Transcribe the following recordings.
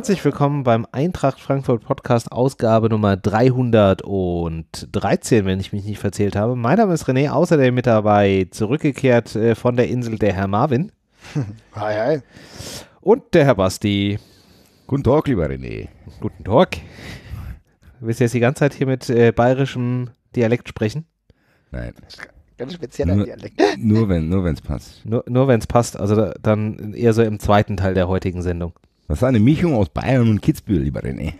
Herzlich willkommen beim Eintracht Frankfurt Podcast Ausgabe Nummer 313, wenn ich mich nicht verzählt habe. Mein Name ist René, außerdem mit dabei zurückgekehrt äh, von der Insel der Herr Marvin. Hi, hi. Und der Herr Basti. Guten Tag, lieber René. Guten Tag. Willst Du jetzt die ganze Zeit hier mit äh, bayerischem Dialekt sprechen? Nein ganz spezieller nur, Dialekt. Nur wenn nur es passt. Nur, nur wenn es passt, also da, dann eher so im zweiten Teil der heutigen Sendung. Das ist eine Mischung aus Bayern und Kitzbühel, lieber René.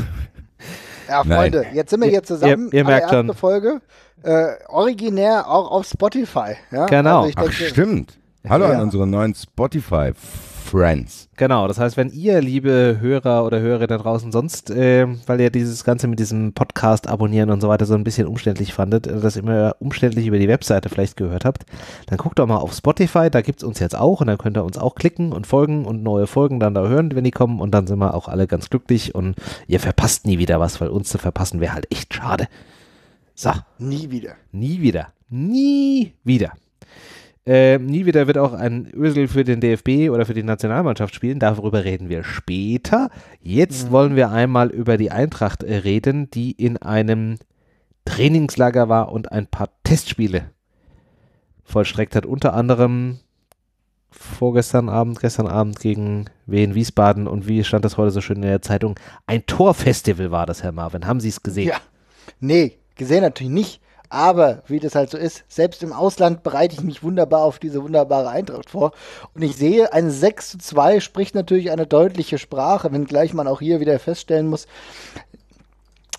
ja, Freunde, Nein. jetzt sind wir hier zusammen. Ihr, ihr merkt schon. Folge. Äh, originär auch auf Spotify. Ja? Genau. Also denke, Ach, stimmt. Hallo ja. an unsere neuen Spotify. Friends. Genau, das heißt, wenn ihr, liebe Hörer oder Hörer da draußen, sonst, äh, weil ihr dieses Ganze mit diesem Podcast abonnieren und so weiter so ein bisschen umständlich fandet, äh, das immer umständlich über die Webseite vielleicht gehört habt, dann guckt doch mal auf Spotify, da gibt es uns jetzt auch und dann könnt ihr uns auch klicken und folgen und neue Folgen dann da hören, wenn die kommen und dann sind wir auch alle ganz glücklich und ihr verpasst nie wieder was, weil uns zu verpassen wäre halt echt schade. So. Nie wieder. Nie wieder. Nie wieder. Äh, nie wieder wird auch ein Ösel für den DFB oder für die Nationalmannschaft spielen. Darüber reden wir später. Jetzt ja. Mhm. wollen wir einmal über die Eintracht äh, reden, die in einem Trainingslager war und ein paar Testspiele vollstreckt hat. Unter anderem vorgestern Abend, gestern Abend gegen Wien Wiesbaden und wie stand das heute so schön in der Zeitung? Ein Torfestival war das, Herr Marvin. Haben Sie es gesehen? Ja. Nee, gesehen natürlich nicht. Aber wie das halt so ist, selbst im Ausland bereite ich mich wunderbar auf diese wunderbare Eintracht vor. Und ich sehe, ein 6 zu 2 spricht natürlich eine deutliche Sprache, wenngleich man auch hier wieder feststellen muss,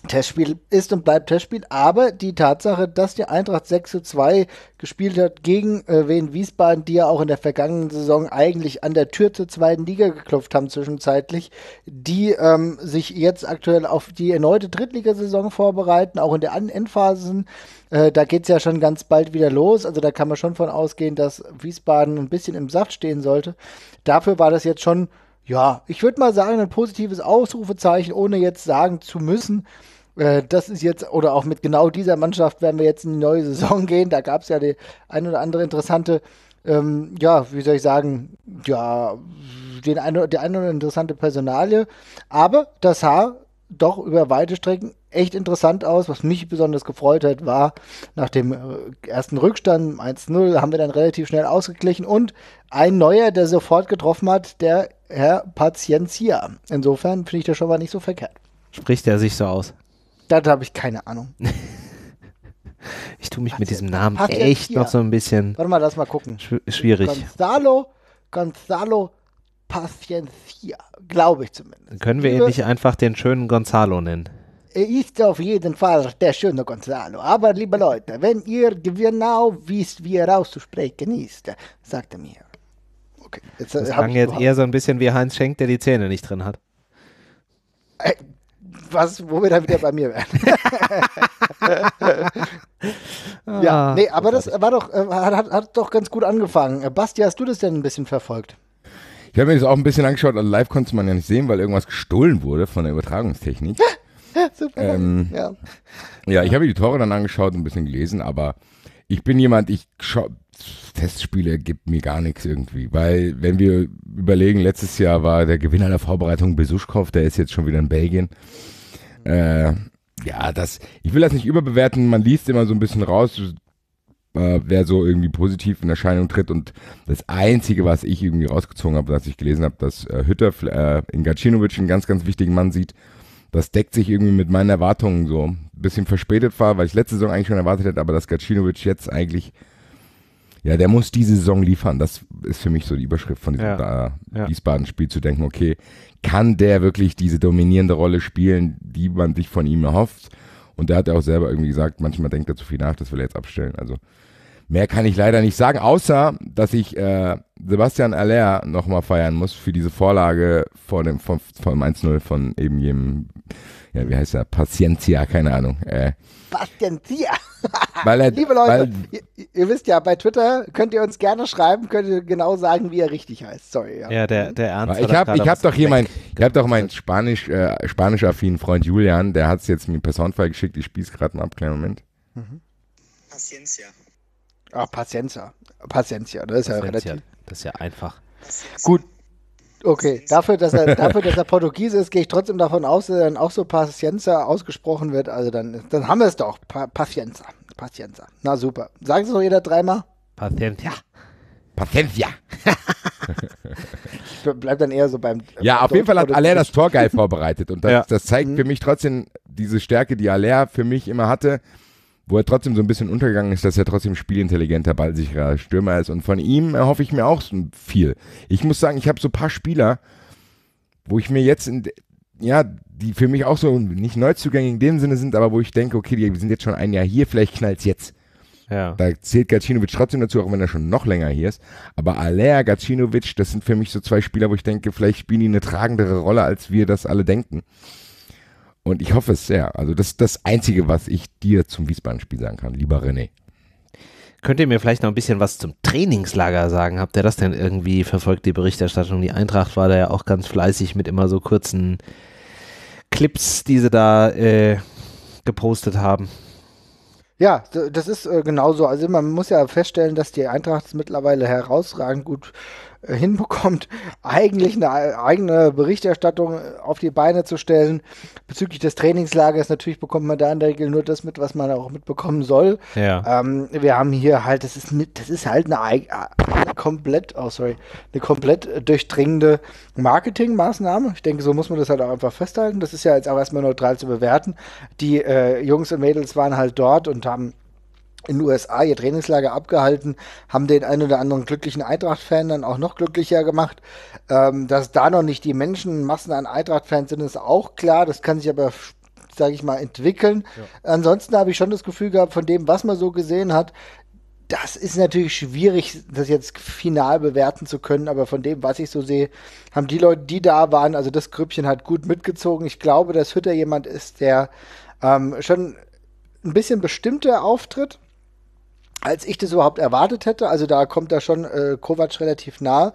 Testspiel ist und bleibt Testspiel, aber die Tatsache, dass die Eintracht 6 zu 2 gespielt hat gegen äh, Wien Wiesbaden, die ja auch in der vergangenen Saison eigentlich an der Tür zur zweiten Liga geklopft haben zwischenzeitlich, die ähm, sich jetzt aktuell auf die erneute Drittligasaison vorbereiten, auch in der Endphase sind, äh, da geht es ja schon ganz bald wieder los. Also da kann man schon von ausgehen, dass Wiesbaden ein bisschen im Saft stehen sollte. Dafür war das jetzt schon, ja, ich würde mal sagen, ein positives Ausrufezeichen, ohne jetzt sagen zu müssen, äh, das ist jetzt, oder auch mit genau dieser Mannschaft werden wir jetzt in die neue Saison gehen. Da gab es ja die ein oder andere interessante, ähm, ja, wie soll ich sagen, ja, den ein, die eine oder andere interessante Personalie. Aber das Haar doch über weite Strecken echt interessant aus. Was mich besonders gefreut hat, war, nach dem äh, ersten Rückstand 1-0 haben wir dann relativ schnell ausgeglichen und ein neuer, der sofort getroffen hat, der Herr Paciencia. Insofern finde ich das schon mal nicht so verkehrt. Spricht er sich so aus? Da habe ich keine Ahnung. ich tue mich Paciencia. mit diesem Namen Paciencia. echt noch so ein bisschen. Warte mal, lass mal gucken. Schw schwierig. Gonzalo, Gonzalo Paciencia, glaube ich zumindest. Können wir ihn nicht einfach den schönen Gonzalo nennen? Er ist auf jeden Fall der schöne Gonzalo. Aber liebe Leute, wenn ihr genau wisst, wie er auszusprechen ist, sagt er mir. Okay. Jetzt, äh, das klang jetzt eher so ein bisschen wie Heinz Schenk, der die Zähne nicht drin hat. Äh, was, wo wir dann wieder bei mir wären. ja, ah, nee, aber das war doch, äh, hat, hat doch ganz gut angefangen. Äh, Basti, hast du das denn ein bisschen verfolgt? Ich habe mir das auch ein bisschen angeschaut. Also live konnte man ja nicht sehen, weil irgendwas gestohlen wurde von der Übertragungstechnik. Super. Ähm, ja. ja, ich habe die Tore dann angeschaut und ein bisschen gelesen, aber ich bin jemand, ich schaue. Testspiele gibt mir gar nichts irgendwie, weil wenn wir überlegen, letztes Jahr war der Gewinner der Vorbereitung Besuschkow, der ist jetzt schon wieder in Belgien. Äh, ja, das, ich will das nicht überbewerten, man liest immer so ein bisschen raus, äh, wer so irgendwie positiv in Erscheinung tritt und das Einzige, was ich irgendwie rausgezogen habe, was ich gelesen habe, dass äh, Hütter äh, in Gacinovic einen ganz, ganz wichtigen Mann sieht das deckt sich irgendwie mit meinen Erwartungen so. Ein bisschen verspätet war, weil ich letzte Saison eigentlich schon erwartet hätte, aber dass Gacinovic jetzt eigentlich, ja, der muss diese Saison liefern. Das ist für mich so die Überschrift von diesem ja, Wiesbaden-Spiel, zu denken, okay, kann der wirklich diese dominierende Rolle spielen, die man sich von ihm erhofft? Und der hat ja auch selber irgendwie gesagt, manchmal denkt er zu viel nach, das will er jetzt abstellen. Also Mehr kann ich leider nicht sagen, außer dass ich äh, Sebastian Aller nochmal feiern muss für diese Vorlage vor dem vom, vom 1-0 von eben jedem, ja, wie heißt er, Paciencia, keine Ahnung. Äh, Paciencia! weil er, Liebe Leute, weil, ihr, ihr, wisst ja, bei Twitter könnt ihr uns gerne schreiben, könnt ihr genau sagen, wie er richtig heißt. Sorry. Ja, ja der, der Ernst. Ich habe hab doch hier meinen hab doch meinen Spanisch, äh, spanisch-affinen Freund Julian, der hat es jetzt mir per Soundfall geschickt. Ich spieß gerade mal ab, kleinen Moment. Mhm. Paciencia. Ah, Paciencia. Paciencia, das ne? ist Paciencia. ja relativ. Das ist ja einfach. Gut. Okay, dafür dass, er, dafür, dass er Portugiese ist, gehe ich trotzdem davon aus, dass er dann auch so Paciencia ausgesprochen wird. Also dann, dann haben wir es doch. Pa Paciencia. Paciencia. Na super. Sagen Sie es doch jeder dreimal. Paciencia. Paciencia. Bleibt dann eher so beim. Ja, auf jeden Fall hat Aller das Tor geil vorbereitet. Und das, ja. das zeigt mhm. für mich trotzdem diese Stärke, die Aller für mich immer hatte. Wo er trotzdem so ein bisschen untergegangen ist, dass er trotzdem spielintelligenter, ballsicherer Stürmer ist. Und von ihm erhoffe ich mir auch so viel. Ich muss sagen, ich habe so ein paar Spieler, wo ich mir jetzt, in, ja, die für mich auch so nicht Neuzugänge in dem Sinne sind, aber wo ich denke, okay, die sind jetzt schon ein Jahr hier, vielleicht knallt es jetzt. Ja. Da zählt Gacinovic trotzdem dazu, auch wenn er schon noch länger hier ist. Aber Alea, Gacinovic, das sind für mich so zwei Spieler, wo ich denke, vielleicht spielen die eine tragendere Rolle, als wir das alle denken. Und ich hoffe es sehr. Also das ist das Einzige, was ich dir zum Wiesbaden-Spiel sagen kann, lieber René. Könnt ihr mir vielleicht noch ein bisschen was zum Trainingslager sagen? Habt ihr das denn irgendwie verfolgt, die Berichterstattung? Die Eintracht war da ja auch ganz fleißig mit immer so kurzen Clips, die sie da äh, gepostet haben. Ja, das ist äh, genauso. Also man muss ja feststellen, dass die Eintracht mittlerweile herausragend gut äh, hinbekommt, eigentlich eine äh, eigene Berichterstattung äh, auf die Beine zu stellen. Bezüglich des Trainingslagers natürlich bekommt man da in der Regel nur das mit, was man auch mitbekommen soll. Ja. Ähm, wir haben hier halt, das ist, mit, das ist halt eine, eine komplett, oh sorry, eine komplett durchdringende Marketingmaßnahme. Ich denke, so muss man das halt auch einfach festhalten. Das ist ja jetzt auch erstmal neutral zu bewerten. Die äh, Jungs und Mädels waren halt dort und haben in den USA ihr Trainingslager abgehalten, haben den einen oder anderen glücklichen Eintracht-Fan dann auch noch glücklicher gemacht. Ähm, dass da noch nicht die Menschenmassen an Eintracht-Fans sind, ist auch klar. Das kann sich aber sage ich mal, entwickeln. Ja. Ansonsten habe ich schon das Gefühl gehabt, von dem, was man so gesehen hat, das ist natürlich schwierig, das jetzt final bewerten zu können, aber von dem, was ich so sehe, haben die Leute, die da waren, also das Grüppchen hat gut mitgezogen. Ich glaube, dass Hütter jemand ist, der ähm, schon ein bisschen bestimmter auftritt als ich das überhaupt erwartet hätte. Also da kommt da schon äh, Kovac relativ nah.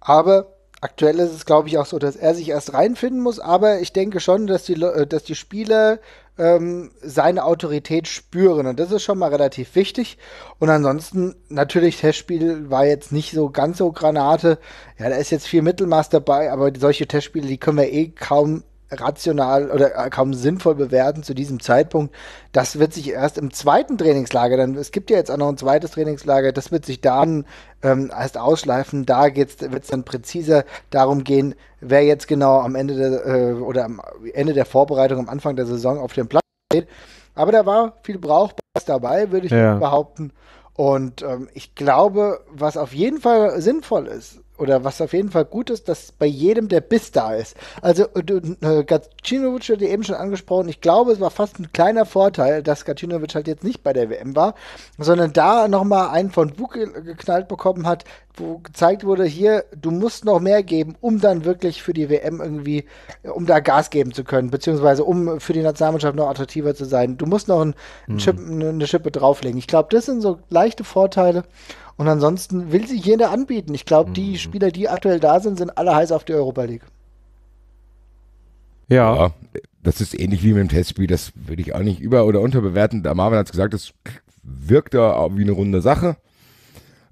Aber aktuell ist es, glaube ich, auch so, dass er sich erst reinfinden muss. Aber ich denke schon, dass die, äh, dass die Spieler ähm, seine Autorität spüren. Und das ist schon mal relativ wichtig. Und ansonsten, natürlich, Testspiel war jetzt nicht so ganz so Granate. Ja, da ist jetzt viel Mittelmaß dabei, aber solche Testspiele, die können wir eh kaum rational oder äh, kaum sinnvoll bewerten zu diesem Zeitpunkt. Das wird sich erst im zweiten Trainingslager, dann es gibt ja jetzt auch noch ein zweites Trainingslager, das wird sich dann ähm, erst ausschleifen. Da wird es dann präziser darum gehen, wer jetzt genau am Ende der, äh, oder am Ende der Vorbereitung, am Anfang der Saison auf dem Platz steht. Aber da war viel Brauchbares dabei, würde ich ja. behaupten. Und ähm, ich glaube, was auf jeden Fall sinnvoll ist, oder was auf jeden Fall gut ist, dass bei jedem der Biss da ist. Also äh, Gacinovic hatte eben schon angesprochen, ich glaube, es war fast ein kleiner Vorteil, dass Gacinovic halt jetzt nicht bei der WM war, sondern da nochmal einen von Wuk geknallt bekommen hat, wo gezeigt wurde, hier, du musst noch mehr geben, um dann wirklich für die WM irgendwie, äh, um da Gas geben zu können, beziehungsweise um für die Nationalmannschaft noch attraktiver zu sein. Du musst noch ein, mhm. Chip, eine Schippe drauflegen. Ich glaube, das sind so leichte Vorteile und ansonsten will sich jeder anbieten. Ich glaube, die mhm. Spieler, die aktuell da sind, sind alle heiß auf die Europa League. Ja. ja. Das ist ähnlich wie mit dem Testspiel, das würde ich auch nicht über- oder unterbewerten. Da Marvin hat es gesagt, das wirkt da wie eine runde Sache.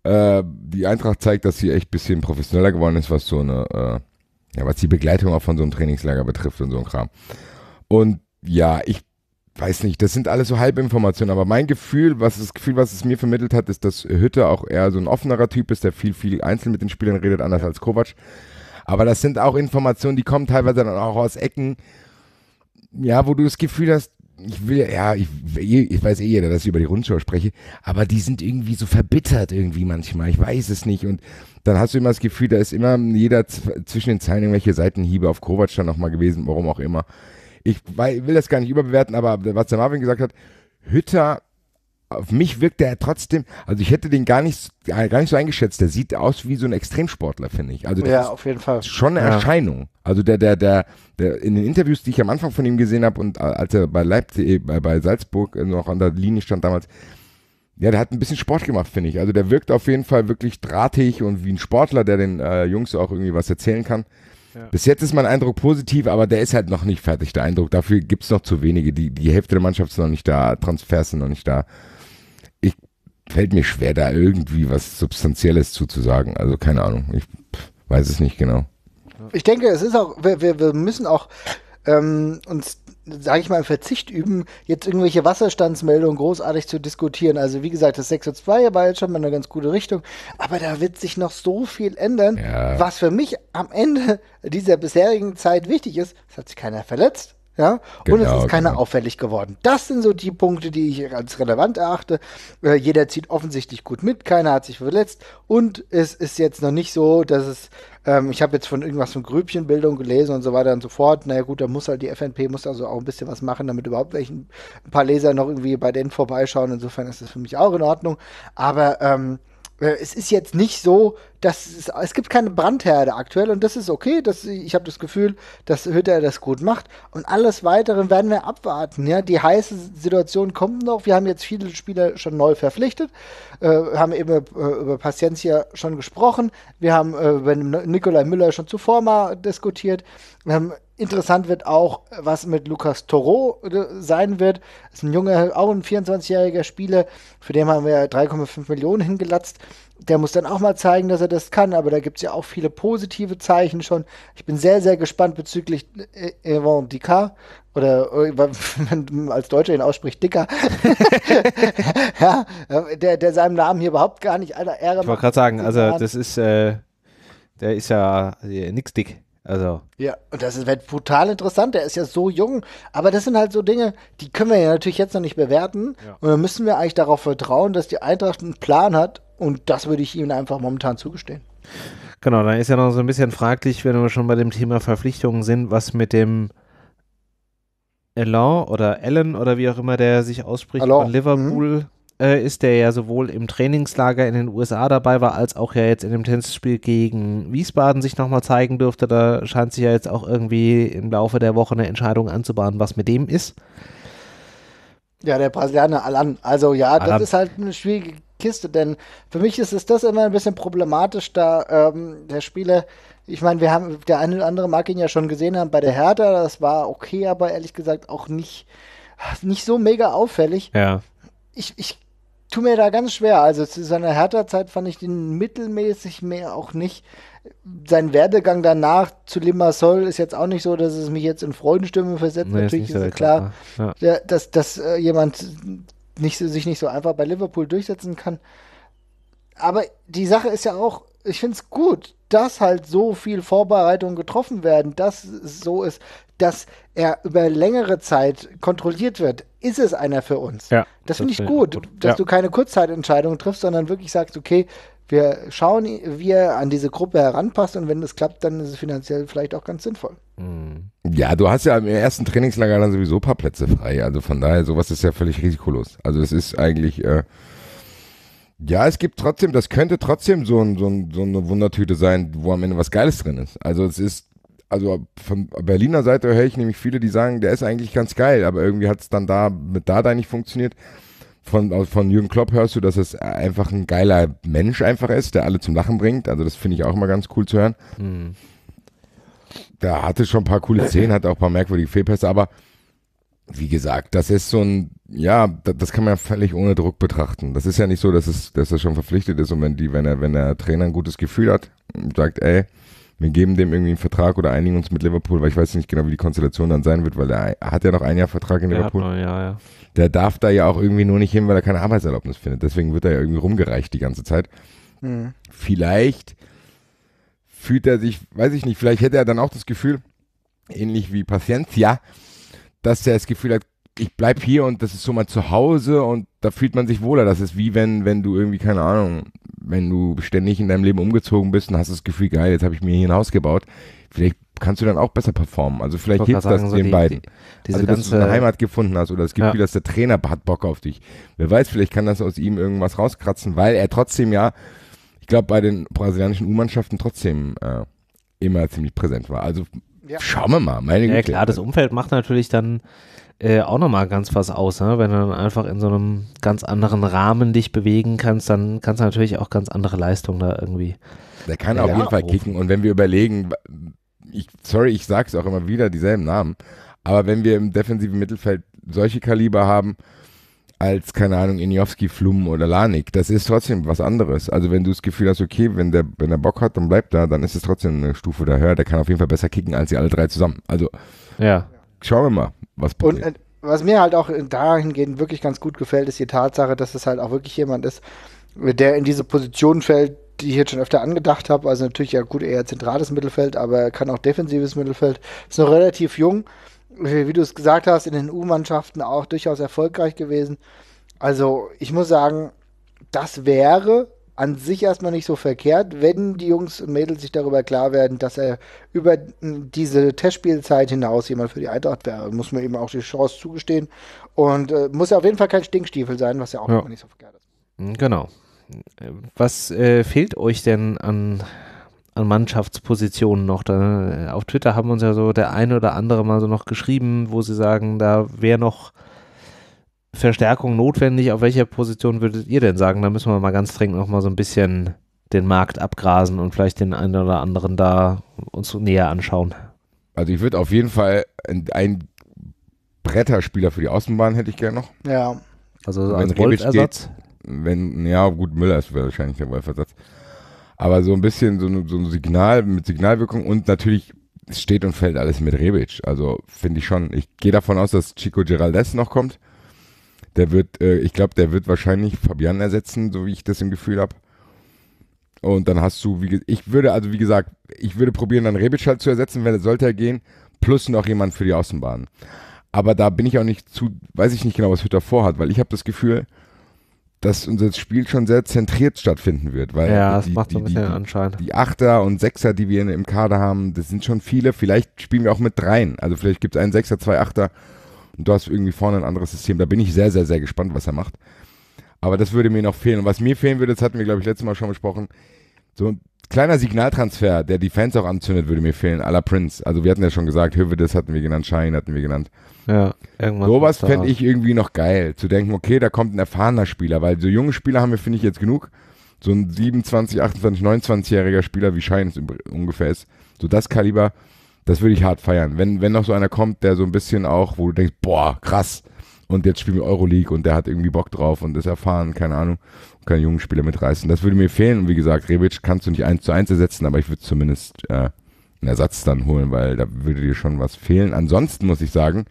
Äh, die Eintracht zeigt, dass sie echt ein bisschen professioneller geworden ist, was so eine, äh, ja, was die Begleitung auch von so einem Trainingslager betrifft und so ein Kram. Und ja, ich weiß nicht, das sind alles so Halbinformationen, aber mein Gefühl, was das Gefühl, was es mir vermittelt hat, ist, dass Hütte auch eher so ein offenerer Typ ist, der viel, viel einzeln mit den Spielern redet, anders ja. als Kovac. Aber das sind auch Informationen, die kommen teilweise dann auch aus Ecken, ja, wo du das Gefühl hast, ich will, ja, ich, eh, ich weiß eh jeder, dass ich über die Rundschau spreche, aber die sind irgendwie so verbittert irgendwie manchmal, ich weiß es nicht. Und dann hast du immer das Gefühl, da ist immer jeder zwischen den Zeilen irgendwelche Seitenhiebe auf Kovac dann nochmal gewesen, warum auch immer ich will das gar nicht überbewerten, aber was der Marvin gesagt hat, Hütter auf mich wirkt er trotzdem, also ich hätte den gar nicht, gar nicht so eingeschätzt. Der sieht aus wie so ein Extremsportler, finde ich. Also der ja, auf jeden Fall. Schon eine ja. Erscheinung. Also der, der, der, der, in den Interviews, die ich am Anfang von ihm gesehen habe und als er bei Leipzig, äh, bei, bei Salzburg äh, noch an der Linie stand damals, ja, der hat ein bisschen Sport gemacht, finde ich. Also der wirkt auf jeden Fall wirklich drahtig und wie ein Sportler, der den äh, Jungs auch irgendwie was erzählen kann. Bis jetzt ist mein Eindruck positiv, aber der ist halt noch nicht fertig, der Eindruck. Dafür gibt es noch zu wenige. Die, die Hälfte der Mannschaft ist noch nicht da, Transfers sind noch nicht da. Ich fällt mir schwer, da irgendwie was Substanzielles zuzusagen. Also keine Ahnung. Ich weiß es nicht genau. Ich denke, es ist auch, wir, wir, wir müssen auch ähm, uns sage ich mal, im Verzicht üben, jetzt irgendwelche Wasserstandsmeldungen großartig zu diskutieren. Also wie gesagt, das 6 und 2 war jetzt schon mal eine ganz gute Richtung, aber da wird sich noch so viel ändern, ja. was für mich am Ende dieser bisherigen Zeit wichtig ist. Es hat sich keiner verletzt. Ja? Genau, und es genau, ist keiner genau. auffällig geworden. Das sind so die Punkte, die ich als relevant erachte. Äh, jeder zieht offensichtlich gut mit, keiner hat sich verletzt und es ist jetzt noch nicht so, dass es, ähm, ich habe jetzt von irgendwas von Grübchenbildung gelesen und so weiter und so fort. Naja gut, da muss halt die FNP muss also auch ein bisschen was machen, damit überhaupt welchen, ein paar Leser noch irgendwie bei denen vorbeischauen. Insofern ist das für mich auch in Ordnung. Aber ähm, äh, es ist jetzt nicht so, das ist, es gibt keine Brandherde aktuell und das ist okay. Das, ich habe das Gefühl, dass Hütter das gut macht. Und alles Weitere werden wir abwarten. Ja? Die heiße Situation kommt noch. Wir haben jetzt viele Spieler schon neu verpflichtet. Äh, haben eben äh, über Paciencia schon gesprochen. Wir haben äh, über Nikolai Müller schon zuvor mal diskutiert. Ähm, interessant wird auch, was mit Lukas Toro äh, sein wird. Das ist ein junger, auch ein 24-jähriger Spieler. Für den haben wir 3,5 Millionen hingelatzt der muss dann auch mal zeigen, dass er das kann, aber da gibt es ja auch viele positive Zeichen schon. Ich bin sehr, sehr gespannt bezüglich äh, Evan Dicard oder äh, wenn man als Deutscher ihn ausspricht, Dicker. ja, äh, der, der seinem Namen hier überhaupt gar nicht aller Ehre Ich wollte gerade sagen, also das ist, äh, der ist ja also nix dick. Also. Ja, und das wird total interessant. Er ist ja so jung. Aber das sind halt so Dinge, die können wir ja natürlich jetzt noch nicht bewerten. Ja. Und dann müssen wir eigentlich darauf vertrauen, dass die Eintracht einen Plan hat. Und das würde ich ihnen einfach momentan zugestehen. Genau, dann ist ja noch so ein bisschen fraglich, wenn wir schon bei dem Thema Verpflichtungen sind, was mit dem Elan oder Allen oder wie auch immer der sich ausspricht Hello. von Liverpool mhm äh, ist, der ja sowohl im Trainingslager in den USA dabei war, als auch ja jetzt in dem Tennisspiel gegen Wiesbaden sich nochmal zeigen dürfte. Da scheint sich ja jetzt auch irgendwie im Laufe der Woche eine Entscheidung anzubahnen, was mit dem ist. Ja, der Brasilianer Alan. Also ja, Alan. das ist halt eine schwierige Kiste, denn für mich ist es das immer ein bisschen problematisch, da ähm, der Spieler, ich meine, wir haben, der eine oder andere mag ihn ja schon gesehen haben bei der Hertha, das war okay, aber ehrlich gesagt auch nicht, nicht so mega auffällig. Ja. Ich, ich tue mir da ganz schwer. Also zu seiner Hertha-Zeit fand ich den mittelmäßig mehr auch nicht. Sein Werdegang danach zu Limassol ist jetzt auch nicht so, dass es mich jetzt in Freudenstürme versetzt. Nee, Natürlich ist, ist klar, klar. Ja. dass, dass äh, jemand nicht, sich nicht so einfach bei Liverpool durchsetzen kann. Aber die Sache ist ja auch, ich finde es gut, dass halt so viel Vorbereitungen getroffen werden, dass es so ist, dass er über längere Zeit kontrolliert wird. Ist es einer für uns? Ja, das, finde ich gut, gut. dass ja. du keine Kurzzeitentscheidung triffst, sondern wirklich sagst, okay, wir schauen, wie er an diese Gruppe heranpasst und wenn das klappt, dann ist es finanziell vielleicht auch ganz sinnvoll. Mhm. Ja, du hast ja im ersten Trainingslager dann sowieso ein paar Plätze frei. Also von daher, sowas ist ja völlig risikolos. Also es ist eigentlich. Äh ja, es gibt trotzdem, das könnte trotzdem so, ein, so, ein, so eine Wundertüte sein, wo am Ende was Geiles drin ist. Also es ist, also von Berliner Seite höre ich nämlich viele, die sagen, der ist eigentlich ganz geil, aber irgendwie hat es dann da mit Dada nicht funktioniert. Von, also von Jürgen Klopp hörst du, dass es einfach ein geiler Mensch einfach ist, der alle zum Lachen bringt. Also das finde ich auch immer ganz cool zu hören. Mhm. Der hatte schon ein paar coole Szenen, hat auch ein paar merkwürdige Fehlpässe, aber wie gesagt, das ist so ein, ja, das kann man ja völlig ohne Druck betrachten. Das ist ja nicht so, dass es, dass er schon verpflichtet ist und wenn die, wenn er, wenn der Trainer ein gutes Gefühl hat und sagt, ey, wir geben dem irgendwie einen Vertrag oder einigen uns mit Liverpool, weil ich weiß nicht genau, wie die Konstellation dann sein wird, weil er hat ja noch ein Jahr Vertrag in der Liverpool. Noch, ja, ja. Der darf da ja auch irgendwie nur nicht hin, weil er keine Arbeitserlaubnis findet. Deswegen wird er ja irgendwie rumgereicht die ganze Zeit. Mhm. Vielleicht fühlt er sich, weiß ich nicht, vielleicht hätte er dann auch das Gefühl, ähnlich wie Paciencia, dass er das Gefühl hat, ich bleib hier und das ist so mein Zuhause und da fühlt man sich wohler. Das ist wie wenn, wenn du irgendwie, keine Ahnung, wenn du ständig in deinem Leben umgezogen bist und hast das Gefühl, geil, jetzt habe ich mir hier ein Haus gebaut. Vielleicht kannst du dann auch besser performen. Also vielleicht hilft das so den die, beiden. Die, also dass du eine Heimat gefunden hast oder das Gefühl, ja. dass der Trainer hat Bock auf dich. Wer weiß, vielleicht kann das aus ihm irgendwas rauskratzen, weil er trotzdem ja, ich glaube, bei den brasilianischen U-Mannschaften trotzdem äh, immer ziemlich präsent war. Also ja. Schauen wir mal, meine Güte. Ja, klar, das Umfeld macht natürlich dann äh, auch nochmal ganz was aus. Ne? Wenn du dann einfach in so einem ganz anderen Rahmen dich bewegen kannst, dann kannst du natürlich auch ganz andere Leistungen da irgendwie. Der kann auf jeden aufrufen. Fall kicken. Und wenn wir überlegen, ich, sorry, ich sag's auch immer wieder, dieselben Namen, aber wenn wir im defensiven Mittelfeld solche Kaliber haben, als, keine Ahnung, Injowski, Flum oder Lanik. Das ist trotzdem was anderes. Also wenn du das Gefühl hast, okay, wenn der, wenn der Bock hat, dann bleibt da, dann ist es trotzdem eine Stufe da höher. Der kann auf jeden Fall besser kicken als sie alle drei zusammen. Also ja. schauen wir mal, was passiert. Und, was mir halt auch dahingehend wirklich ganz gut gefällt, ist die Tatsache, dass es halt auch wirklich jemand ist, der in diese Position fällt, die ich jetzt schon öfter angedacht habe. Also natürlich ja gut eher zentrales Mittelfeld, aber er kann auch defensives Mittelfeld. Ist noch relativ jung wie du es gesagt hast, in den U-Mannschaften auch durchaus erfolgreich gewesen. Also ich muss sagen, das wäre an sich erstmal nicht so verkehrt, wenn die Jungs und Mädels sich darüber klar werden, dass er über diese Testspielzeit hinaus jemand für die Eintracht wäre. Muss man eben auch die Chance zugestehen. Und äh, muss ja auf jeden Fall kein Stinkstiefel sein, was ja auch ja. nicht so verkehrt ist. Genau. Was äh, fehlt euch denn an an Mannschaftspositionen noch. Da, äh, auf Twitter haben uns ja so der eine oder andere mal so noch geschrieben, wo sie sagen, da wäre noch Verstärkung notwendig. Auf welcher Position würdet ihr denn sagen? Da müssen wir mal ganz dringend noch mal so ein bisschen den Markt abgrasen und vielleicht den einen oder anderen da uns näher anschauen. Also ich würde auf jeden Fall einen Bretterspieler für die Außenbahn hätte ich gerne noch. Ja. Also so ein Rebic geht, wenn, ja gut, Müller ist wahrscheinlich der Wolfersatz. Aber so ein bisschen so, so ein Signal mit Signalwirkung und natürlich steht und fällt alles mit Rebic. Also finde ich schon. Ich gehe davon aus, dass Chico Giraldes noch kommt. Der wird, äh, ich glaube, der wird wahrscheinlich Fabian ersetzen, so wie ich das im Gefühl habe. Und dann hast du, wie, ich würde, also wie gesagt, ich würde probieren, dann Rebic halt zu ersetzen, wenn sollte er gehen, plus noch jemand für die Außenbahn. Aber da bin ich auch nicht zu, weiß ich nicht genau, was Hütter vorhat, weil ich habe das Gefühl, dass unser Spiel schon sehr zentriert stattfinden wird. Weil ja, das die, macht so ein bisschen die, anscheinend. Die Achter und Sechser, die wir im Kader haben, das sind schon viele. Vielleicht spielen wir auch mit dreien. Also vielleicht gibt es einen Sechser, zwei Achter und du hast irgendwie vorne ein anderes System. Da bin ich sehr, sehr, sehr gespannt, was er macht. Aber das würde mir noch fehlen. Und was mir fehlen würde, das hatten wir, glaube ich, letztes Mal schon besprochen, so kleiner Signaltransfer, der die Fans auch anzündet, würde mir fehlen, à la Prince. Also wir hatten ja schon gesagt, Hövedes hatten wir genannt, Shine hatten wir genannt. Ja, irgendwann. Sowas fände ich irgendwie noch geil, zu denken, okay, da kommt ein erfahrener Spieler, weil so junge Spieler haben wir, finde ich, jetzt genug. So ein 27, 28, 29-jähriger Spieler, wie Shine es ungefähr ist, so das Kaliber, das würde ich hart feiern. Wenn, wenn noch so einer kommt, der so ein bisschen auch, wo du denkst, boah, krass, und jetzt spielen wir Euroleague und der hat irgendwie Bock drauf und ist erfahren, keine Ahnung keine jungen Spieler mitreißen. Das würde mir fehlen. Und wie gesagt, Rebic kannst du nicht eins zu eins ersetzen, aber ich würde zumindest äh, einen Ersatz dann holen, weil da würde dir schon was fehlen. Ansonsten muss ich sagen,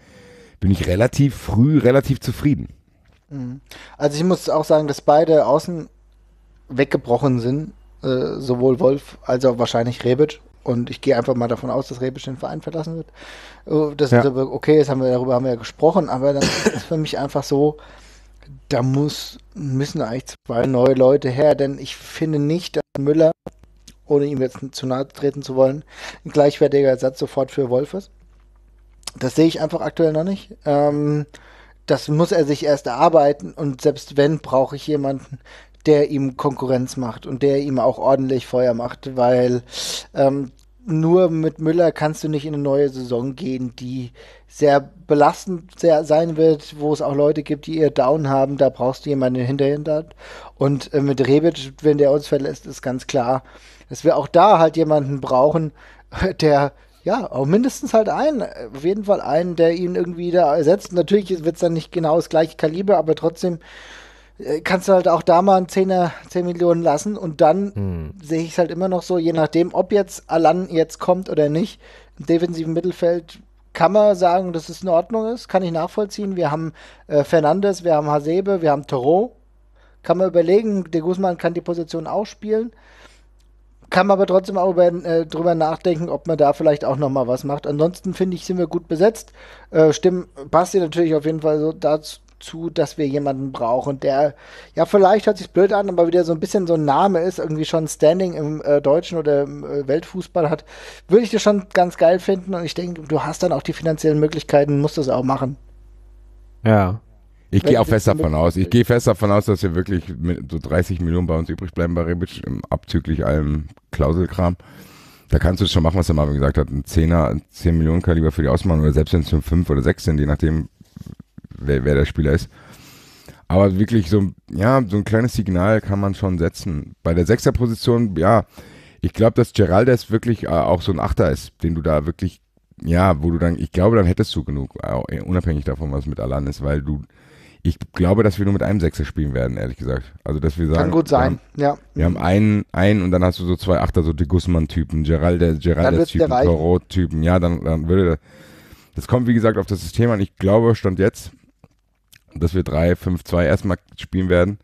bin ich relativ früh relativ zufrieden. Mhm. Also ich muss auch sagen, dass beide Außen weggebrochen sind, äh, sowohl Wolf als auch wahrscheinlich Rebic. Und ich gehe einfach mal davon aus, dass Rebic den Verein verlassen wird. Äh, das ja. ist okay, das haben wir, darüber haben wir ja gesprochen, aber dann ist es für mich einfach so, da muss, müssen eigentlich zwei neue Leute her, denn ich finde nicht, dass Müller, ohne ihm jetzt zu nahe treten zu wollen, ein gleichwertiger Ersatz sofort für Wolf ist. Das sehe ich einfach aktuell noch nicht. Ähm, das muss er sich erst erarbeiten und selbst wenn, brauche ich jemanden, der ihm Konkurrenz macht und der ihm auch ordentlich Feuer macht, weil ähm, nur mit Müller kannst du nicht in eine neue Saison gehen, die sehr belastend sehr sein wird, wo es auch Leute gibt, die ihr Down haben. Da brauchst du jemanden hinterher. Und äh, mit Rebic, wenn der uns verlässt, ist ganz klar, dass wir auch da halt jemanden brauchen, der ja, auch mindestens halt einen, äh, auf jeden Fall einen, der ihn irgendwie da ersetzt. Natürlich wird es dann nicht genau das gleiche Kaliber, aber trotzdem äh, kannst du halt auch da mal einen Zehner, 10 Millionen lassen und dann hm. sehe ich es halt immer noch so, je nachdem, ob jetzt Alan jetzt kommt oder nicht, im defensiven Mittelfeld kann man sagen, dass es in Ordnung ist, kann ich nachvollziehen. Wir haben äh, Fernandes, wir haben Hasebe, wir haben Thoreau. Kann man überlegen, der Guzman kann die Position auch spielen. Kann man aber trotzdem auch über, äh, drüber nachdenken, ob man da vielleicht auch nochmal was macht. Ansonsten finde ich, sind wir gut besetzt. Äh, stimmen, passt ihr natürlich auf jeden Fall so dazu, zu, dass wir jemanden brauchen, der, ja, vielleicht hört sich blöd an, aber wieder so ein bisschen so ein Name ist, irgendwie schon Standing im äh, deutschen oder im äh, Weltfußball hat, würde ich das schon ganz geil finden und ich denke, du hast dann auch die finanziellen Möglichkeiten, musst das auch machen. Ja. Ich gehe auch fest davon aus. Ich gehe fest davon aus, dass wir wirklich mit so 30 Millionen bei uns übrig bleiben bei Rebic, abzüglich allem Klauselkram. Da kannst du es schon machen, was der Marvin gesagt hat. Ein 10er, 10 Millionen Kaliber für die Ausmachen oder selbst wenn es 5 oder 6 sind, je nachdem, wer, wer der Spieler ist. Aber wirklich so, ja, so ein kleines Signal kann man schon setzen. Bei der Sechser-Position, ja, ich glaube, dass Geraldes wirklich äh, auch so ein Achter ist, den du da wirklich, ja, wo du dann, ich glaube, dann hättest du genug, äh, unabhängig davon, was mit Alan ist, weil du, ich glaube, dass wir nur mit einem Sechser spielen werden, ehrlich gesagt. Also, dass wir sagen. Kann gut sein, wir haben, ja. Wir haben einen, einen und dann hast du so zwei Achter, so die Gussmann-Typen, Geraldes-Typen, Perot-Typen. Ja, dann, dann würde das. Das kommt, wie gesagt, auf das System an. Ich glaube, Stand jetzt, dass wir 3-5-2 erstmal spielen werden,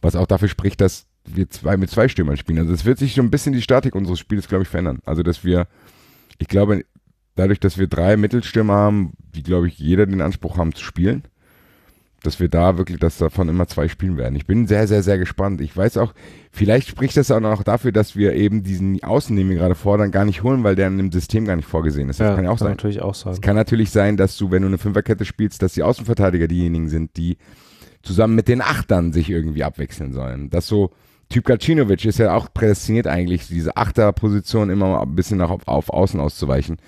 was auch dafür spricht, dass wir zwei, mit zwei Stürmern spielen. Also es wird sich so ein bisschen die Statik unseres Spiels, glaube ich, verändern. Also dass wir, ich glaube, dadurch, dass wir drei Mittelstürmer haben, die, glaube ich, jeder den Anspruch haben zu spielen, dass wir da wirklich, dass davon immer zwei spielen werden. Ich bin sehr, sehr, sehr gespannt. Ich weiß auch, Vielleicht spricht das auch noch dafür, dass wir eben diesen Außen, den wir gerade fordern, gar nicht holen, weil der in dem System gar nicht vorgesehen ist. Das ja, kann ja auch kann sein. Natürlich auch sein. Es kann natürlich sein, dass du, wenn du eine Fünferkette spielst, dass die Außenverteidiger diejenigen sind, die zusammen mit den Achtern sich irgendwie abwechseln sollen. Das so Typ Gacinovic ist ja auch prädestiniert eigentlich, diese Achterposition immer ein bisschen auf, auf Außen auszuweichen.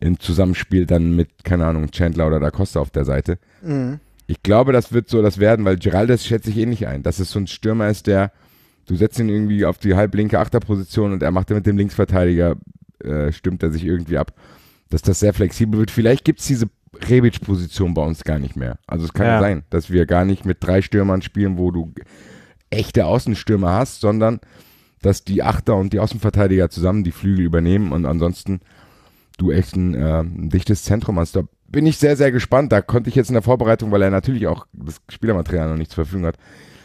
Im Zusammenspiel dann mit, keine Ahnung, Chandler oder Da Costa auf der Seite. Mhm. Ich glaube, das wird so das werden, weil Geraldes schätze ich eh nicht ein, dass es so ein Stürmer ist, der Du setzt ihn irgendwie auf die halblinke Achterposition und er macht mit dem Linksverteidiger, äh, stimmt er sich irgendwie ab, dass das sehr flexibel wird. Vielleicht gibt es diese Rebic-Position bei uns gar nicht mehr. Also es kann ja. sein, dass wir gar nicht mit drei Stürmern spielen, wo du echte Außenstürmer hast, sondern dass die Achter und die Außenverteidiger zusammen die Flügel übernehmen und ansonsten du echt ein, äh, ein dichtes Zentrum hast. Da bin ich sehr, sehr gespannt. Da konnte ich jetzt in der Vorbereitung, weil er natürlich auch das Spielermaterial noch nicht zur Verfügung hat,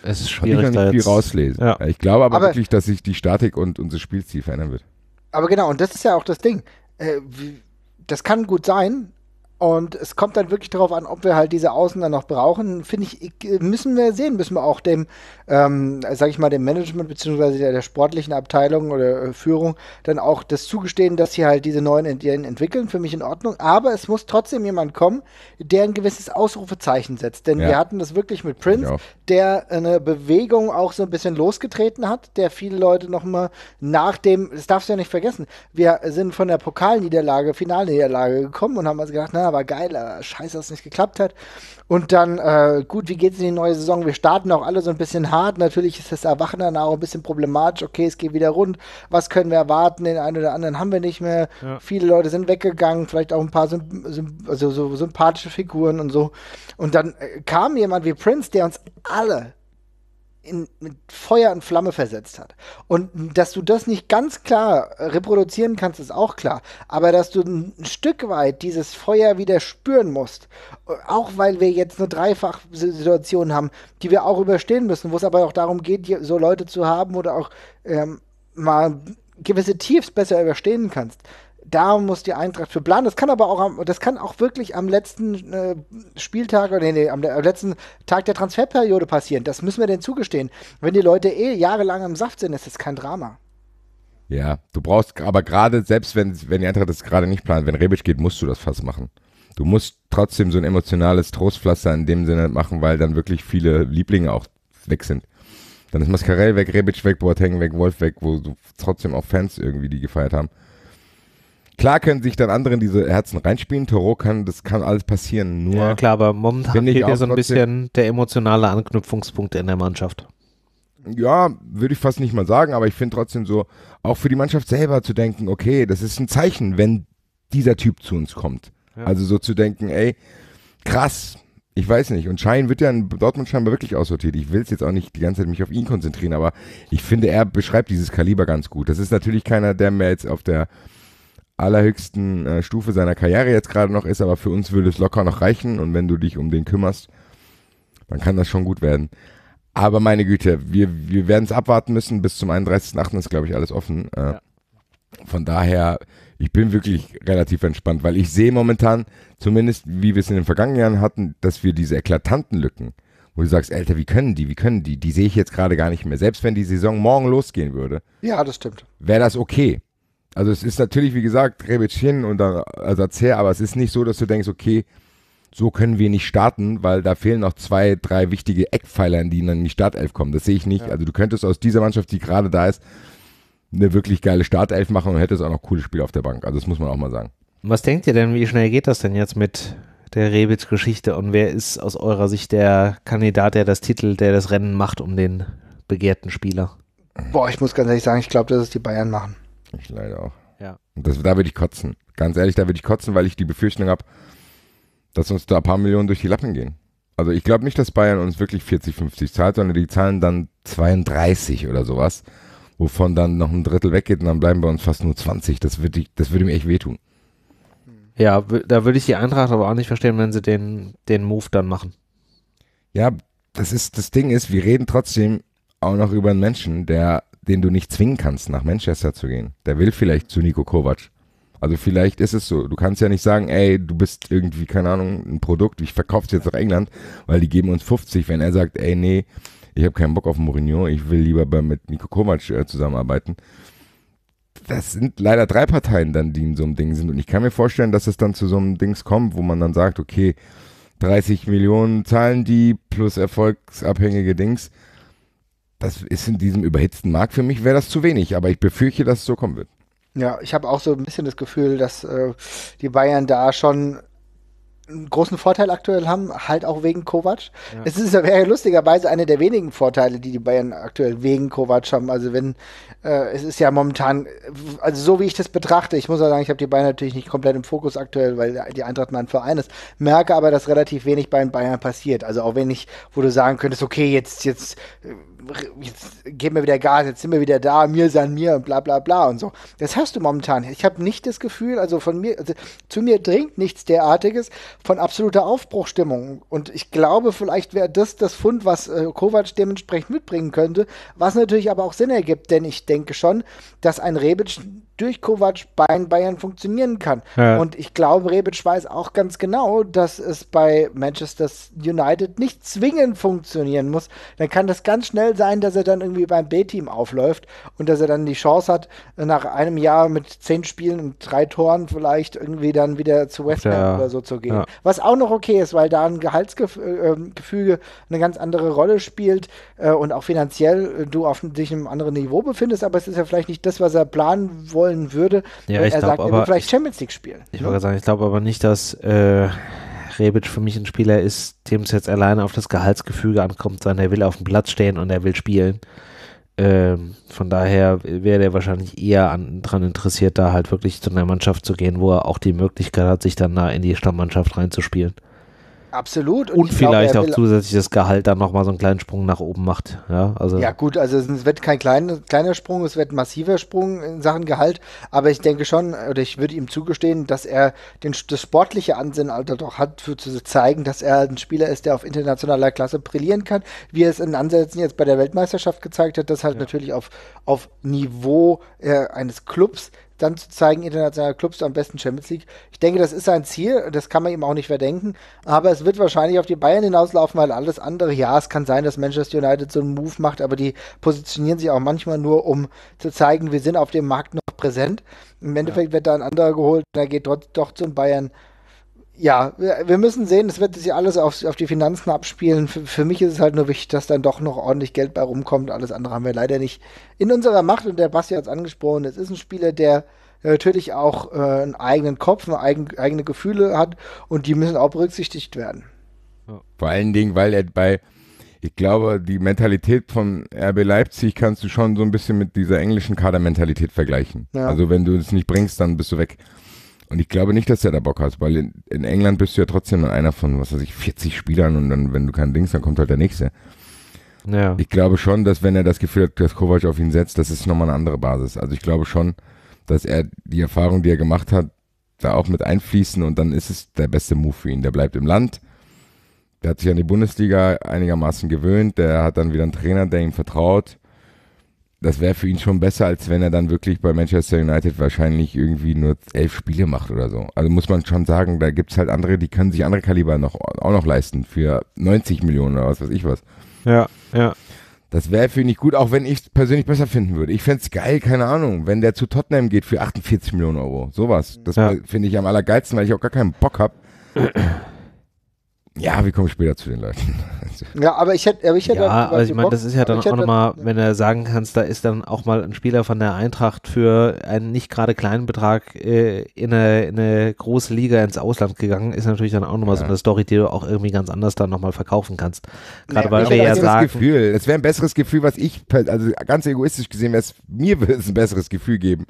es ist schwierig, ich da nicht viel rauslesen. Ja. Ich glaube aber, aber, wirklich, dass sich die Statik und unser Spielstil verändern wird. Aber genau, und das ist ja auch das Ding. Äh, wie, das kann gut sein, und es kommt dann wirklich darauf an, ob wir halt diese Außen dann noch brauchen. Finde ich, müssen wir sehen, müssen wir auch dem, ähm, sage ich mal, dem Management beziehungsweise der, der sportlichen Abteilung oder äh, Führung dann auch das zugestehen, dass sie halt diese neuen Ideen entwickeln. Für mich in Ordnung. Aber es muss trotzdem jemand kommen, der ein gewisses Ausrufezeichen setzt. Denn ja. wir hatten das wirklich mit Prince, der eine Bewegung auch so ein bisschen losgetreten hat, der viele Leute nochmal nach dem, das darfst du ja nicht vergessen, wir sind von der Pokalniederlage, Finalniederlage gekommen und haben uns also gedacht, na, ja, war geil, aber äh, scheiße, dass es nicht geklappt hat. Und dann, äh, gut, wie geht's in die neue Saison? Wir starten auch alle so ein bisschen hart. Natürlich ist das Erwachen dann auch ein bisschen problematisch. Okay, es geht wieder rund. Was können wir erwarten? Den einen oder anderen haben wir nicht mehr. Ja. Viele Leute sind weggegangen, vielleicht auch ein paar symp also so sympathische Figuren und so. Und dann äh, kam jemand wie Prince, der uns alle in, mit Feuer und Flamme versetzt hat. Und dass du das nicht ganz klar äh, reproduzieren kannst, ist auch klar. Aber dass du ein Stück weit dieses Feuer wieder spüren musst, äh, auch weil wir jetzt eine Dreifach-Situation haben, die wir auch überstehen müssen, wo es aber auch darum geht, so Leute zu haben oder auch ähm, mal gewisse Tiefs besser überstehen kannst da muss die Eintracht für planen. Das kann aber auch, am, das kann auch wirklich am letzten äh, Spieltag oder nee, nee, am, am, letzten Tag der Transferperiode passieren. Das müssen wir denn zugestehen. Wenn die Leute eh jahrelang im Saft sind, ist das kein Drama. Ja, du brauchst aber gerade, selbst wenn, wenn die Eintracht das gerade nicht plant, wenn Rebic geht, musst du das fast machen. Du musst trotzdem so ein emotionales Trostpflaster in dem Sinne machen, weil dann wirklich viele Lieblinge auch weg sind. Dann ist Mascarell weg, Rebic weg, Boateng weg, Wolf weg, wo du trotzdem auch Fans irgendwie die gefeiert haben. Klar können sich dann anderen diese Herzen reinspielen. Toro kann, das kann alles passieren. Nur ja, klar, aber momentan fehlt ja so ein bisschen der emotionale Anknüpfungspunkt in der Mannschaft. Ja, würde ich fast nicht mal sagen, aber ich finde trotzdem so, auch für die Mannschaft selber zu denken, okay, das ist ein Zeichen, wenn dieser Typ zu uns kommt. Ja. Also so zu denken, ey, krass, ich weiß nicht. Und Schein wird ja in Dortmund scheinbar wirklich aussortiert. Ich will es jetzt auch nicht die ganze Zeit mich auf ihn konzentrieren, aber ich finde, er beschreibt dieses Kaliber ganz gut. Das ist natürlich keiner, der mehr jetzt auf der allerhöchsten äh, Stufe seiner Karriere jetzt gerade noch ist, aber für uns würde es locker noch reichen und wenn du dich um den kümmerst, dann kann das schon gut werden. Aber meine Güte, wir, wir werden es abwarten müssen. Bis zum 31.8. ist, glaube ich, alles offen. Äh, ja. Von daher, ich bin wirklich relativ entspannt, weil ich sehe momentan, zumindest wie wir es in den vergangenen Jahren hatten, dass wir diese eklatanten Lücken, wo du sagst, Alter, wie können die, wie können die, die sehe ich jetzt gerade gar nicht mehr. Selbst wenn die Saison morgen losgehen würde. Ja, das stimmt. Wäre das okay. Also es ist natürlich, wie gesagt, Rebic hin und dann Ersatz her, aber es ist nicht so, dass du denkst, okay, so können wir nicht starten, weil da fehlen noch zwei, drei wichtige Eckpfeiler, die dann in die Startelf kommen. Das sehe ich nicht. Ja. Also du könntest aus dieser Mannschaft, die gerade da ist, eine wirklich geile Startelf machen und hättest auch noch coole Spiele auf der Bank. Also das muss man auch mal sagen. Was denkt ihr denn, wie schnell geht das denn jetzt mit der Rebic-Geschichte und wer ist aus eurer Sicht der Kandidat, der das Titel, der das Rennen macht um den begehrten Spieler? Boah, ich muss ganz ehrlich sagen, ich glaube, dass es die Bayern machen. Ich leider auch. Ja. Und das, da würde ich kotzen. Ganz ehrlich, da würde ich kotzen, weil ich die Befürchtung habe, dass uns da ein paar Millionen durch die Lappen gehen. Also ich glaube nicht, dass Bayern uns wirklich 40, 50 zahlt, sondern die zahlen dann 32 oder sowas, wovon dann noch ein Drittel weggeht und dann bleiben bei uns fast nur 20. Das, würd ich, das würde mir echt wehtun. Hm. Ja, da würde ich die Eintracht aber auch nicht verstehen, wenn sie den, den Move dann machen. Ja, das ist das Ding ist, wir reden trotzdem auch noch über einen Menschen, der den du nicht zwingen kannst, nach Manchester zu gehen. Der will vielleicht zu Nico Kovac. Also vielleicht ist es so. Du kannst ja nicht sagen, ey, du bist irgendwie, keine Ahnung, ein Produkt, ich verkauf's jetzt nach England, weil die geben uns 50. Wenn er sagt, ey, nee, ich habe keinen Bock auf Mourinho, ich will lieber bei, mit Nico Kovac äh, zusammenarbeiten. Das sind leider drei Parteien dann, die in so einem Ding sind. Und ich kann mir vorstellen, dass es dann zu so einem Dings kommt, wo man dann sagt, okay, 30 Millionen zahlen die plus erfolgsabhängige Dings das ist in diesem überhitzten Markt für mich, wäre das zu wenig, aber ich befürchte, dass es so kommen wird. Ja, ich habe auch so ein bisschen das Gefühl, dass äh, die Bayern da schon einen großen Vorteil aktuell haben, halt auch wegen Kovac. Ja. Es ist ja lustigerweise einer der wenigen Vorteile, die die Bayern aktuell wegen Kovac haben. Also wenn äh, es ist ja momentan, also so wie ich das betrachte, ich muss ja sagen, ich habe die Bayern natürlich nicht komplett im Fokus aktuell, weil die Eintracht mein Verein ist, merke aber, dass relativ wenig bei den Bayern passiert. Also auch wenn ich, wo du sagen könntest, okay, jetzt jetzt äh, jetzt geben wir wieder Gas, jetzt sind wir wieder da, mir sein mir und bla bla bla und so. Das hast du momentan. Ich habe nicht das Gefühl, also von mir, also zu mir dringt nichts derartiges von absoluter Aufbruchstimmung. Und ich glaube, vielleicht wäre das das Fund, was äh, Kovac dementsprechend mitbringen könnte, was natürlich aber auch Sinn ergibt, denn ich denke schon, dass ein Rebic durch Kovac bei Bayern funktionieren kann. Ja. Und ich glaube, Rebic weiß auch ganz genau, dass es bei Manchester United nicht zwingend funktionieren muss. Dann kann das ganz schnell sein, dass er dann irgendwie beim B-Team aufläuft und dass er dann die Chance hat, nach einem Jahr mit zehn Spielen und drei Toren vielleicht irgendwie dann wieder zu West Ham ja. oder so zu gehen. Ja. Was auch noch okay ist, weil da ein Gehaltsgefüge ähm, eine ganz andere Rolle spielt äh, und auch finanziell äh, du auf dich einem anderen Niveau befindest, aber es ist ja vielleicht nicht das, was er planen wollte wollen würde, ja, ich er sagt, aber, er will vielleicht Champions League spielen. Ich ne? sagen, ich glaube aber nicht, dass äh, Rebic für mich ein Spieler ist, dem es jetzt alleine auf das Gehaltsgefüge ankommt, sondern er will auf dem Platz stehen und er will spielen. Ähm, von daher wäre er wahrscheinlich eher daran interessiert, da halt wirklich zu einer Mannschaft zu gehen, wo er auch die Möglichkeit hat, sich dann da in die Stammmannschaft reinzuspielen. Absolut. Und, und vielleicht glaub, auch zusätzlich das Gehalt dann nochmal so einen kleinen Sprung nach oben macht. Ja, also ja gut, also es wird kein klein, kleiner Sprung, es wird ein massiver Sprung in Sachen Gehalt, aber ich denke schon, oder ich würde ihm zugestehen, dass er den, das sportliche Ansinnen also doch hat, für zu zeigen, dass er ein Spieler ist, der auf internationaler Klasse brillieren kann, wie er es in Ansätzen jetzt bei der Weltmeisterschaft gezeigt hat, dass halt ja. natürlich auf, auf Niveau äh, eines Clubs dann zu zeigen, internationale Clubs am besten Champions League. Ich denke, das ist sein Ziel, das kann man ihm auch nicht verdenken, aber es wird wahrscheinlich auf die Bayern hinauslaufen, weil alles andere, ja, es kann sein, dass Manchester United so einen Move macht, aber die positionieren sich auch manchmal nur, um zu zeigen, wir sind auf dem Markt noch präsent. Im Endeffekt ja. wird da ein anderer geholt, und er geht dort, doch zum Bayern ja, wir müssen sehen, es wird sich alles auf, auf die Finanzen abspielen. Für, für, mich ist es halt nur wichtig, dass dann doch noch ordentlich Geld bei rumkommt. Alles andere haben wir leider nicht in unserer Macht. Und der Basti hat es angesprochen. Es ist ein Spieler, der äh, natürlich auch äh, einen eigenen Kopf, eine eigen, eigene Gefühle hat. Und die müssen auch berücksichtigt werden. Vor allen Dingen, weil er bei, ich glaube, die Mentalität von RB Leipzig kannst du schon so ein bisschen mit dieser englischen Kadermentalität vergleichen. Ja. Also wenn du es nicht bringst, dann bist du weg. Und ich glaube nicht, dass der da Bock hat, weil in, in England bist du ja trotzdem dann einer von, was weiß ich, 40 Spielern und dann, wenn du keinen Dings, dann kommt halt der nächste. Ja. Ich glaube schon, dass wenn er das Gefühl hat, dass Kovac auf ihn setzt, das ist nochmal eine andere Basis. Also ich glaube schon, dass er die Erfahrung, die er gemacht hat, da auch mit einfließen und dann ist es der beste Move für ihn. Der bleibt im Land, der hat sich an die Bundesliga einigermaßen gewöhnt, der hat dann wieder einen Trainer, der ihm vertraut das wäre für ihn schon besser, als wenn er dann wirklich bei Manchester United wahrscheinlich irgendwie nur elf Spiele macht oder so. Also muss man schon sagen, da gibt es halt andere, die können sich andere Kaliber noch, auch noch leisten für 90 Millionen oder was weiß ich was. Ja, ja. Das wäre für ihn nicht gut, auch wenn ich es persönlich besser finden würde. Ich fände es geil, keine Ahnung, wenn der zu Tottenham geht für 48 Millionen Euro. Sowas. Das ja. finde ich am allergeilsten, weil ich auch gar keinen Bock habe, ja, wir kommen später zu den Leuten. Also, ja, aber ich hätte, aber ich hätte. Ja, dann, halt aber ich meine, das ist ja dann auch nochmal, wenn du sagen kannst, da ist dann auch mal ein Spieler von der Eintracht für einen nicht gerade kleinen Betrag äh, in, eine, in, eine, große Liga ins Ausland gegangen, ist natürlich dann auch nochmal ja. so eine Story, die du auch irgendwie ganz anders dann nochmal verkaufen kannst. Gerade ja, weil wir ja sagen. Gefühl. Es wäre ein besseres Gefühl, was ich, also ganz egoistisch gesehen, mir würde es ein besseres Gefühl geben,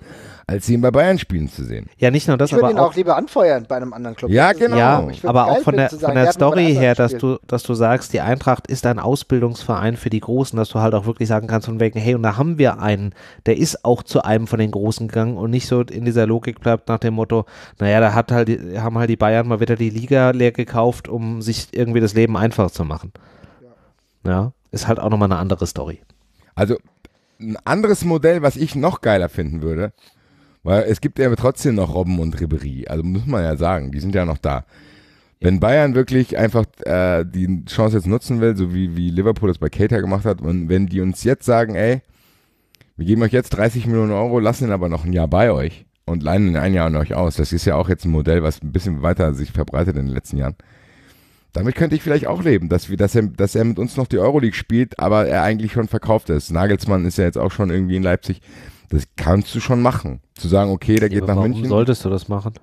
als ihn bei Bayern spielen zu sehen. Ja, nicht nur das, ich aber. Ich würde ihn auch, auch, lieber anfeuern bei einem anderen Club. Ja, genau. Ja, aber auch von der, sagen, von der Story her, dass du, dass du sagst, die Eintracht ist ein Ausbildungsverein für die Großen, dass du halt auch wirklich sagen kannst, von wegen, hey, und da haben wir einen, der ist auch zu einem von den Großen gegangen und nicht so in dieser Logik bleibt nach dem Motto, naja, da hat halt, haben halt die Bayern mal wieder die Liga leer gekauft, um sich irgendwie das Leben einfacher zu machen. ja ist halt auch nochmal eine andere Story. Also, ein anderes Modell, was ich noch geiler finden würde, weil es gibt ja trotzdem noch Robben und Ribery. Also muss man ja sagen, die sind ja noch da. Wenn Bayern wirklich einfach äh, die Chance jetzt nutzen will, so wie, wie Liverpool das bei Cater gemacht hat, und wenn die uns jetzt sagen, ey, wir geben euch jetzt 30 Millionen Euro, lassen ihn aber noch ein Jahr bei euch und leihen ihn ein Jahr an euch aus, das ist ja auch jetzt ein Modell, was ein bisschen weiter sich verbreitet in den letzten Jahren. Damit könnte ich vielleicht auch leben, dass, wir, dass, er, dass er mit uns noch die Euroleague spielt, aber er eigentlich schon verkauft ist. Nagelsmann ist ja jetzt auch schon irgendwie in Leipzig. Das kannst du schon machen. Zu sagen, okay, der geht ja, nach warum München. Warum solltest du das machen?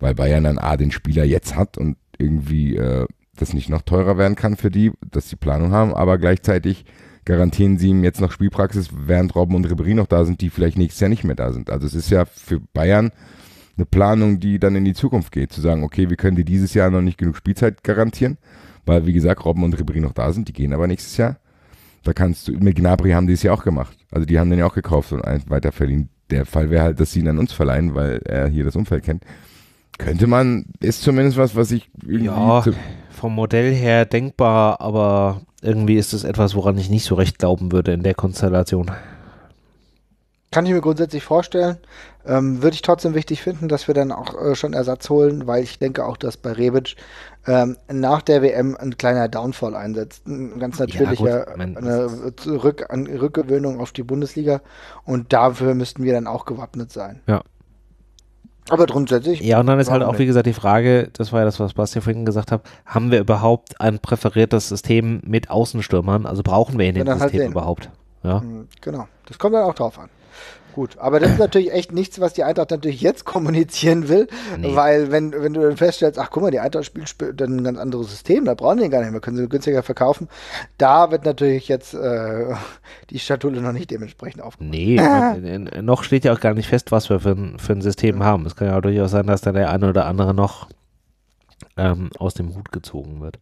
Weil Bayern dann A, den Spieler jetzt hat und irgendwie äh, das nicht noch teurer werden kann für die, dass die Planung haben, aber gleichzeitig garantieren sie ihm jetzt noch Spielpraxis, während Robben und Ribery noch da sind, die vielleicht nächstes Jahr nicht mehr da sind. Also es ist ja für Bayern eine Planung, die dann in die Zukunft geht, zu sagen, okay, wir können dir dieses Jahr noch nicht genug Spielzeit garantieren, weil wie gesagt, Robben und Ribery noch da sind, die gehen aber nächstes Jahr. Da kannst du, mit Gnabry haben die es ja auch gemacht. Also die haben den ja auch gekauft und weiterverliehen. Der Fall wäre halt, dass sie ihn an uns verleihen, weil er hier das Umfeld kennt. Könnte man, ist zumindest was, was ich irgendwie. Ja, vom Modell her denkbar, aber irgendwie ist es etwas, woran ich nicht so recht glauben würde in der Konstellation. Kann ich mir grundsätzlich vorstellen. Ähm, würde ich trotzdem wichtig finden, dass wir dann auch äh, schon Ersatz holen, weil ich denke auch, dass bei Rebic ähm, nach der WM ein kleiner Downfall einsetzt. Ein ganz natürlicher ja, Rück Rückgewöhnung auf die Bundesliga. Und dafür müssten wir dann auch gewappnet sein. Ja. Aber grundsätzlich. Ja, und dann ist halt auch, wie gesagt, die Frage, das war ja das, was Basti vorhin gesagt hat, haben wir überhaupt ein präferiertes System mit Außenstürmern? Also brauchen wir in dem halt System halt überhaupt? Ja. Hm, genau, das kommt dann auch drauf an. Gut, aber das ist natürlich echt nichts, was die Eintracht natürlich jetzt kommunizieren will, nee. weil wenn, wenn du dann feststellst, ach guck mal, die Eintracht spielt, spielt dann ein ganz anderes System, da brauchen die gar nicht mehr, können sie günstiger verkaufen, da wird natürlich jetzt äh, die Schatulle noch nicht dementsprechend aufgemacht. Nee, noch steht ja auch gar nicht fest, was wir für ein, für ein System mhm. haben. Es kann ja auch durchaus sein, dass dann der eine oder andere noch ähm, aus dem Hut gezogen wird.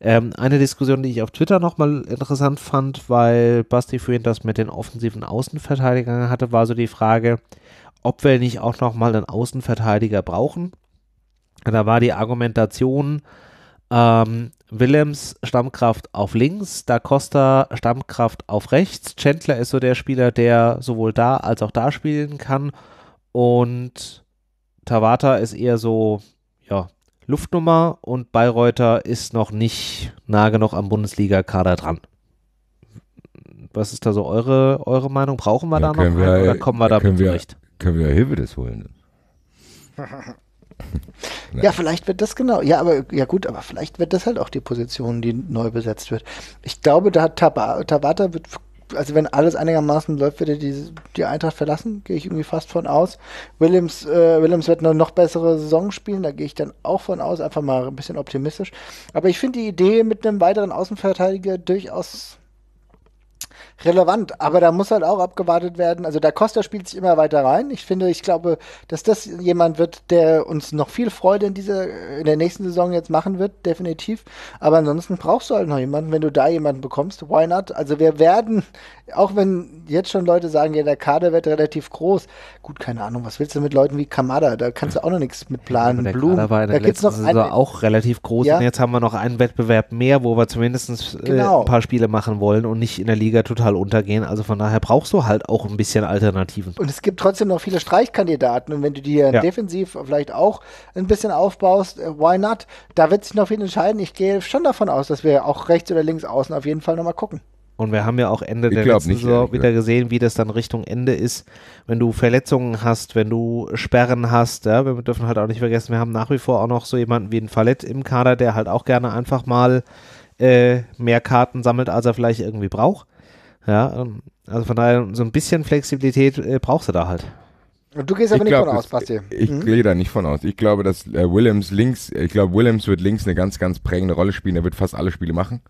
Ähm, eine Diskussion, die ich auf Twitter nochmal interessant fand, weil Basti vorhin das mit den offensiven Außenverteidigern hatte, war so die Frage, ob wir nicht auch nochmal einen Außenverteidiger brauchen. Da war die Argumentation, ähm, Willems Stammkraft auf links, Da Costa Stammkraft auf rechts. Chandler ist so der Spieler, der sowohl da als auch da spielen kann. Und Tawata ist eher so, ja, Luftnummer und Bayreuther ist noch nicht nah genug am Bundesliga-Kader dran. Was ist da so eure, eure Meinung? Brauchen wir ja, da noch einen, wir, oder kommen wir damit zurecht? Können wir Hilvedes holen? ja, vielleicht wird das genau. Ja, aber ja gut, aber vielleicht wird das halt auch die Position, die neu besetzt wird. Ich glaube, da hat Tabata wird also wenn alles einigermaßen läuft, wird er die, die Eintracht verlassen, gehe ich irgendwie fast von aus. Williams, äh, Williams wird eine noch bessere Saison spielen, da gehe ich dann auch von aus, einfach mal ein bisschen optimistisch. Aber ich finde die Idee mit einem weiteren Außenverteidiger durchaus relevant. Aber da muss halt auch abgewartet werden. Also da Costa spielt sich immer weiter rein. Ich finde, ich glaube, dass das jemand wird, der uns noch viel Freude in dieser, in der nächsten Saison jetzt machen wird, definitiv. Aber ansonsten brauchst du halt noch jemanden. Wenn du da jemanden bekommst, why not? Also wir werden, auch wenn jetzt schon Leute sagen, ja, der Kader wird relativ groß. Gut, keine Ahnung, was willst du mit Leuten wie Kamada? Da kannst du auch noch nichts mit planen. Ja, der Blum, Kader war in der da gibt's noch einen, auch relativ groß. Ja. Und jetzt haben wir noch einen Wettbewerb mehr, wo wir zumindest äh, genau. ein paar Spiele machen wollen und nicht in der Liga total total untergehen. Also von daher brauchst du halt auch ein bisschen Alternativen. Und es gibt trotzdem noch viele Streichkandidaten. Und wenn du die ja. defensiv vielleicht auch ein bisschen aufbaust, äh, why not? Da wird sich noch viel entscheiden. Ich gehe schon davon aus, dass wir auch rechts oder links außen auf jeden Fall nochmal gucken. Und wir haben ja auch Ende ich der letzten nicht, Saison wieder gesehen, wie das dann Richtung Ende ist, wenn du Verletzungen hast, wenn du Sperren hast. Ja, wir dürfen halt auch nicht vergessen, wir haben nach wie vor auch noch so jemanden wie ein Fallett im Kader, der halt auch gerne einfach mal äh, mehr Karten sammelt, als er vielleicht irgendwie braucht. Ja, ähm, also von daher, so ein bisschen Flexibilität äh, brauchst du da halt. Du gehst aber ich nicht glaub, von aus, Basti. Ich mhm. gehe da nicht von aus. Ich glaube, dass äh, Williams links, ich glaube, Williams wird links eine ganz, ganz prägende Rolle spielen. Er wird fast alle Spiele machen.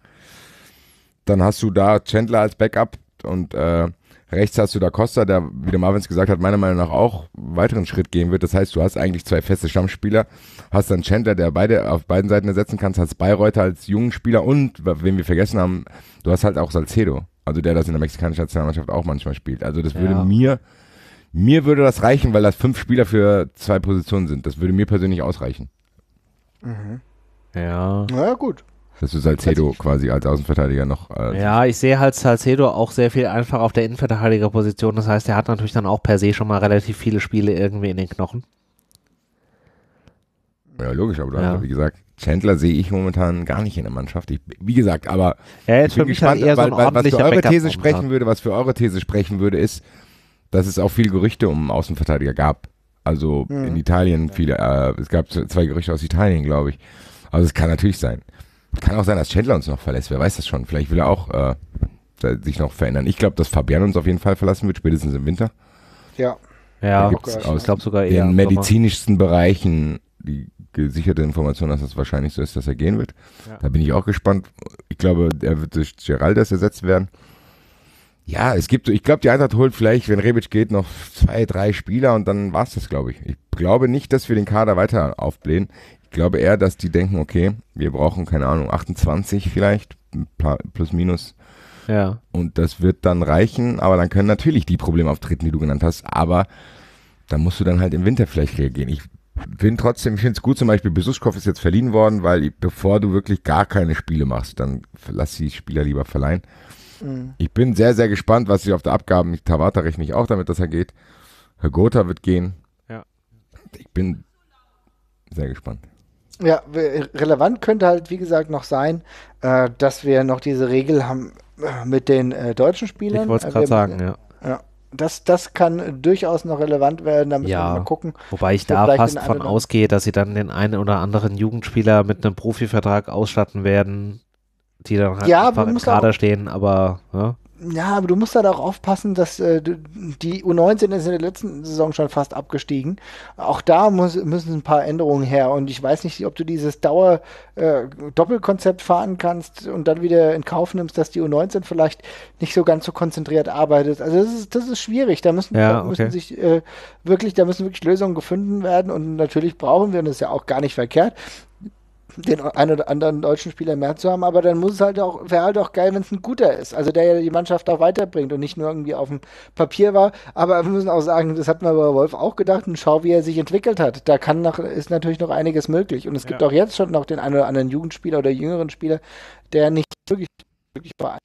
Dann hast du da Chandler als Backup und äh, rechts hast du da Costa, der, wie der Marvin es gesagt hat, meiner Meinung nach auch einen weiteren Schritt gehen wird. Das heißt, du hast eigentlich zwei feste Stammspieler, hast dann Chandler, der beide auf beiden Seiten ersetzen kannst, hast Bayreuther als jungen Spieler und, wen wir vergessen haben, du hast halt auch Salcedo. Also der das in der mexikanischen Nationalmannschaft auch manchmal spielt. Also das würde ja. mir, mir würde das reichen, weil das fünf Spieler für zwei Positionen sind. Das würde mir persönlich ausreichen. Mhm. Ja. Ja, gut. Dass du Salcedo quasi als Außenverteidiger noch. Als äh, ja, ich sehe halt Salcedo auch sehr viel einfach auf der Innenverteidigerposition. Das heißt, er hat natürlich dann auch per se schon mal relativ viele Spiele irgendwie in den Knochen. Ja, logisch, aber ja. Hast, wie gesagt, Chandler sehe ich momentan gar nicht in der Mannschaft. Ich, wie gesagt, aber ja, jetzt ich bin halt gespannt, eher weil, so weil, was für eure Backup These sprechen würde, was für eure These sprechen würde, ist, dass es auch viele Gerüchte um Außenverteidiger gab. Also mhm. in Italien viele, äh, es gab zwei Gerüchte aus Italien, glaube ich. Also es kann natürlich sein. Kann auch sein, dass Chandler uns noch verlässt. Wer weiß das schon? Vielleicht will er auch äh, sich noch verändern. Ich glaube, dass Fabian uns auf jeden Fall verlassen wird, spätestens im Winter. Ja. Ja, ich glaube sogar eher. In den medizinischsten Bereichen die gesicherte Information, dass das wahrscheinlich so ist, dass er gehen wird. Ja. Da bin ich auch gespannt. Ich glaube, er wird durch Geraldes ersetzt werden. Ja, es gibt, ich glaube, die Eintracht holt vielleicht, wenn Rebic geht, noch zwei, drei Spieler und dann war's das, glaube ich. Ich glaube nicht, dass wir den Kader weiter aufblähen. Ich glaube eher, dass die denken, okay, wir brauchen, keine Ahnung, 28 vielleicht, plus minus. Ja. Und das wird dann reichen, aber dann können natürlich die Probleme auftreten, die du genannt hast, aber da musst du dann halt im Winter vielleicht reagieren. Ich bin trotzdem, ich finde es gut, zum Beispiel Besuchskopf ist jetzt verliehen worden, weil bevor du wirklich gar keine Spiele machst, dann lass die Spieler lieber verleihen. Mhm. Ich bin sehr, sehr gespannt, was sich auf der Abgaben, Tawata rechne ich auch damit, dass er geht. Herr Gotha wird gehen. Ja. Ich bin sehr gespannt. Ja, relevant könnte halt, wie gesagt, noch sein, äh, dass wir noch diese Regel haben äh, mit den äh, deutschen Spielern. Ich wollte es gerade sagen, ja. ja das, das kann durchaus noch relevant werden, da müssen ja, wir mal gucken. Wobei ich da fast von ausgehe, dass sie dann den einen oder anderen Jugendspieler mit einem Profivertrag ausstatten werden, die dann halt ja, einfach im Kader auch, stehen, aber ja. Ne? ja, aber du musst halt auch aufpassen, dass äh, die U19 ist in der letzten Saison schon fast abgestiegen. Auch da muss, müssen ein paar Änderungen her. Und ich weiß nicht, ob du dieses Dauer-Doppelkonzept äh, fahren kannst und dann wieder in Kauf nimmst, dass die U19 vielleicht nicht so ganz so konzentriert arbeitet. Also das ist, das ist schwierig. Da müssen, ja, okay. müssen sich äh, wirklich, da müssen wirklich Lösungen gefunden werden. Und natürlich brauchen wir, und das ist ja auch gar nicht verkehrt, den einen oder anderen deutschen Spieler mehr zu haben, aber dann muss es halt auch, wäre halt auch geil, wenn es ein guter ist. Also der ja die Mannschaft auch weiterbringt und nicht nur irgendwie auf dem Papier war. Aber wir müssen auch sagen, das hat man bei Wolf auch gedacht und schau, wie er sich entwickelt hat. Da kann noch, ist natürlich noch einiges möglich. Und es gibt ja. auch jetzt schon noch den einen oder anderen Jugendspieler oder jüngeren Spieler, der nicht wirklich, wirklich bei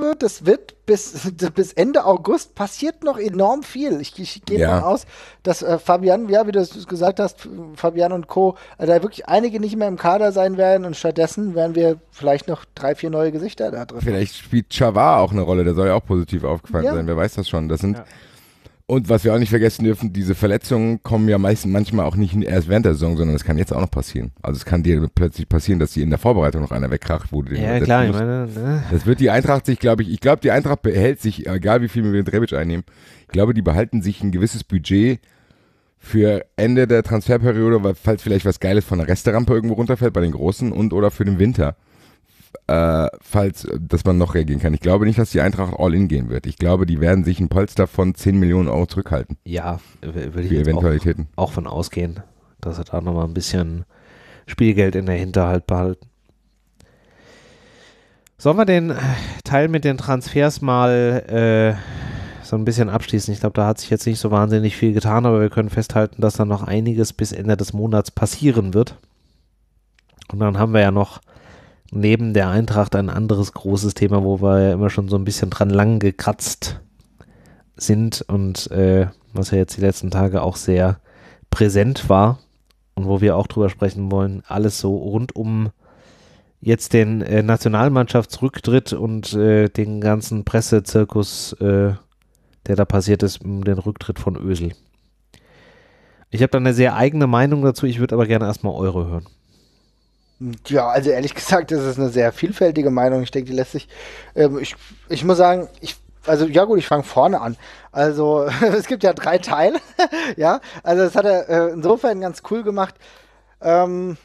ja. Das wird bis, bis Ende August passiert noch enorm viel. Ich, ich gehe ja. davon aus, dass äh, Fabian, ja, wie du es gesagt hast, Fabian und Co., äh, da wirklich einige nicht mehr im Kader sein werden und stattdessen werden wir vielleicht noch drei, vier neue Gesichter da drin. Vielleicht spielt Chavar auch eine Rolle, der soll ja auch positiv aufgefallen ja. sein, wer weiß das schon. Das sind. Und was wir auch nicht vergessen dürfen, diese Verletzungen kommen ja meistens manchmal auch nicht erst während der Saison, sondern das kann jetzt auch noch passieren. Also es kann dir plötzlich passieren, dass dir in der Vorbereitung noch einer wegkracht, wo du den Ja, klar, ich meine, ne? Das wird die Eintracht sich, glaube ich, ich glaube, die Eintracht behält sich, egal wie viel wir mit Drebic einnehmen, ich glaube, die behalten sich ein gewisses Budget für Ende der Transferperiode, falls vielleicht was Geiles von der Resterampe irgendwo runterfällt bei den Großen und oder für den Winter äh, falls, dass man noch reagieren kann. Ich glaube nicht, dass die Eintracht all in gehen wird. Ich glaube, die werden sich ein Polster von 10 Millionen Euro zurückhalten. Ja, würde ich Eventualitäten. Auch, auch, von ausgehen, dass er da nochmal ein bisschen Spielgeld in der Hinterhalt behalten. Sollen wir den Teil mit den Transfers mal äh, so ein bisschen abschließen? Ich glaube, da hat sich jetzt nicht so wahnsinnig viel getan, aber wir können festhalten, dass da noch einiges bis Ende des Monats passieren wird. Und dann haben wir ja noch neben der Eintracht ein anderes großes Thema, wo wir ja immer schon so ein bisschen dran lang gekratzt sind und äh, was ja jetzt die letzten Tage auch sehr präsent war und wo wir auch drüber sprechen wollen, alles so rund um jetzt den äh, Nationalmannschaftsrücktritt und äh, den ganzen Pressezirkus, äh, der da passiert ist, um den Rücktritt von Ösel. Ich habe da eine sehr eigene Meinung dazu, ich würde aber gerne erstmal eure hören. Ja, also ehrlich gesagt, das ist eine sehr vielfältige Meinung. Ich denke, die lässt sich. Ähm, ich, ich muss sagen, ich also ja gut, ich fange vorne an. Also es gibt ja drei Teile, ja. Also das hat er äh, insofern ganz cool gemacht. Ähm,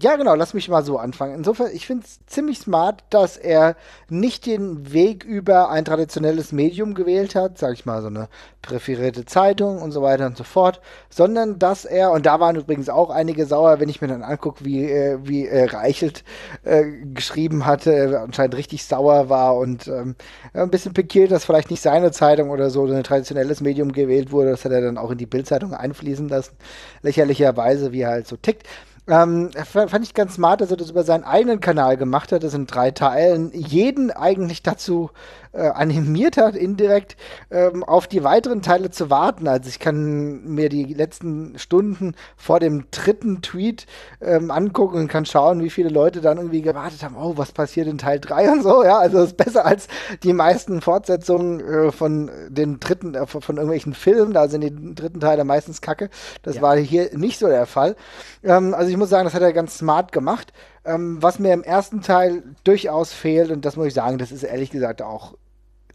ja, genau, lass mich mal so anfangen. Insofern, ich finde es ziemlich smart, dass er nicht den Weg über ein traditionelles Medium gewählt hat, sage ich mal, so eine präferierte Zeitung und so weiter und so fort, sondern dass er, und da waren übrigens auch einige sauer, wenn ich mir dann angucke, wie, äh, wie äh, Reichelt äh, geschrieben hatte, anscheinend richtig sauer war und ähm, ein bisschen pikiert, dass vielleicht nicht seine Zeitung oder so ein traditionelles Medium gewählt wurde, das hat er dann auch in die Bildzeitung einfließen lassen, lächerlicherweise, wie er halt so tickt. Ähm, fand ich ganz smart, dass er das über seinen eigenen Kanal gemacht hat, das in drei Teilen, jeden eigentlich dazu äh, animiert hat, indirekt ähm, auf die weiteren Teile zu warten. Also ich kann mir die letzten Stunden vor dem dritten Tweet ähm, angucken und kann schauen, wie viele Leute dann irgendwie gewartet haben, oh, was passiert in Teil 3 und so, ja, also ist besser als die meisten Fortsetzungen äh, von den dritten, äh, von irgendwelchen Filmen, da sind die dritten Teile meistens kacke. Das ja. war hier nicht so der Fall. Ähm, also ich muss sagen, das hat er ganz smart gemacht. Ähm, was mir im ersten Teil durchaus fehlt, und das muss ich sagen, das ist ehrlich gesagt auch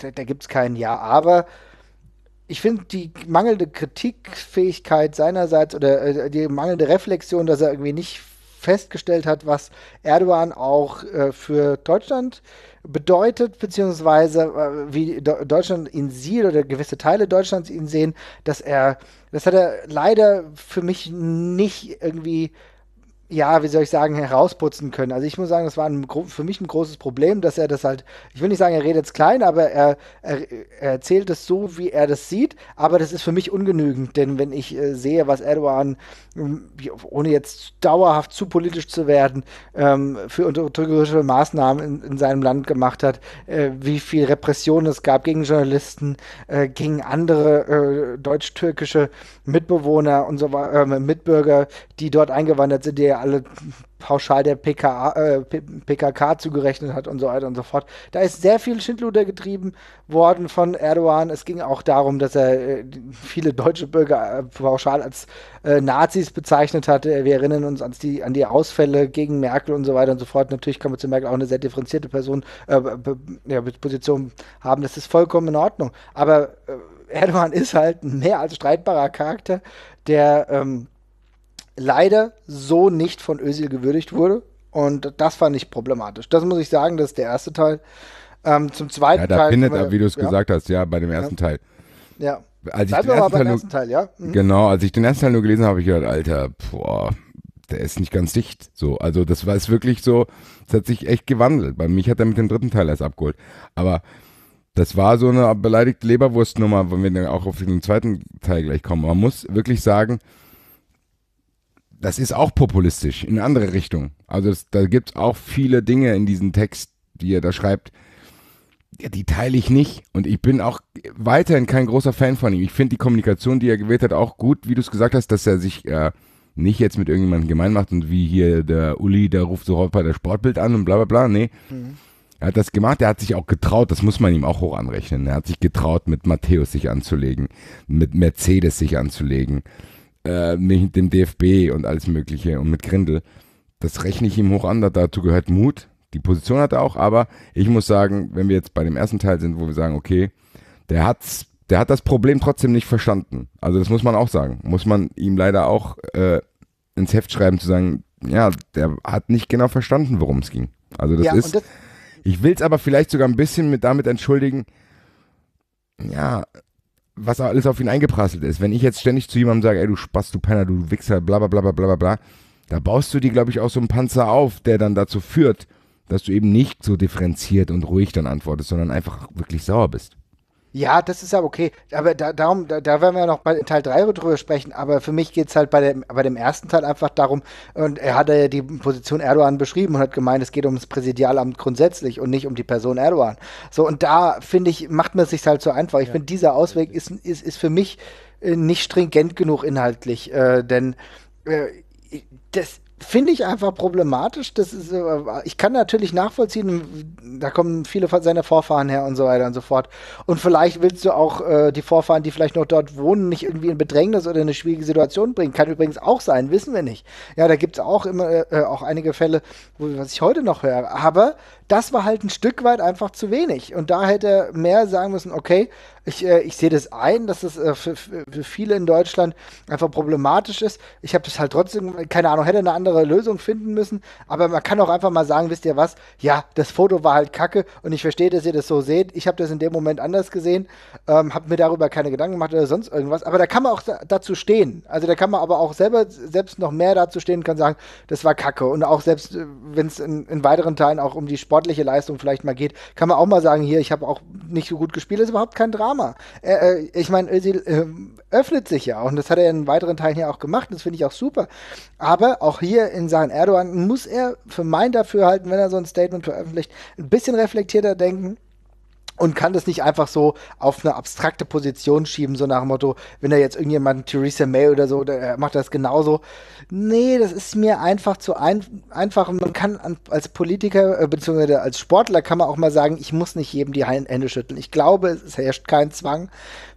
da, da gibt es kein Ja, aber ich finde die mangelnde Kritikfähigkeit seinerseits oder äh, die mangelnde Reflexion, dass er irgendwie nicht festgestellt hat, was Erdogan auch äh, für Deutschland bedeutet, beziehungsweise äh, wie Do Deutschland ihn sieht oder gewisse Teile Deutschlands ihn sehen, dass er, das hat er leider für mich nicht irgendwie ja, wie soll ich sagen, herausputzen können. Also ich muss sagen, das war ein, für mich ein großes Problem, dass er das halt, ich will nicht sagen, er redet es klein, aber er, er, er, erzählt es so, wie er das sieht, aber das ist für mich ungenügend, denn wenn ich äh, sehe, was Erdogan, ähm, ohne jetzt dauerhaft zu politisch zu werden, ähm, für unterdrückerische Maßnahmen in, in, seinem Land gemacht hat, äh, wie viel Repression es gab gegen Journalisten, äh, gegen andere äh, deutsch-türkische Mitbewohner und so äh, Mitbürger, die dort eingewandert sind, die ja alle pauschal der PKA, äh, PKK zugerechnet hat und so weiter und so fort. Da ist sehr viel Schindluder getrieben worden von Erdogan. Es ging auch darum, dass er äh, viele deutsche Bürger äh, pauschal als äh, Nazis bezeichnet hatte. Äh, wir erinnern uns an die, an die Ausfälle gegen Merkel und so weiter und so fort. Natürlich kann man zu Merkel auch eine sehr differenzierte Person, äh, ja, Position haben. Das ist vollkommen in Ordnung. Aber Erdogan ist halt ein mehr als streitbarer Charakter, der ähm, leider so nicht von Özil gewürdigt wurde. Und das fand ich problematisch. Das muss ich sagen, das ist der erste Teil. Ähm, zum zweiten ja, da Teil. Findet, wir, wie du es ja. gesagt hast, ja, bei dem ersten ja. Teil. Ja. Als Bleiben ich den ersten Teil, ersten Teil, ja. Mhm. Genau, als ich den ersten Teil nur gelesen habe, habe ich gedacht, Alter, boah, der ist nicht ganz dicht. So, also das war es wirklich so, es hat sich echt gewandelt. Bei mich hat er mit dem dritten Teil erst abgeholt. Aber das war so eine beleidigte Leberwurstnummer, wenn wir dann auch auf den zweiten Teil gleich kommen. Man muss wirklich sagen, das ist auch populistisch in eine andere Richtung. Also das, da gibt es auch viele Dinge in diesem Text, die er da schreibt, die, die teile ich nicht. Und ich bin auch weiterhin kein großer Fan von ihm. Ich finde die Kommunikation, die er gewählt hat, auch gut, wie du es gesagt hast, dass er sich äh, nicht jetzt mit irgendjemandem gemein macht und wie hier der Uli, der ruft so bei der Sportbild an und bla bla bla. Nee. Mhm. Er hat das gemacht, er hat sich auch getraut, das muss man ihm auch hoch anrechnen. Er hat sich getraut, mit Matthäus sich anzulegen, mit Mercedes sich anzulegen, äh, mit dem DFB und alles Mögliche und mit Grindel. Das rechne ich ihm hoch an, dazu gehört Mut. Die Position hat er auch, aber ich muss sagen, wenn wir jetzt bei dem ersten Teil sind, wo wir sagen, okay, der hat's, der hat das Problem trotzdem nicht verstanden. Also das muss man auch sagen. Muss man ihm leider auch äh, ins Heft schreiben, zu sagen, ja, der hat nicht genau verstanden, worum es ging. Also das ja, ist. Das ich will es aber vielleicht sogar ein bisschen mit damit entschuldigen, ja, was alles auf ihn eingeprasselt ist. Wenn ich jetzt ständig zu jemandem sage, ey, du Spaß, du Penner, du Wichser, bla bla bla bla bla bla, da baust du dir, glaube ich, auch so einen Panzer auf, der dann dazu führt, dass du eben nicht so differenziert und ruhig dann antwortest, sondern einfach wirklich sauer bist. Ja, das ist aber okay. Aber da, darum, da, da werden wir ja noch bei Teil 3 drüber sprechen. Aber für mich geht es halt bei dem, bei dem ersten Teil einfach darum, und er hat ja die Position Erdogan beschrieben und hat gemeint, es geht ums Präsidialamt grundsätzlich und nicht um die Person Erdogan. So, und da finde ich, macht man es sich halt so einfach. Ich ja. finde, dieser Ausweg ist, ist, ist für mich äh, nicht stringent genug inhaltlich, äh, denn äh, das, finde ich einfach problematisch. Das ist, äh, ich kann natürlich nachvollziehen, da kommen viele von seiner Vorfahren her und so weiter und so fort. Und vielleicht willst du auch äh, die Vorfahren, die vielleicht noch dort wohnen, nicht irgendwie in Bedrängnis oder in eine schwierige Situation bringen. Kann übrigens auch sein, wissen wir nicht. Ja, da gibt es auch immer äh, äh, auch einige Fälle, wo, was ich heute noch höre. Aber das war halt ein Stück weit einfach zu wenig. Und da hätte er mehr sagen müssen, okay, ich, äh, ich sehe das ein, dass das äh, für, für, viele in Deutschland einfach problematisch ist. Ich habe das halt trotzdem, keine Ahnung, hätte eine andere Lösung finden müssen. Aber man kann auch einfach mal sagen, wisst ihr was, ja, das Foto war halt kacke und ich verstehe, dass ihr das so seht. Ich habe das in dem Moment anders gesehen, ähm, habe mir darüber keine Gedanken gemacht oder sonst irgendwas. Aber da kann man auch dazu stehen. Also da kann man aber auch selber selbst noch mehr dazu stehen und kann sagen, das war kacke. Und auch selbst, äh, wenn es in, in weiteren Teilen auch um die Sport sportliche Leistung vielleicht mal geht, kann man auch mal sagen, hier, ich habe auch nicht so gut gespielt, ist überhaupt kein Drama. Äh, äh, ich meine, Özil äh, öffnet sich ja auch und das hat er in weiteren Teilen ja auch gemacht, das finde ich auch super. Aber auch hier in Sachen Erdogan muss er für mein Dafürhalten, wenn er so ein Statement veröffentlicht, ein bisschen reflektierter denken und kann das nicht einfach so auf eine abstrakte Position schieben, so nach dem Motto, wenn da jetzt irgendjemand Theresa May oder so, der macht das genauso. Nee, das ist mir einfach zu ein, einfach. Und man kann als Politiker äh, bzw. als Sportler kann man auch mal sagen, ich muss nicht jedem die Hände schütteln. Ich glaube, es herrscht kein Zwang.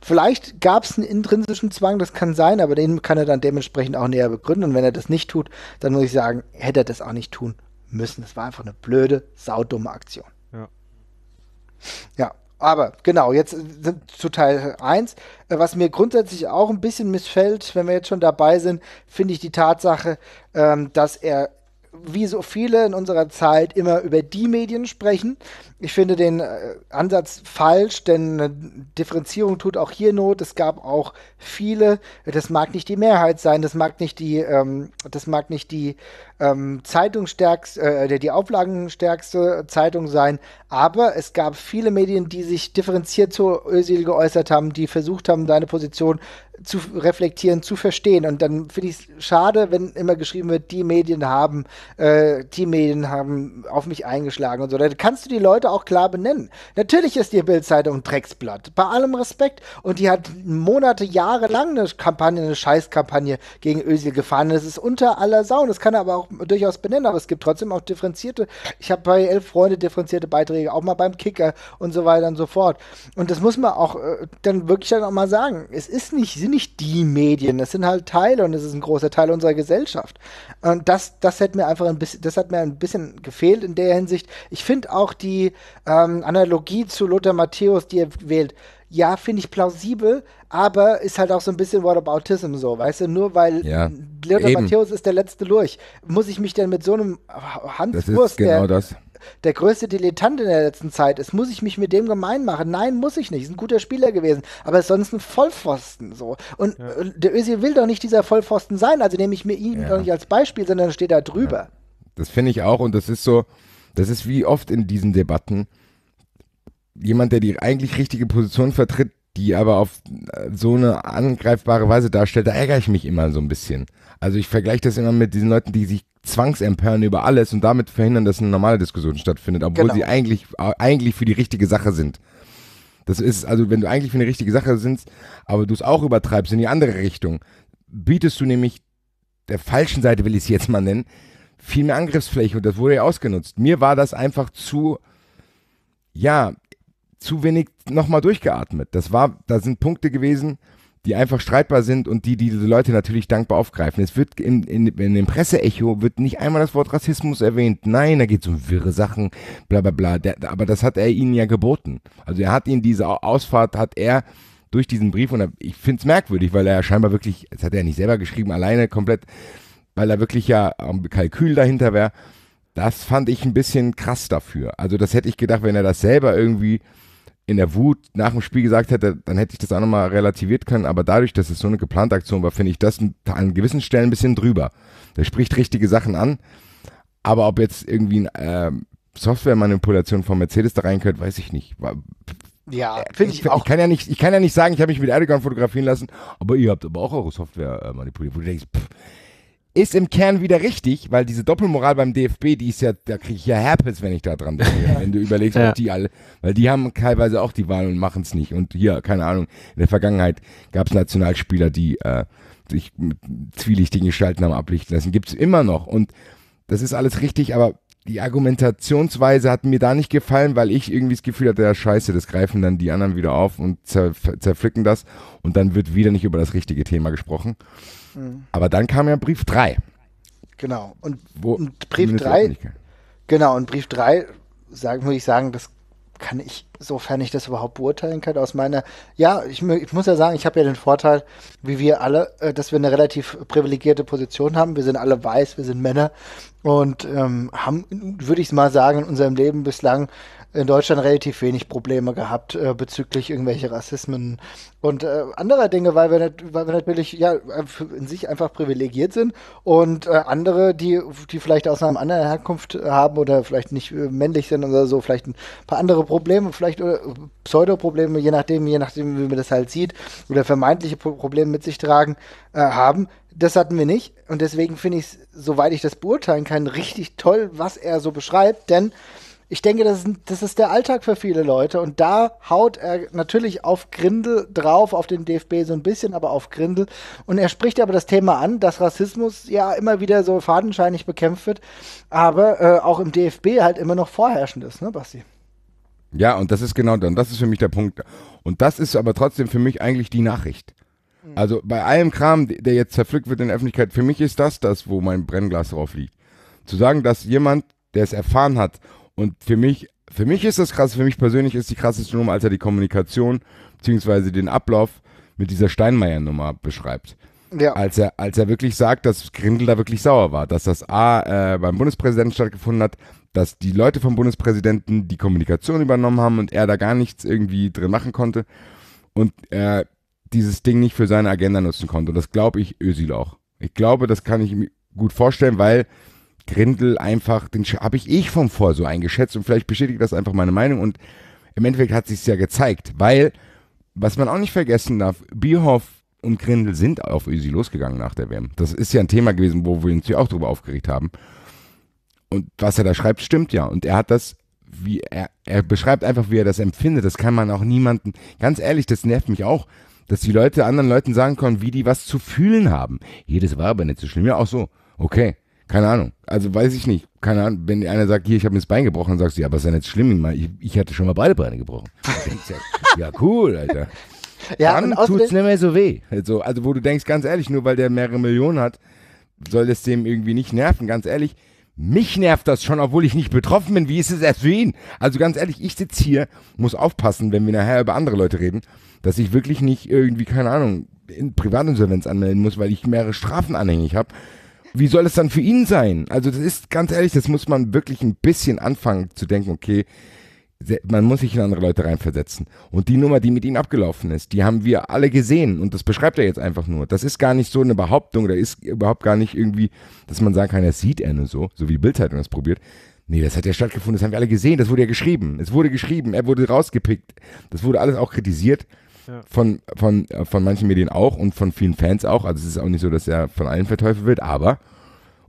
Vielleicht gab es einen intrinsischen Zwang, das kann sein, aber den kann er dann dementsprechend auch näher begründen. Und wenn er das nicht tut, dann muss ich sagen, hätte er das auch nicht tun müssen. Das war einfach eine blöde, saudumme Aktion. Ja. Ja, aber genau, jetzt zu Teil 1. Äh, was mir grundsätzlich auch ein bisschen missfällt, wenn wir jetzt schon dabei sind, finde ich die Tatsache, ähm, dass er wie so viele in unserer Zeit immer über die Medien sprechen, ich finde den äh, Ansatz falsch, denn Differenzierung tut auch hier Not. Es gab auch viele, das mag nicht die Mehrheit sein, das mag nicht die, ähm, das mag nicht die ähm, Zeitungsstärkste, äh, die Auflagenstärkste Zeitung sein, aber es gab viele Medien, die sich differenziert zu Özil geäußert haben, die versucht haben, seine Position zu reflektieren, zu verstehen. Und dann finde ich es schade, wenn immer geschrieben wird, die Medien haben, äh, die Medien haben auf mich eingeschlagen und so. Da kannst du die Leute auch klar benennen. Natürlich ist die Bildzeitung ein Drecksblatt, bei allem Respekt. Und die hat Monate, Jahre lang eine Kampagne, eine Scheißkampagne gegen Özil gefahren. Das ist unter aller Sau. das kann er aber auch durchaus benennen. Aber es gibt trotzdem auch differenzierte. Ich habe bei Elf Freunde differenzierte Beiträge, auch mal beim Kicker und so weiter und so fort. Und das muss man auch äh, dann wirklich dann auch mal sagen. Es ist nicht, sind nicht die Medien. Das sind halt Teile und es ist ein großer Teil unserer Gesellschaft. Und das, das hat mir einfach ein bisschen, das hat mir ein bisschen gefehlt in der Hinsicht. Ich finde auch die, ähm, Analogie zu Lothar Matthäus, die er wählt. Ja, finde ich plausibel, aber ist halt auch so ein bisschen What about Autism so, weißt du? Nur weil ja, Lothar eben. Matthäus ist der letzte Lurch. Muss ich mich denn mit so einem Hans das Wurst, genau der, das der größte Dilettant in der letzten Zeit ist, muss ich mich mit dem gemein machen? Nein, muss ich nicht. Ist ein guter Spieler gewesen, aber ist sonst ein Vollpfosten so. Und ja. Äh, der Özil will doch nicht dieser Vollpfosten sein, also nehme ich mir ihn ja. doch nicht als Beispiel, sondern steht da drüber. Ja. Das finde ich auch und das ist so, das ist wie oft in diesen Debatten jemand, der die eigentlich richtige Position vertritt, die aber auf äh, so eine angreifbare Weise darstellt, da ärgere ich mich immer so ein bisschen. Also ich vergleiche das immer mit diesen Leuten, die sich zwangsempören über alles und damit verhindern, dass eine normale Diskussion stattfindet, obwohl genau. sie eigentlich, äh, eigentlich für die richtige Sache sind. Das ist, also wenn du eigentlich für eine richtige Sache sind, aber du es auch übertreibst in die andere Richtung, bietest du nämlich der falschen Seite, will ich es jetzt mal nennen, viel mehr Angriffsfläche und das wurde ja ausgenutzt. Mir war das einfach zu, ja, zu wenig nochmal durchgeatmet. Das war, da sind Punkte gewesen, die einfach streitbar sind und die, die diese Leute natürlich dankbar aufgreifen. Es wird in, in, in dem Presseecho wird nicht einmal das Wort Rassismus erwähnt. Nein, da geht es um wirre Sachen, bla bla bla. Der, aber das hat er ihnen ja geboten. Also er hat ihnen diese Ausfahrt, hat er durch diesen Brief und ich finde es merkwürdig, weil er scheinbar wirklich, das hat er nicht selber geschrieben, alleine komplett weil da wirklich ja ein Kalkül dahinter wäre. Das fand ich ein bisschen krass dafür. Also das hätte ich gedacht, wenn er das selber irgendwie in der Wut nach dem Spiel gesagt hätte, dann hätte ich das auch nochmal relativiert können. Aber dadurch, dass es so eine geplante Aktion war, finde ich das an gewissen Stellen ein bisschen drüber. Der spricht richtige Sachen an. Aber ob jetzt irgendwie eine äh, Software-Manipulation von Mercedes da reingehört, weiß ich nicht. Ja, äh, finde ich, ich, auch. Ich kann ja nicht, ich kann ja nicht sagen, ich habe mich mit Erdogan fotografieren lassen, aber ihr habt aber auch eure Software äh, manipuliert, wo du denkst, pff, ist im Kern wieder richtig, weil diese Doppelmoral beim DFB, die ist ja, da kriege ich ja Herpes, wenn ich da dran denke, wenn du überlegst, ja. die alle, weil die haben teilweise auch die Wahl und machen es nicht. Und hier, keine Ahnung, in der Vergangenheit gab es Nationalspieler, die äh, sich mit zwielichtigen Gestalten haben ablichten lassen. Gibt es immer noch. Und das ist alles richtig, aber die Argumentationsweise hat mir da nicht gefallen, weil ich irgendwie das Gefühl hatte, ja scheiße, das greifen dann die anderen wieder auf und zer zerpflücken das und dann wird wieder nicht über das richtige Thema gesprochen. Mhm. Aber dann kam ja Brief 3. Genau. Und, Wo, und Brief 3. Genau, und Brief 3, sagen, würde ich sagen, das kann ich, sofern ich das überhaupt beurteilen kann, aus meiner, ja, ich, ich muss ja sagen, ich habe ja den Vorteil, wie wir alle, äh, dass wir eine relativ privilegierte Position haben. Wir sind alle weiß, wir sind Männer und ähm, haben, würde ich mal sagen, in unserem Leben bislang in Deutschland relativ wenig Probleme gehabt äh, bezüglich irgendwelcher Rassismen und äh, anderer Dinge, weil wir, nicht, weil wir natürlich ja in sich einfach privilegiert sind und äh, andere, die, die vielleicht aus einer anderen Herkunft haben oder vielleicht nicht äh, männlich sind oder so, vielleicht ein paar andere Probleme, vielleicht oder Pseudoprobleme, je nachdem, je nachdem, wie man das halt sieht, oder vermeintliche Probleme mit sich tragen, äh, haben. Das hatten wir nicht und deswegen finde ich, es, soweit ich das beurteilen kann, richtig toll, was er so beschreibt, denn ich denke, das ist, das ist der Alltag für viele Leute. Und da haut er natürlich auf Grindel drauf, auf den DFB so ein bisschen, aber auf Grindel. Und er spricht aber das Thema an, dass Rassismus ja immer wieder so fadenscheinig bekämpft wird, aber äh, auch im DFB halt immer noch vorherrschend ist, ne, Basti? Ja, und das ist genau dann. Das ist für mich der Punkt. Und das ist aber trotzdem für mich eigentlich die Nachricht. Hm. Also bei allem Kram, der jetzt zerpflückt wird in der Öffentlichkeit, für mich ist das das, wo mein Brennglas drauf liegt. Zu sagen, dass jemand, der es erfahren hat und für mich, für mich ist das krass, für mich persönlich ist die krasseste Nummer, als er die Kommunikation bzw. den Ablauf mit dieser Steinmeier-Nummer beschreibt. Ja. Als, er, als er wirklich sagt, dass Grindel da wirklich sauer war, dass das A äh, beim Bundespräsidenten stattgefunden hat, dass die Leute vom Bundespräsidenten die Kommunikation übernommen haben und er da gar nichts irgendwie drin machen konnte und äh, dieses Ding nicht für seine Agenda nutzen konnte. Und das glaube ich Ösil auch. Ich glaube, das kann ich mir gut vorstellen, weil Grindel einfach, den habe ich ich vom Vor so eingeschätzt und vielleicht bestätigt das einfach meine Meinung und im Endeffekt hat sich's ja gezeigt, weil was man auch nicht vergessen darf, Bierhoff und Grindel sind auf Ösi losgegangen nach der WM. Das ist ja ein Thema gewesen, wo wir uns ja auch drüber aufgeregt haben. Und was er da schreibt, stimmt ja. Und er hat das, wie er, er beschreibt einfach, wie er das empfindet. Das kann man auch niemanden, ganz ehrlich, das nervt mich auch, dass die Leute anderen Leuten sagen können, wie die was zu fühlen haben. Jedes war aber nicht so schlimm. Ja, auch so. Okay, keine Ahnung. Also weiß ich nicht. Keine Ahnung. Wenn einer sagt, hier, ich habe mir das Bein gebrochen, dann sagst du, ja, was ist denn jetzt schlimm? Ich, ich hatte schon mal beide Beine gebrochen. ja, cool, Alter. Ja, dann tut es nicht mehr so weh. Also, also, wo du denkst, ganz ehrlich, nur weil der mehrere Millionen hat, soll es dem irgendwie nicht nerven. Ganz ehrlich, mich nervt das schon, obwohl ich nicht betroffen bin. Wie ist es erst für ihn? Also ganz ehrlich, ich sitze hier, muss aufpassen, wenn wir nachher über andere Leute reden, dass ich wirklich nicht irgendwie, keine Ahnung, in Privatinsolvenz anmelden muss, weil ich mehrere Strafen anhängig habe, wie soll es dann für ihn sein? Also das ist ganz ehrlich, das muss man wirklich ein bisschen anfangen zu denken, okay, man muss sich in andere Leute reinversetzen. Und die Nummer, die mit ihm abgelaufen ist, die haben wir alle gesehen. Und das beschreibt er jetzt einfach nur. Das ist gar nicht so eine Behauptung, da ist überhaupt gar nicht irgendwie, dass man sagen kann, das sieht er nur so, so wie Bildzeitung das probiert. Nee, das hat ja stattgefunden, das haben wir alle gesehen, das wurde ja geschrieben. Es wurde geschrieben, er wurde rausgepickt. Das wurde alles auch kritisiert ja. Von, von, äh, von manchen Medien auch und von vielen Fans auch. Also es ist auch nicht so, dass er von allen verteufelt wird, aber,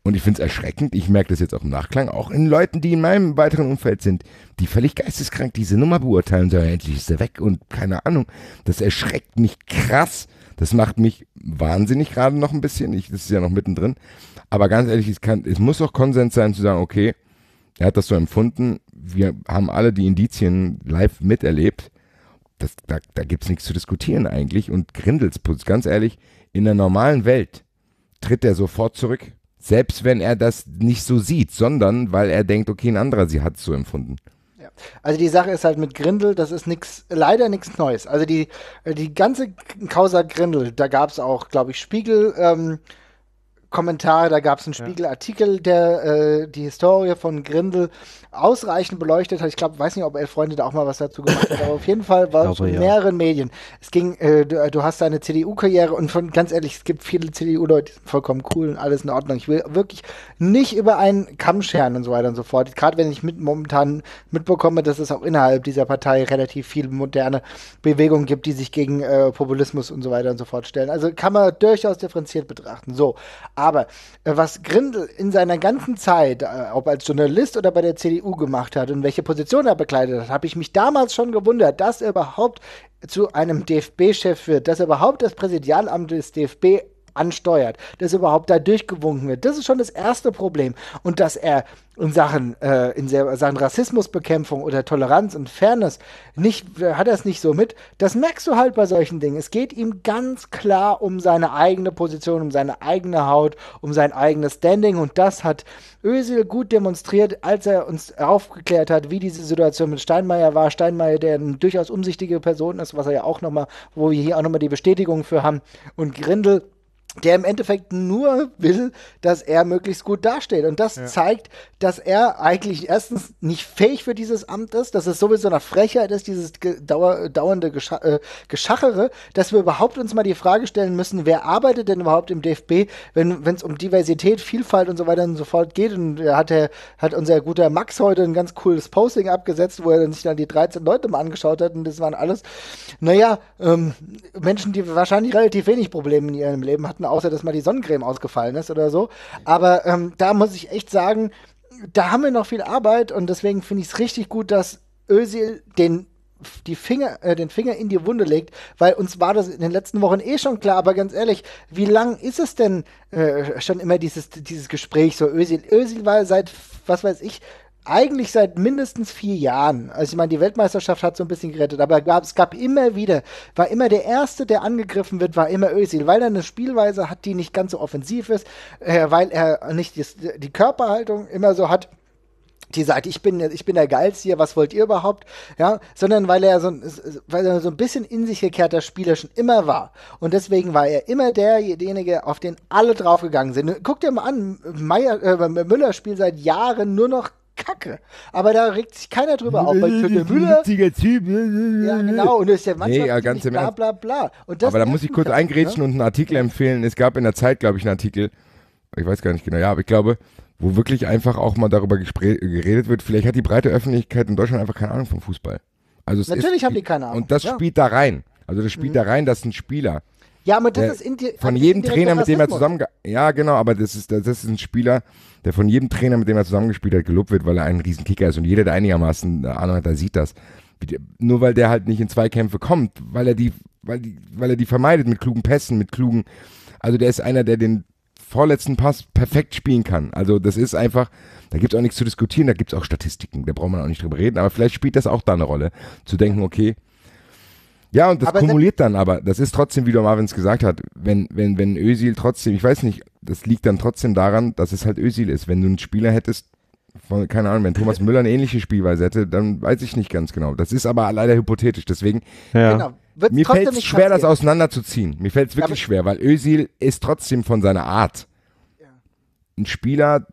und ich finde es erschreckend, ich merke das jetzt auch im Nachklang, auch in Leuten, die in meinem weiteren Umfeld sind, die völlig geisteskrank diese Nummer beurteilen, so endlich ist er weg und keine Ahnung. Das erschreckt mich krass. Das macht mich wahnsinnig gerade noch ein bisschen. Ich, das ist ja noch mittendrin. Aber ganz ehrlich, es, kann, es muss auch Konsens sein zu sagen, okay, er hat das so empfunden. Wir haben alle die Indizien live miterlebt das, da, da gibt es nichts zu diskutieren eigentlich. Und Grindelsputz, ganz ehrlich, in der normalen Welt tritt er sofort zurück. Selbst wenn er das nicht so sieht, sondern weil er denkt, okay, ein anderer sie hat es so empfunden. Ja. Also die Sache ist halt mit Grindel, das ist nix, leider nichts Neues. Also die, die ganze Causa Grindel, da gab es auch, glaube ich, Spiegel. Ähm, Kommentare, da gab es einen Spiegelartikel, der äh, die Historie von Grindel ausreichend beleuchtet hat. Ich glaube, weiß nicht, ob Elf Freunde da auch mal was dazu gemacht hat, aber auf jeden Fall war es in ja. mehreren Medien. Es ging, äh, du, du, hast deine CDU-Karriere und von ganz ehrlich, es gibt viele CDU-Leute, die sind vollkommen cool und alles in Ordnung. Ich will wirklich nicht über einen Kamm scheren und so weiter und so fort. Gerade wenn ich mit, momentan mitbekomme, dass es auch innerhalb dieser Partei relativ viel moderne Bewegungen gibt, die sich gegen äh, Populismus und so weiter und so fort stellen. Also kann man durchaus differenziert betrachten. So. Aber äh, was Grindel in seiner ganzen Zeit, äh, ob als Journalist oder bei der CDU gemacht hat und welche Position er bekleidet hat, habe ich mich damals schon gewundert, dass er überhaupt zu einem DFB-Chef wird, dass er überhaupt das Präsidialamt des DFB ansteuert, dass überhaupt da durchgewunken wird. Das ist schon das erste Problem. Und dass er in Sachen, äh, in Sachen Rassismusbekämpfung oder Toleranz und Fairness nicht, hat er es nicht so mit. Das merkst du halt bei solchen Dingen. Es geht ihm ganz klar um seine eigene Position, um seine eigene Haut, um sein eigenes Standing. Und das hat Özil gut demonstriert, als er uns aufgeklärt hat, wie diese Situation mit Steinmeier war. Steinmeier, der eine durchaus umsichtige Person ist, was er ja auch nochmal, wo wir hier auch nochmal die Bestätigung für haben. Und Grindel, der im Endeffekt nur will, dass er möglichst gut dasteht. Und das ja. zeigt, dass er eigentlich erstens nicht fähig für dieses Amt ist, dass es sowieso eine Frechheit ist, dieses dauer, dauernde Gescha äh, Geschachere, dass wir überhaupt uns mal die Frage stellen müssen, wer arbeitet denn überhaupt im DFB, wenn es um Diversität, Vielfalt und so weiter und so fort geht. Und da hat, der, hat unser guter Max heute ein ganz cooles Posting abgesetzt, wo er dann sich dann die 13 Leute mal angeschaut hat und das waren alles, naja, ähm, Menschen, die wahrscheinlich relativ wenig Probleme in ihrem Leben hatten Weihnachten, außer dass mal die Sonnencreme ausgefallen ist oder so. Aber ähm, da muss ich echt sagen, da haben wir noch viel Arbeit und deswegen finde ich es richtig gut, dass Özil den die Finger, äh, den Finger in die Wunde legt, weil uns war das in den letzten Wochen eh schon klar, aber ganz ehrlich, wie lang ist es denn äh, schon immer dieses, dieses Gespräch so Ösil? Ösil war seit, was weiß ich, eigentlich seit mindestens vier Jahren. Also ich meine, die Weltmeisterschaft hat so ein bisschen gerettet, aber gab, es gab immer wieder, war immer der Erste, der angegriffen wird, war immer Özil, weil er eine Spielweise hat, die nicht ganz so offensiv ist, äh, weil er nicht die, die Körperhaltung immer so hat die sagt, ich bin, ich bin der Geilste hier, was wollt ihr überhaupt? Ja, sondern weil er so ein, weil er so ein bisschen in sich gekehrter Spieler schon immer war. Und deswegen war er immer derjenige, auf den alle draufgegangen sind. Guck dir mal an, Meier, äh, Müller spielt seit Jahren nur noch Kacke. Aber da regt sich keiner drüber auf, weil Pötte Müller. Typ. Ja, genau. Und das ist der manchmal nee, ja, ganz im bla, bla, bla. Aber da muss ich kurz ne? eingrätschen ne? und einen Artikel empfehlen. Es gab in der Zeit, glaube ich, einen Artikel, ich weiß gar nicht genau, ja, aber ich glaube, wo wirklich einfach auch mal darüber geredet wird. Vielleicht hat die breite Öffentlichkeit in Deutschland einfach keine Ahnung vom Fußball. Also Natürlich ist, haben die keine Ahnung. Und das ja. spielt da rein. Also das spielt mhm. da rein, dass ein Spieler ja, aber das der, ist indi- von jedem Trainer, mit dem er zusammen ja genau, aber das ist das ist ein Spieler, der von jedem Trainer, mit dem er zusammengespielt hat, gelobt wird, weil er ein Riesenkicker ist und jeder, der einigermaßen Ahnung hat, der sieht das. Nur weil der halt nicht in Zweikämpfe kommt, weil er die, weil die, weil er die vermeidet mit klugen Pässen, mit klugen, also der ist einer, der den vorletzten Pass perfekt spielen kann. Also das ist einfach, da gibt es auch nichts zu diskutieren, da gibt es auch Statistiken, da braucht man auch nicht drüber reden, aber vielleicht spielt das auch da eine Rolle, zu denken, okay, ja, und das aber kumuliert dann aber. Das ist trotzdem, wie du Marvins gesagt hat, wenn, wenn, wenn Ösil trotzdem, ich weiß nicht, das liegt dann trotzdem daran, dass es halt Ösil ist. Wenn du einen Spieler hättest, von, keine Ahnung, wenn Thomas Müller eine ähnliche Spielweise hätte, dann weiß ich nicht ganz genau. Das ist aber leider hypothetisch. Deswegen, ja. genau. mir fällt es schwer, passieren. das auseinanderzuziehen. Mir fällt es wirklich ja, schwer, weil Ösil ist trotzdem von seiner Art ja. ein Spieler,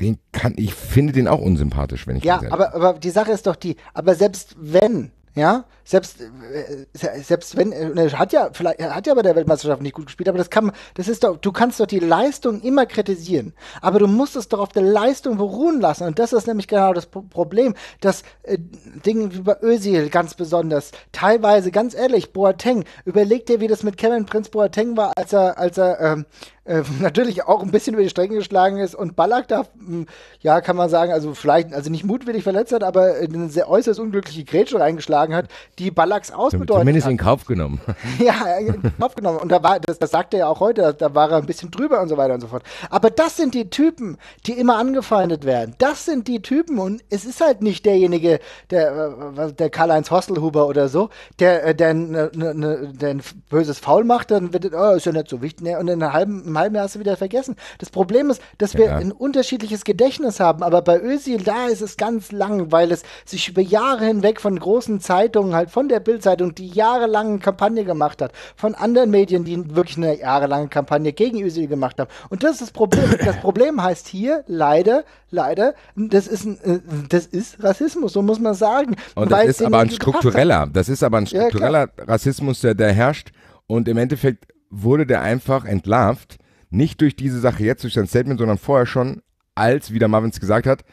den kann ich finde den auch unsympathisch, wenn ich ja, aber, aber die Sache ist doch die. Aber selbst wenn ja, selbst, äh, äh, selbst wenn, äh, er ne, hat ja, vielleicht, er hat ja bei der Weltmeisterschaft nicht gut gespielt, aber das kann, das ist doch, du kannst doch die Leistung immer kritisieren, aber du musst es doch auf der Leistung beruhen lassen und das ist nämlich genau das Problem, dass äh, Dinge wie bei Özil ganz besonders, teilweise, ganz ehrlich, Boateng, überleg dir, wie das mit Kevin Prinz Boateng war, als er, als er, ähm, äh, natürlich auch ein bisschen über die Strecke geschlagen ist und Ballack da, hm, ja, kann man sagen, also vielleicht, also nicht mutwillig verletzt hat, aber eine sehr äußerst unglückliche Grätsche reingeschlagen hat, die Ballacks ausbedeutet Zumindest hat. in Kauf genommen. ja, äh, in Kauf genommen. Und da war, das, das sagt er ja auch heute, da war er ein bisschen drüber und so weiter und so fort. Aber das sind die Typen, die immer angefeindet werden. Das sind die Typen und es ist halt nicht derjenige, der, äh, der Karl-Heinz Hostelhuber oder so, der, der, ne, ne, der ein böses Faul macht, dann wird, oh, ist ja nicht so wichtig, ne, und in einer halben einem halben Jahr hast du wieder vergessen. Das Problem ist, dass wir ja. ein unterschiedliches Gedächtnis haben, aber bei Özil, da ist es ganz lang, weil es sich über Jahre hinweg von großen Zeitungen, halt von der Bildzeitung, die jahrelange Kampagne gemacht hat, von anderen Medien, die wirklich eine jahrelange Kampagne gegen Özil gemacht haben. Und das ist das Problem. Das Problem heißt hier leider, leider, das ist, ein, äh, das ist Rassismus, so muss man sagen. Und das ist aber ein struktureller, das ist aber ein struktureller ja, Rassismus, der da herrscht. Und im Endeffekt wurde der einfach entlarvt nicht durch diese Sache jetzt, durch sein Statement, sondern vorher schon, als, wie der Marvins gesagt hat,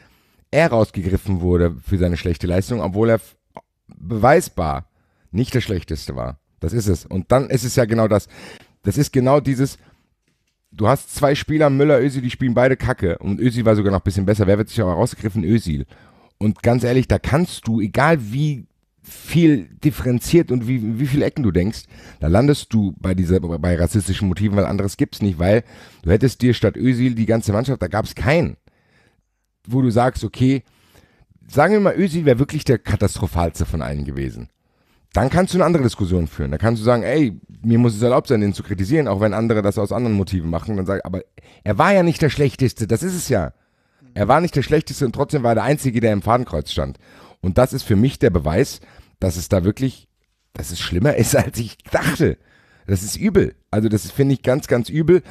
er rausgegriffen wurde für seine schlechte Leistung, obwohl er beweisbar nicht der schlechteste war. Das ist es. Und dann ist es ja genau das. Das ist genau dieses, du hast zwei Spieler, Müller, Özil, die spielen beide Kacke. Und Özil war sogar noch ein bisschen besser. Wer wird sich aber rausgegriffen? Özil. Und ganz ehrlich, da kannst du, egal wie viel differenziert und wie, wie viele Ecken du denkst, da landest du bei dieser bei rassistischen Motiven, weil anderes gibt's nicht, weil du hättest dir statt Ösil die ganze Mannschaft, da gab es keinen, wo du sagst, okay, sagen wir mal, Ösil wäre wirklich der katastrophalste von allen gewesen. Dann kannst du eine andere Diskussion führen. Da kannst du sagen, ey, mir muss es erlaubt sein, den zu kritisieren, auch wenn andere das aus anderen Motiven machen. Dann sag, aber er war ja nicht der schlechteste, das ist es ja. Er war nicht der schlechteste und trotzdem war er der einzige, der im Fadenkreuz stand. Und das ist für mich der Beweis, dass es da wirklich, dass es schlimmer ist, als ich dachte. Das ist übel. Also das finde ich ganz, ganz übel.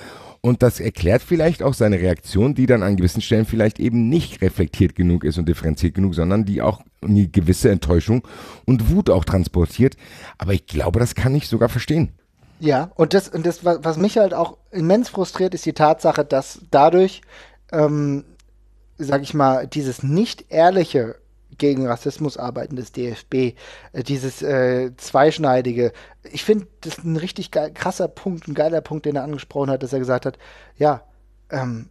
Und das erklärt vielleicht auch seine Reaktion, die dann an gewissen Stellen vielleicht eben nicht reflektiert genug ist und differenziert genug, sondern die auch eine gewisse Enttäuschung und Wut auch transportiert. Aber ich glaube, das kann ich sogar verstehen. Ja, und das, und das, was mich halt auch immens frustriert, ist die Tatsache, dass dadurch, ähm, sag ich mal, dieses nicht ehrliche gegen Rassismus arbeiten des DFB, äh, dieses äh, zweischneidige. Ich finde, das ist ein richtig geil, krasser Punkt, ein geiler Punkt, den er angesprochen hat, dass er gesagt hat, ja, ähm,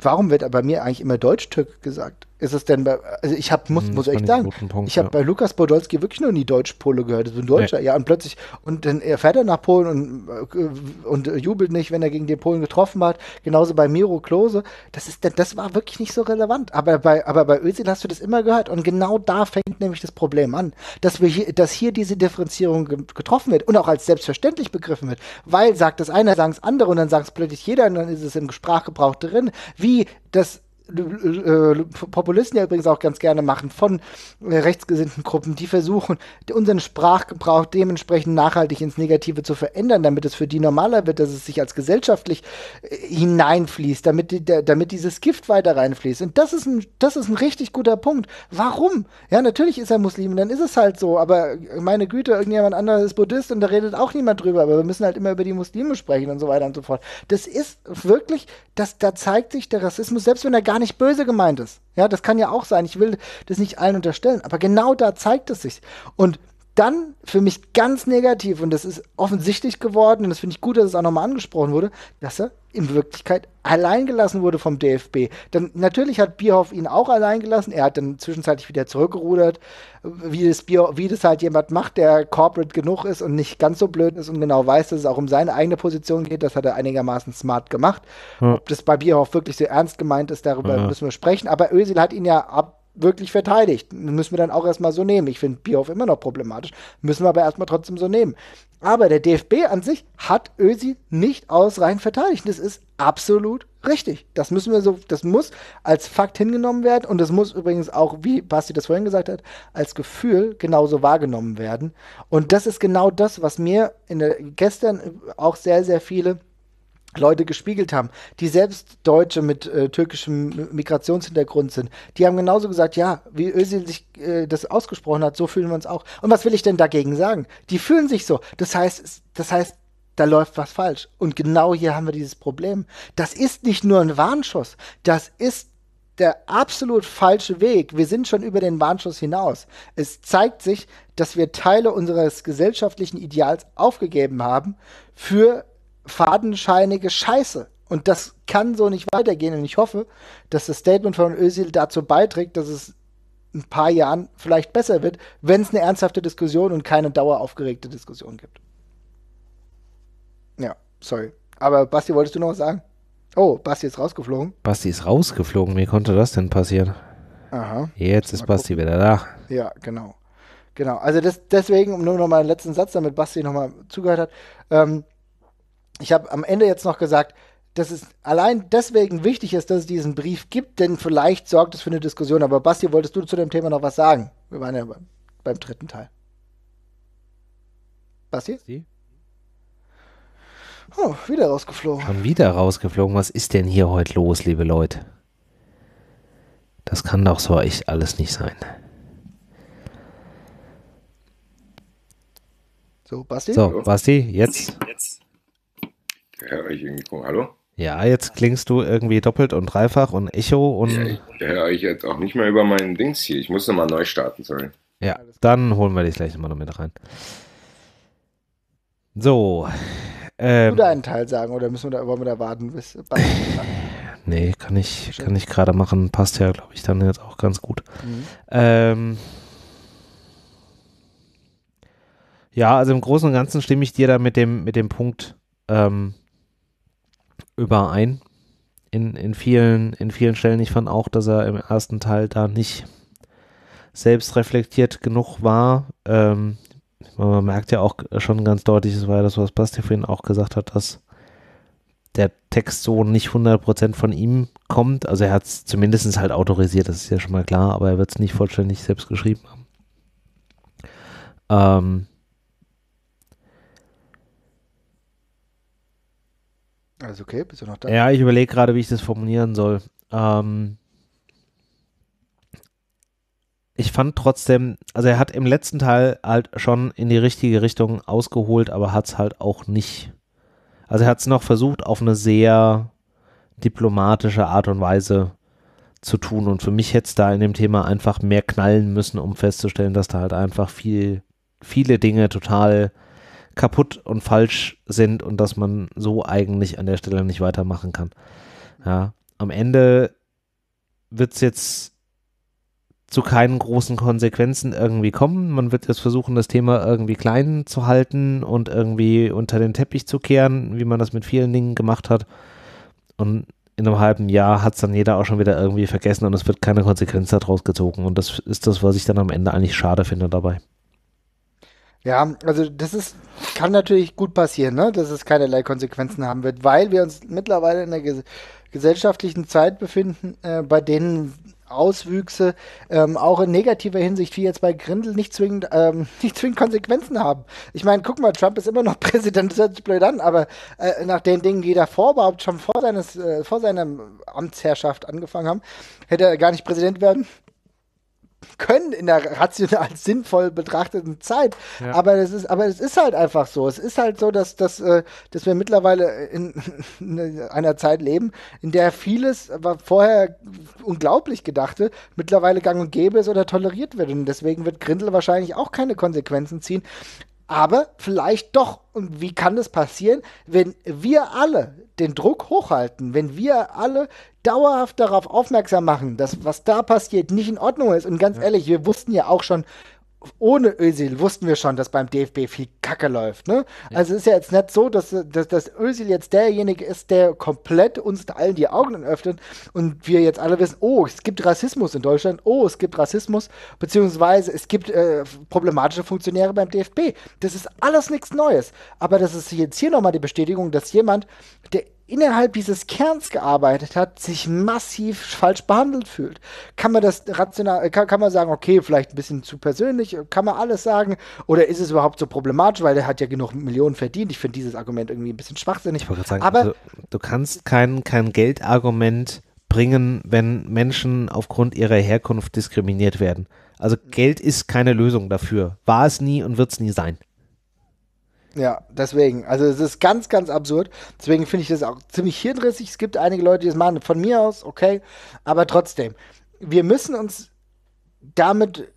warum wird bei mir eigentlich immer Deutsch-Türk gesagt? ist es denn bei, also ich habe, muss, hm, muss echt sagen, Punkt, ich habe ja. bei Lukas Podolski wirklich noch nie Deutsch-Pole gehört, so ein Deutscher, nee. ja, und plötzlich, und dann er fährt er nach Polen und, äh, und jubelt nicht, wenn er gegen den Polen getroffen hat, genauso bei Miro Klose, das ist, das war wirklich nicht so relevant, aber bei, aber bei Özil hast du das immer gehört und genau da fängt nämlich das Problem an, dass wir hier, dass hier diese Differenzierung getroffen wird und auch als selbstverständlich begriffen wird, weil sagt das einer, sagen es andere und dann sagt es plötzlich jeder und dann ist es im Sprachgebrauch drin, wie das äh, Populisten ja übrigens auch ganz gerne machen, von äh, rechtsgesinnten Gruppen, die versuchen, unseren Sprachgebrauch dementsprechend nachhaltig ins Negative zu verändern, damit es für die normaler wird, dass es sich als gesellschaftlich äh, hineinfließt, damit, die, damit dieses Gift weiter reinfließt. Und das ist, ein, das ist ein richtig guter Punkt. Warum? Ja, natürlich ist er Muslim, dann ist es halt so, aber meine Güte, irgendjemand anderes ist Buddhist und da redet auch niemand drüber, aber wir müssen halt immer über die Muslime sprechen und so weiter und so fort. Das ist wirklich, das, da zeigt sich der Rassismus, selbst wenn er gar nicht nicht böse gemeint ist. Ja, das kann ja auch sein. Ich will das nicht allen unterstellen. Aber genau da zeigt es sich. Und dann für mich ganz negativ, und das ist offensichtlich geworden, und das finde ich gut, dass es auch nochmal angesprochen wurde, dass er in Wirklichkeit allein gelassen wurde vom DFB. Dann natürlich hat Bierhoff ihn auch allein gelassen. Er hat dann zwischenzeitlich wieder zurückgerudert, wie das, Bierhoff, wie das halt jemand macht, der corporate genug ist und nicht ganz so blöd ist und genau weiß, dass es auch um seine eigene Position geht. Das hat er einigermaßen smart gemacht. Ja. Ob das bei Bierhoff wirklich so ernst gemeint ist, darüber ja. müssen wir sprechen. Aber Ösil hat ihn ja ab wirklich verteidigt. Müssen wir dann auch erstmal so nehmen. Ich finde Bierhoff immer noch problematisch, müssen wir aber erstmal trotzdem so nehmen. Aber der DFB an sich hat Ösi nicht ausreichend verteidigt. Das ist absolut richtig. Das müssen wir so, das muss als Fakt hingenommen werden und das muss übrigens auch, wie Basti das vorhin gesagt hat, als Gefühl genauso wahrgenommen werden. Und das ist genau das, was mir der, gestern auch sehr, sehr viele Leute gespiegelt haben, die selbst Deutsche mit äh, türkischem Migrationshintergrund sind, die haben genauso gesagt, ja, wie Özil sich äh, das ausgesprochen hat, so fühlen wir uns auch. Und was will ich denn dagegen sagen? Die fühlen sich so. Das heißt, das heißt, da läuft was falsch. Und genau hier haben wir dieses Problem. Das ist nicht nur ein Warnschuss, das ist der absolut falsche Weg. Wir sind schon über den Warnschuss hinaus. Es zeigt sich, dass wir Teile unseres gesellschaftlichen Ideals aufgegeben haben für fadenscheinige Scheiße. Und das kann so nicht weitergehen. Und ich hoffe, dass das Statement von Özil dazu beiträgt, dass es ein paar Jahren vielleicht besser wird, wenn es eine ernsthafte Diskussion und keine daueraufgeregte Diskussion gibt. Ja, sorry. Aber Basti, wolltest du noch was sagen? Oh, Basti ist rausgeflogen. Basti ist rausgeflogen. Wie konnte das denn passieren? Aha. Jetzt ist Basti gucken. wieder da. Ja, genau. Genau. Also das, deswegen, um nur noch mal einen letzten Satz, damit Basti noch mal zugehört hat. Ähm, ich habe am Ende jetzt noch gesagt, dass es allein deswegen wichtig ist, dass es diesen Brief gibt, denn vielleicht sorgt es für eine Diskussion. Aber Basti, wolltest du zu dem Thema noch was sagen? Wir waren ja beim, dritten Teil. Basti? Sie? Oh, wieder rausgeflogen. Schon wieder rausgeflogen. Was ist denn hier heute los, liebe Leute? Das kann doch so echt alles nicht sein. So, Basti? So, Basti, jetzt. jetzt irgendwie Eichenikum, hallo? Ja, jetzt klingst du irgendwie doppelt und dreifach und Echo und. Ja, ich höre euch jetzt auch nicht mehr über meinen Dings hier. Ich muss nochmal neu starten, sorry. Ja, dann holen wir dich gleich nochmal mit rein. So. Ähm, du deinen Teil sagen oder müssen wir da, wollen wir da warten bis. nee, kann ich, kann ich gerade machen. Passt ja, glaube ich, dann jetzt auch ganz gut. Mhm. Ähm. Ja, also im Großen und Ganzen stimme ich dir da mit dem, mit dem Punkt ähm, überein in, in, vielen, in vielen Stellen. Ich fand auch, dass er im ersten Teil da nicht selbst reflektiert genug war. Ähm, man merkt ja auch schon ganz deutlich, es war ja das, was Basti vorhin auch gesagt hat, dass der Text so nicht 100% von ihm kommt. Also er hat es zumindest halt autorisiert, das ist ja schon mal klar, aber er wird es nicht vollständig selbst geschrieben haben. Ähm, Also okay, bist du noch da? Ja, ich überlege gerade, wie ich das formulieren soll. Ähm, ich fand trotzdem, also er hat im letzten Teil halt schon in die richtige Richtung ausgeholt, aber hat es halt auch nicht. Also er hat es noch versucht, auf eine sehr diplomatische Art und Weise zu tun. Und für mich hätte es da in dem Thema einfach mehr knallen müssen, um festzustellen, dass da halt einfach viel, viele Dinge total kaputt und falsch sind und dass man so eigentlich an der Stelle nicht weitermachen kann. Ja, am Ende wird es jetzt zu keinen großen Konsequenzen irgendwie kommen. Man wird jetzt versuchen, das Thema irgendwie klein zu halten und irgendwie unter den Teppich zu kehren, wie man das mit vielen Dingen gemacht hat. Und in einem halben Jahr hat es dann jeder auch schon wieder irgendwie vergessen und es wird keine Konsequenz daraus gezogen. Und das ist das, was ich dann am Ende eigentlich schade finde dabei. Ja, also das ist, kann natürlich gut passieren, ne? dass es keinerlei Konsequenzen haben wird, weil wir uns mittlerweile in einer ges gesellschaftlichen Zeit befinden, äh, bei denen Auswüchse ähm, auch in negativer Hinsicht, wie jetzt bei Grindel, nicht zwingend, ähm, nicht zwingend Konsequenzen haben. Ich meine, guck mal, Trump ist immer noch Präsident, das hört sich blöd an, aber äh, nach den Dingen, die davor überhaupt schon vor, seines, äh, vor seiner Amtsherrschaft angefangen haben, hätte er gar nicht Präsident werden können in der rational sinnvoll betrachteten Zeit. Ja. Aber es ist, aber es ist halt einfach so. Es ist halt so, dass, dass, äh, dass wir mittlerweile in, in ne, einer Zeit leben, in der vieles, äh, was vorher unglaublich gedachte, mittlerweile gang und gäbe ist oder toleriert wird. Und deswegen wird Grindel wahrscheinlich auch keine Konsequenzen ziehen aber vielleicht doch. Und wie kann das passieren, wenn wir alle den Druck hochhalten, wenn wir alle dauerhaft darauf aufmerksam machen, dass was da passiert nicht in Ordnung ist? Und ganz ja. ehrlich, wir wussten ja auch schon ohne Özil wussten wir schon, dass beim DFB viel Kacke läuft. Ne? Ja. Also ist ja jetzt nicht so, dass, dass, dass Özil jetzt derjenige ist, der komplett uns allen die Augen öffnet und wir jetzt alle wissen, oh, es gibt Rassismus in Deutschland, oh, es gibt Rassismus, beziehungsweise es gibt äh, problematische Funktionäre beim DFB. Das ist alles nichts Neues. Aber das ist jetzt hier nochmal die Bestätigung, dass jemand, der innerhalb dieses Kerns gearbeitet hat, sich massiv falsch behandelt fühlt. Kann man das rational, äh, kann, kann, man sagen, okay, vielleicht ein bisschen zu persönlich, äh, kann man alles sagen, oder ist es überhaupt so problematisch, weil der hat ja genug Millionen verdient? Ich finde dieses Argument irgendwie ein bisschen schwachsinnig. Ich wollte sagen, aber also, du kannst kein, kein Geldargument bringen, wenn Menschen aufgrund ihrer Herkunft diskriminiert werden. Also Geld ist keine Lösung dafür. War es nie und wird es nie sein. Ja, deswegen. Also es ist ganz, ganz absurd. Deswegen finde ich das auch ziemlich hirnrissig. Es gibt einige Leute, die das machen von mir aus, okay. Aber trotzdem, wir müssen uns damit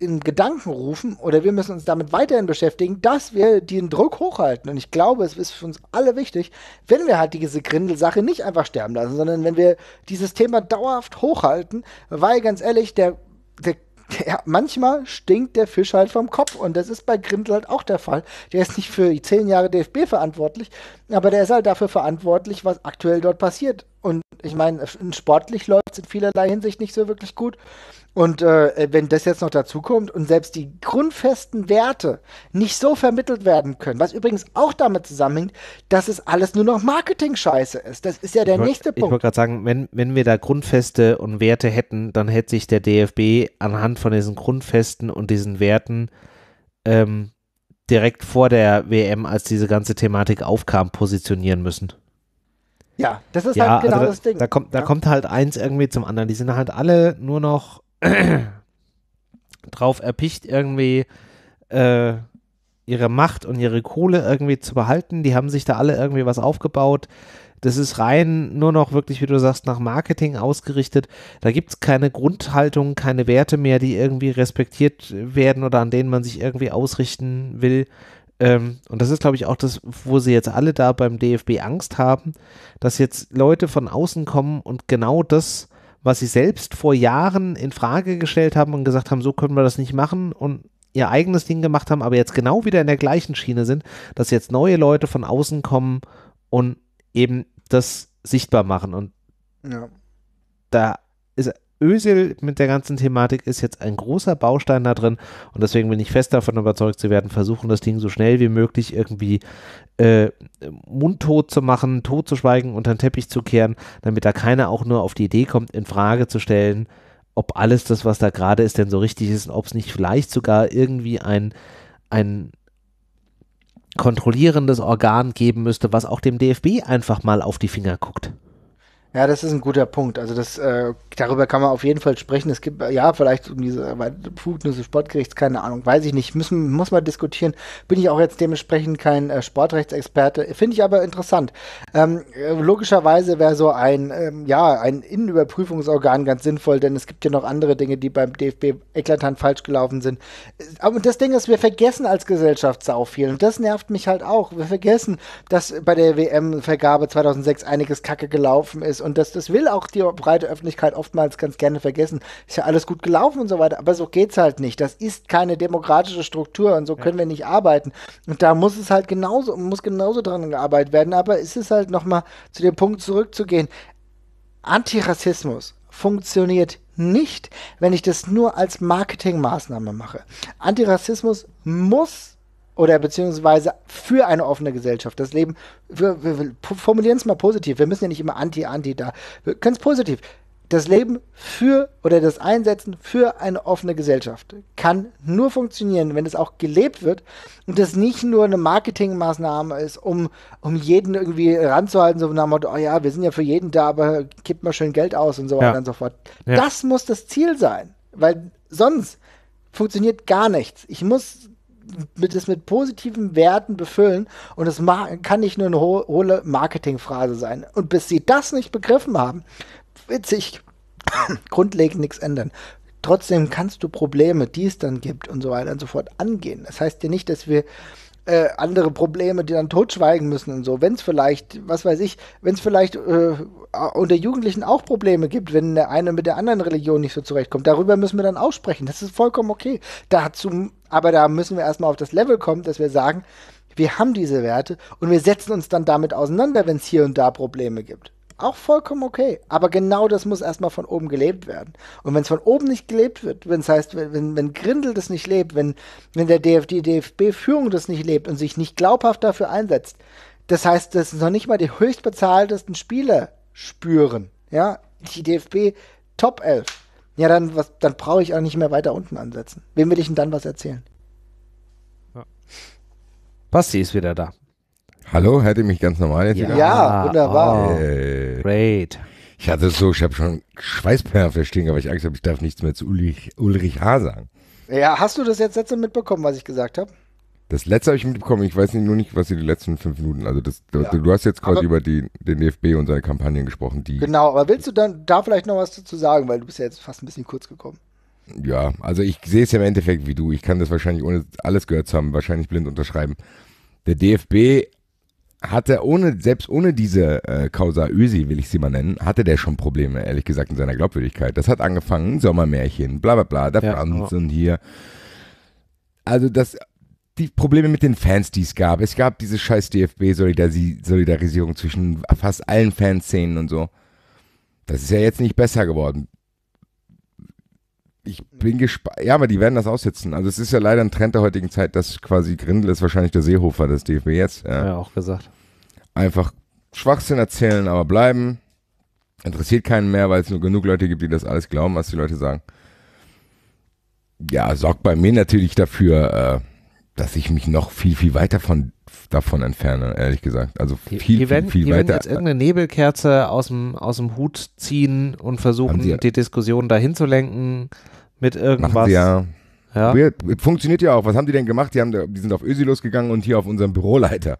in Gedanken rufen oder wir müssen uns damit weiterhin beschäftigen, dass wir den Druck hochhalten. Und ich glaube, es ist für uns alle wichtig, wenn wir halt diese Grindel-Sache nicht einfach sterben lassen, sondern wenn wir dieses Thema dauerhaft hochhalten, weil ganz ehrlich, der, der der, manchmal stinkt der Fisch halt vom Kopf und das ist bei Grindel halt auch der Fall. Der ist nicht für zehn Jahre DFB verantwortlich, aber der ist halt dafür verantwortlich, was aktuell dort passiert. Und ich meine, sportlich läuft es in vielerlei Hinsicht nicht so wirklich gut. Und äh, wenn das jetzt noch dazukommt und selbst die grundfesten Werte nicht so vermittelt werden können, was übrigens auch damit zusammenhängt, dass es alles nur noch Marketing-Scheiße ist. Das ist ja der wollt, nächste Punkt. Ich wollte gerade sagen, wenn, wenn wir da Grundfeste und Werte hätten, dann hätte sich der DFB anhand von diesen Grundfesten und diesen Werten ähm, direkt vor der WM, als diese ganze Thematik aufkam, positionieren müssen. Ja, das ist ja, halt also genau also da, das Ding. Da kommt, da ja. kommt halt eins irgendwie zum anderen. Die sind halt alle nur noch drauf erpicht, irgendwie äh, ihre Macht und ihre Kohle irgendwie zu behalten. Die haben sich da alle irgendwie was aufgebaut. Das ist rein nur noch wirklich, wie du sagst, nach Marketing ausgerichtet. Da gibt es keine Grundhaltung, keine Werte mehr, die irgendwie respektiert werden oder an denen man sich irgendwie ausrichten will. Ähm, und das ist, glaube ich, auch das, wo sie jetzt alle da beim DFB Angst haben, dass jetzt Leute von außen kommen und genau das, was sie selbst vor Jahren in Frage gestellt haben und gesagt haben, so können wir das nicht machen und ihr eigenes Ding gemacht haben, aber jetzt genau wieder in der gleichen Schiene sind, dass jetzt neue Leute von außen kommen und eben das sichtbar machen. Und ja. da ist Ösel mit der ganzen Thematik ist jetzt ein großer Baustein da drin und deswegen bin ich fest davon überzeugt, sie werden versuchen, das Ding so schnell wie möglich irgendwie äh, mundtot zu machen, tot zu schweigen, unter den Teppich zu kehren, damit da keiner auch nur auf die Idee kommt, in Frage zu stellen, ob alles das, was da gerade ist, denn so richtig ist und ob es nicht vielleicht sogar irgendwie ein, ein kontrollierendes Organ geben müsste, was auch dem DFB einfach mal auf die Finger guckt. Ja, das ist ein guter Punkt. Also das, äh, darüber kann man auf jeden Fall sprechen. Es gibt, ja, vielleicht um diese Befugnisse Sportgerichts, keine Ahnung, weiß ich nicht. Müssen, muss man diskutieren. Bin ich auch jetzt dementsprechend kein äh, Sportrechtsexperte. Finde ich aber interessant. Ähm, äh, logischerweise wäre so ein, ähm, ja, ein Innenüberprüfungsorgan ganz sinnvoll, denn es gibt ja noch andere Dinge, die beim DFB eklatant falsch gelaufen sind. Aber äh, das Ding ist, wir vergessen als Gesellschaft sau viel. Und das nervt mich halt auch. Wir vergessen, dass bei der WM-Vergabe 2006 einiges kacke gelaufen ist ist. Und das, das will auch die breite Öffentlichkeit oftmals ganz gerne vergessen. Ist ja alles gut gelaufen und so weiter, aber so geht es halt nicht. Das ist keine demokratische Struktur und so ja. können wir nicht arbeiten. Und da muss es halt genauso, muss genauso dran gearbeitet werden. Aber ist es halt nochmal zu dem Punkt zurückzugehen. Antirassismus funktioniert nicht, wenn ich das nur als Marketingmaßnahme mache. Antirassismus muss oder beziehungsweise für eine offene Gesellschaft. Das Leben, wir, wir, wir formulieren es mal positiv. Wir müssen ja nicht immer anti-anti da. Wir können es positiv. Das Leben für oder das Einsetzen für eine offene Gesellschaft kann nur funktionieren, wenn es auch gelebt wird und das nicht nur eine Marketingmaßnahme ist, um, um jeden irgendwie ranzuhalten, so nach dem Motto, oh ja, wir sind ja für jeden da, aber kippt mal schön Geld aus und so weiter ja. und so fort. Ja. Das muss das Ziel sein, weil sonst funktioniert gar nichts. Ich muss mit, das mit positiven Werten befüllen und es kann nicht nur eine ho hohle Marketingphrase sein. Und bis sie das nicht begriffen haben, wird sich grundlegend nichts ändern. Trotzdem kannst du Probleme, die es dann gibt und so weiter und so fort, angehen. Das heißt ja nicht, dass wir äh, andere Probleme, die dann totschweigen müssen und so. Wenn es vielleicht, was weiß ich, wenn es vielleicht äh, unter Jugendlichen auch Probleme gibt, wenn der eine mit der anderen Religion nicht so zurechtkommt, darüber müssen wir dann auch sprechen. Das ist vollkommen okay. Dazu aber da müssen wir erstmal auf das Level kommen, dass wir sagen, wir haben diese Werte und wir setzen uns dann damit auseinander, wenn es hier und da Probleme gibt. Auch vollkommen okay. Aber genau das muss erstmal von oben gelebt werden. Und wenn es von oben nicht gelebt wird, wenn es heißt, wenn, wenn Grindel das nicht lebt, wenn, wenn der DF, die DFB-Führung das nicht lebt und sich nicht glaubhaft dafür einsetzt, das heißt, dass noch nicht mal die höchstbezahltesten Spieler spüren. Ja, die DFB Top 11 ja, dann, dann brauche ich auch nicht mehr weiter unten ansetzen. Wem will ich denn dann was erzählen? Ja. Basti ist wieder da. Hallo, hört ihr mich ganz normal jetzt? Ja, ja wunderbar. Oh, äh, great. Ich hatte so, ich habe schon Schweißperlen verstehen, aber ich Angst habe, ich darf nichts mehr zu Ulrich, Ulrich H. sagen. Ja, hast du das jetzt letzte mitbekommen, was ich gesagt habe? Das letzte habe ich mitbekommen. Ich weiß nur nicht, was sie die letzten fünf Minuten. Also das, ja. du hast jetzt quasi aber über die, den DFB und seine Kampagnen gesprochen. Die genau, aber willst du dann da vielleicht noch was dazu sagen, weil du bist ja jetzt fast ein bisschen kurz gekommen. Ja, also ich sehe es ja im Endeffekt wie du. Ich kann das wahrscheinlich ohne alles gehört zu haben, wahrscheinlich blind unterschreiben. Der DFB hatte ohne, selbst ohne diese äh, Causa Ösi, will ich sie mal nennen, hatte der schon Probleme, ehrlich gesagt, in seiner Glaubwürdigkeit. Das hat angefangen, Sommermärchen, bla bla bla, der ja, Franz und hier. Also das die Probleme mit den Fans, die es gab. Es gab diese scheiß DFB-Solidarisierung zwischen fast allen Fanszenen und so. Das ist ja jetzt nicht besser geworden. Ich bin gespannt. Ja, aber die werden das aussitzen. Also es ist ja leider ein Trend der heutigen Zeit, dass quasi Grindel ist wahrscheinlich der Seehofer des DFB jetzt. Ja, ja auch gesagt. Einfach Schwachsinn erzählen, aber bleiben. Interessiert keinen mehr, weil es nur genug Leute gibt, die das alles glauben, was die Leute sagen. Ja, sorgt bei mir natürlich dafür, äh, dass ich mich noch viel, viel weiter von, davon entferne, ehrlich gesagt. Also viel, die, die werden, viel, viel die weiter. Jetzt irgendeine Nebelkerze aus dem, aus dem Hut ziehen und versuchen, sie, die Diskussion dahin zu lenken mit irgendwas. ja. ja. Funktioniert ja auch. Was haben die denn gemacht? Die, haben, die sind auf Ösi losgegangen und hier auf unserem Büroleiter.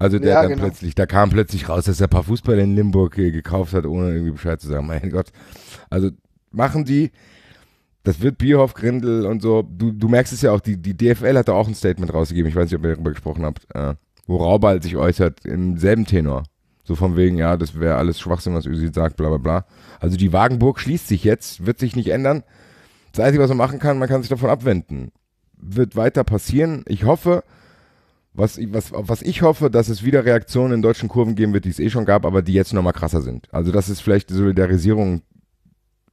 Also der ja, dann genau. plötzlich, da kam plötzlich raus, dass er ein paar Fußballer in Limburg äh, gekauft hat, ohne irgendwie Bescheid zu sagen. Mein Gott. Also machen die, das wird Bierhoff, Grindel und so. Du, du merkst es ja auch, die, die DFL hat da auch ein Statement rausgegeben. Ich weiß nicht, ob ihr darüber gesprochen habt, äh, wo Raubal halt sich äußert im selben Tenor. So von wegen, ja, das wäre alles Schwachsinn, was Özil sagt, bla bla bla. Also die Wagenburg schließt sich jetzt, wird sich nicht ändern. Das Einzige, was man machen kann, man kann sich davon abwenden. Wird weiter passieren. Ich hoffe, was, was, was ich hoffe, dass es wieder Reaktionen in deutschen Kurven geben wird, die es eh schon gab, aber die jetzt nochmal krasser sind. Also das ist vielleicht Solidarisierung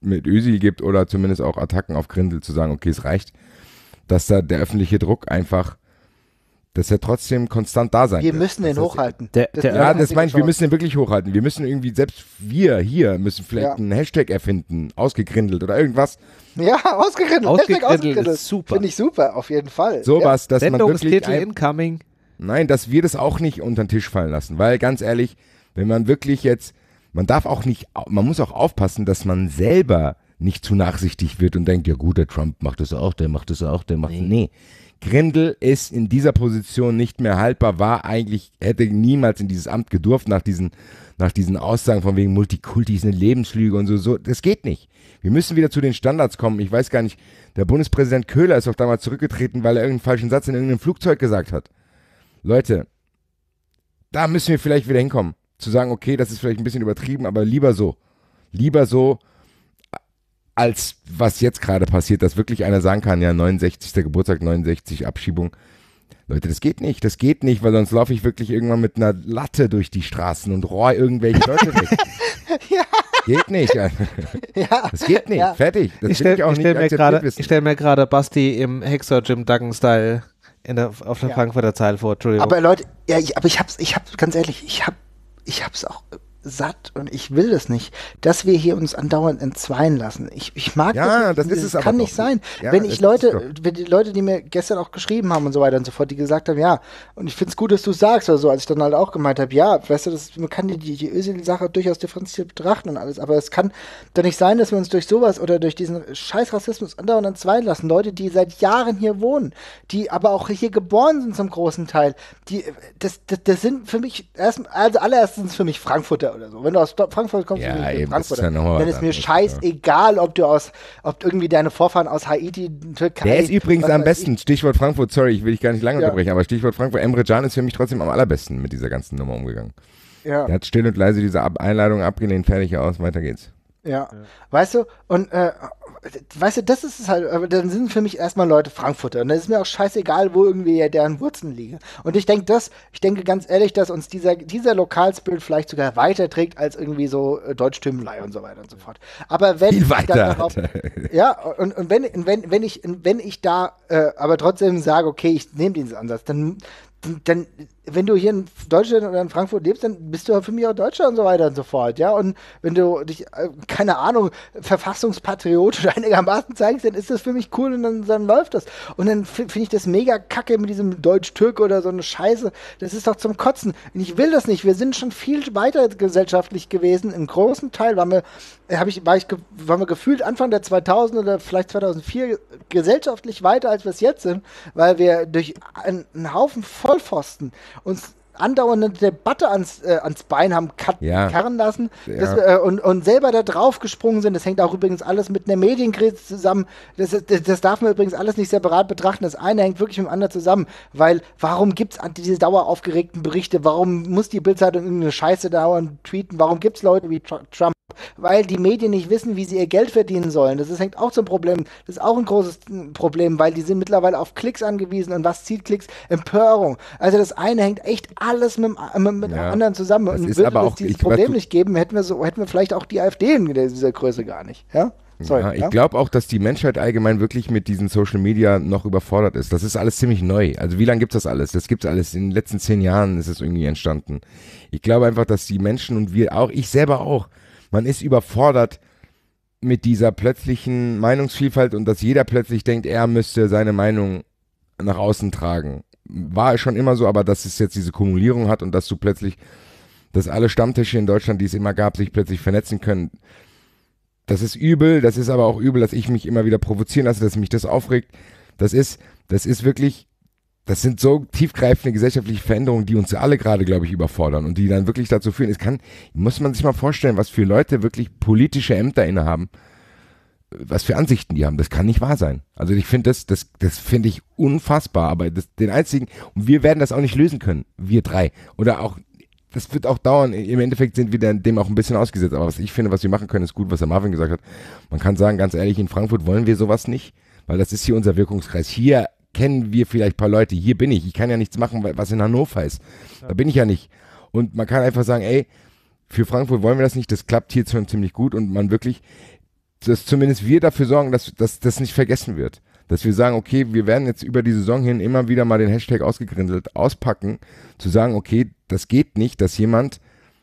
mit Ösi gibt oder zumindest auch Attacken auf Grindel zu sagen, okay, es reicht, dass da der öffentliche Druck einfach dass er trotzdem konstant da sein wir Wir müssen das den hochhalten. Der, der ja, das meine ich, wir müssen den wirklich hochhalten. Wir müssen irgendwie, selbst wir hier, müssen vielleicht ja. einen Hashtag erfinden, ausgegrindelt oder irgendwas. Ja, ausgegrindelt. Ausgegrindelt, ausgegrindelt. Ist super. Finde ich super, auf jeden Fall. Sowas, ja. dass Sendung man wirklich... Titel incoming. Nein, dass wir das auch nicht unter den Tisch fallen lassen, weil ganz ehrlich, wenn man wirklich jetzt man darf auch nicht, man muss auch aufpassen, dass man selber nicht zu nachsichtig wird und denkt, ja gut, der Trump macht das auch, der macht das auch, der macht nee. nee. Grindel ist in dieser Position nicht mehr haltbar, war eigentlich, hätte niemals in dieses Amt gedurft nach diesen, nach diesen Aussagen von wegen Multikulti ist eine Lebenslüge und so, so. Das geht nicht. Wir müssen wieder zu den Standards kommen. Ich weiß gar nicht, der Bundespräsident Köhler ist auch damals zurückgetreten, weil er irgendeinen falschen Satz in irgendeinem Flugzeug gesagt hat. Leute, da müssen wir vielleicht wieder hinkommen zu sagen, okay, das ist vielleicht ein bisschen übertrieben, aber lieber so. Lieber so, als was jetzt gerade passiert, dass wirklich einer sagen kann, ja, 69. Geburtstag, 69 Abschiebung. Leute, das geht nicht, das geht nicht, weil sonst laufe ich wirklich irgendwann mit einer Latte durch die Straßen und rohr irgendwelche Leute weg. ja. Geht nicht. Ja. Das geht nicht. Ja. Fertig. Das ich stelle ich stell mir grade, mir gerade Basti im Hexer Jim Duggan Style auf der ja. Frankfurter Zeil vor. Entschuldigung. Aber Leute, ja, ich, aber ich hab's, ich hab, ganz ehrlich, ich hab ich habe es auch äh, satt und ich will das nicht, dass wir hier uns andauernd entzweien lassen. Ich, ich mag ja, das, nicht. das ist es kann aber nicht sein. Ja, wenn ich Leute, wenn die Leute, die mir gestern auch geschrieben haben und so weiter und so fort, die gesagt haben, ja, und ich finde es gut, dass du sagst oder so, als ich dann halt auch gemeint habe, ja, weißt du, das, man kann die, die, die Özil-Sache durchaus differenziert betrachten und alles, aber es kann doch nicht sein, dass wir uns durch sowas oder durch diesen scheiß Rassismus andauernd entzweien lassen. Leute, die seit Jahren hier wohnen, die aber auch hier geboren sind zum großen Teil, die, das, das, das sind für mich, erst, also allererstens für mich Frankfurter oder so. Wenn du aus Frankfurt kommst, ja, du Frankfurt, ist dann, dann ist mir scheißegal, ob du aus, ob irgendwie deine Vorfahren aus Haiti, Türkei. Der ist übrigens am besten. Ich. Stichwort Frankfurt, sorry, ich will dich gar nicht lange ja. unterbrechen, aber Stichwort Frankfurt. Emre Can ist für mich trotzdem am allerbesten mit dieser ganzen Nummer umgegangen. Ja. Er hat still und leise diese Einladung abgelehnt, fertig aus, weiter geht's. Ja. ja. Weißt du, und äh, weißt du, das ist es halt, aber dann sind für mich erstmal Leute Frankfurter. Und dann ist mir auch scheißegal, wo irgendwie deren Wurzeln liegen. Und ich denke, das, ich denke ganz ehrlich, dass uns dieser, dieser Lokalspirit vielleicht sogar weiterträgt als irgendwie so äh, Deutschtümelei und so weiter und so fort. Aber wenn Viel weiter, darauf, Ja, und, und wenn, wenn, wenn ich, wenn ich da äh, aber trotzdem sage, okay, ich nehme diesen Ansatz, dann, dann, dann wenn du hier in Deutschland oder in Frankfurt lebst, dann bist du ja für mich auch Deutscher und so weiter und so fort, ja. Und wenn du dich, äh, keine Ahnung, verfassungspatriotisch einigermaßen zeigst, dann ist das für mich cool und dann, dann läuft das. Und dann finde ich das mega kacke mit diesem Deutsch-Türk oder so eine Scheiße. Das ist doch zum Kotzen. Und ich will das nicht. Wir sind schon viel weiter gesellschaftlich gewesen. Im großen Teil waren wir, äh, hab ich, war ich, waren wir gefühlt Anfang der 2000 oder vielleicht 2004 gesellschaftlich weiter, als wir es jetzt sind, weil wir durch einen Haufen Vollpfosten uns andauernde Debatte ans, äh, ans Bein haben cut, ja. karren lassen dass, ja. äh, und, und selber da drauf gesprungen sind. Das hängt auch übrigens alles mit einer Medienkrise zusammen. Das, das, das, darf man übrigens alles nicht separat betrachten. Das eine hängt wirklich mit dem anderen zusammen, weil warum gibt es diese daueraufgeregten Berichte? Warum muss die Bildzeitung irgendeine Scheiße dauernd tweeten? Warum gibt es Leute wie Trump? weil die Medien nicht wissen, wie sie ihr Geld verdienen sollen. Das ist, hängt auch zum Problem. Das ist auch ein großes Problem, weil die sind mittlerweile auf Klicks angewiesen und was zieht Klicks? Empörung. Also das eine hängt echt alles mit, mit, mit ja, dem anderen zusammen. Und würde es auch, dieses Problem weiß, nicht geben, hätten wir, so, hätten wir vielleicht auch die AfD in dieser Größe gar nicht. Ja? Sorry, ja, ich ja? glaube auch, dass die Menschheit allgemein wirklich mit diesen Social Media noch überfordert ist. Das ist alles ziemlich neu. Also wie lange gibt es das alles? Das gibt es alles. In den letzten zehn Jahren ist es irgendwie entstanden. Ich glaube einfach, dass die Menschen und wir auch, ich selber auch, man ist überfordert mit dieser plötzlichen Meinungsvielfalt und dass jeder plötzlich denkt, er müsste seine Meinung nach außen tragen. War schon immer so, aber dass es jetzt diese Kumulierung hat und dass du plötzlich, dass alle Stammtische in Deutschland, die es immer gab, sich plötzlich vernetzen können. Das ist übel, das ist aber auch übel, dass ich mich immer wieder provozieren lasse, dass mich das aufregt. Das ist, das ist wirklich das sind so tiefgreifende gesellschaftliche Veränderungen, die uns alle gerade, glaube ich, überfordern und die dann wirklich dazu führen. Es kann, muss man sich mal vorstellen, was für Leute wirklich politische Ämter innehaben, was für Ansichten die haben. Das kann nicht wahr sein. Also ich finde das, das, das finde ich unfassbar. Aber das, den einzigen, und wir werden das auch nicht lösen können, wir drei. Oder auch das wird auch dauern. Im Endeffekt sind wir dem auch ein bisschen ausgesetzt. Aber was ich finde, was wir machen können, ist gut, was der Marvin gesagt hat. Man kann sagen, ganz ehrlich, in Frankfurt wollen wir sowas nicht, weil das ist hier unser Wirkungskreis. Hier kennen wir vielleicht ein paar Leute. Hier bin ich. Ich kann ja nichts machen, was in Hannover ist. Da bin ich ja nicht. Und man kann einfach sagen, ey, für Frankfurt wollen wir das nicht. Das klappt hier schon ziemlich gut und man wirklich, dass zumindest wir dafür sorgen, dass, dass das nicht vergessen wird. Dass wir sagen, okay, wir werden jetzt über die Saison hin immer wieder mal den Hashtag ausgegrinselt auspacken, zu sagen, okay, das geht nicht, dass jemand,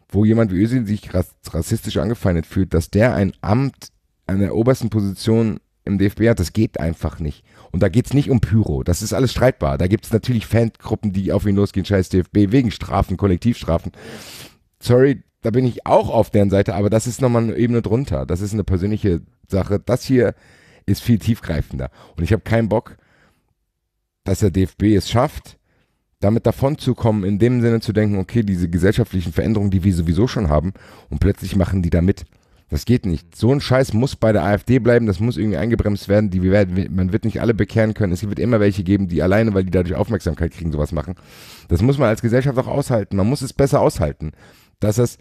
wo jemand wie Özil sich rassistisch angefeindet fühlt, dass der ein Amt an der obersten Position im DFB hat. Das geht einfach nicht. Und da geht es nicht um Pyro. Das ist alles streitbar. Da gibt es natürlich Fangruppen, die auf ihn losgehen, scheiß DFB, wegen Strafen, Kollektivstrafen. Sorry, da bin ich auch auf deren Seite, aber das ist nochmal eine Ebene drunter. Das ist eine persönliche Sache. Das hier ist viel tiefgreifender. Und ich habe keinen Bock, dass der DFB es schafft, damit davonzukommen, in dem Sinne zu denken, okay, diese gesellschaftlichen Veränderungen, die wir sowieso schon haben, und plötzlich machen die damit. Das geht nicht. So ein Scheiß muss bei der AfD bleiben, das muss irgendwie eingebremst werden. Die, man wird nicht alle bekehren können. Es wird immer welche geben, die alleine, weil die dadurch Aufmerksamkeit kriegen, sowas machen. Das muss man als Gesellschaft auch aushalten. Man muss es besser aushalten, dass es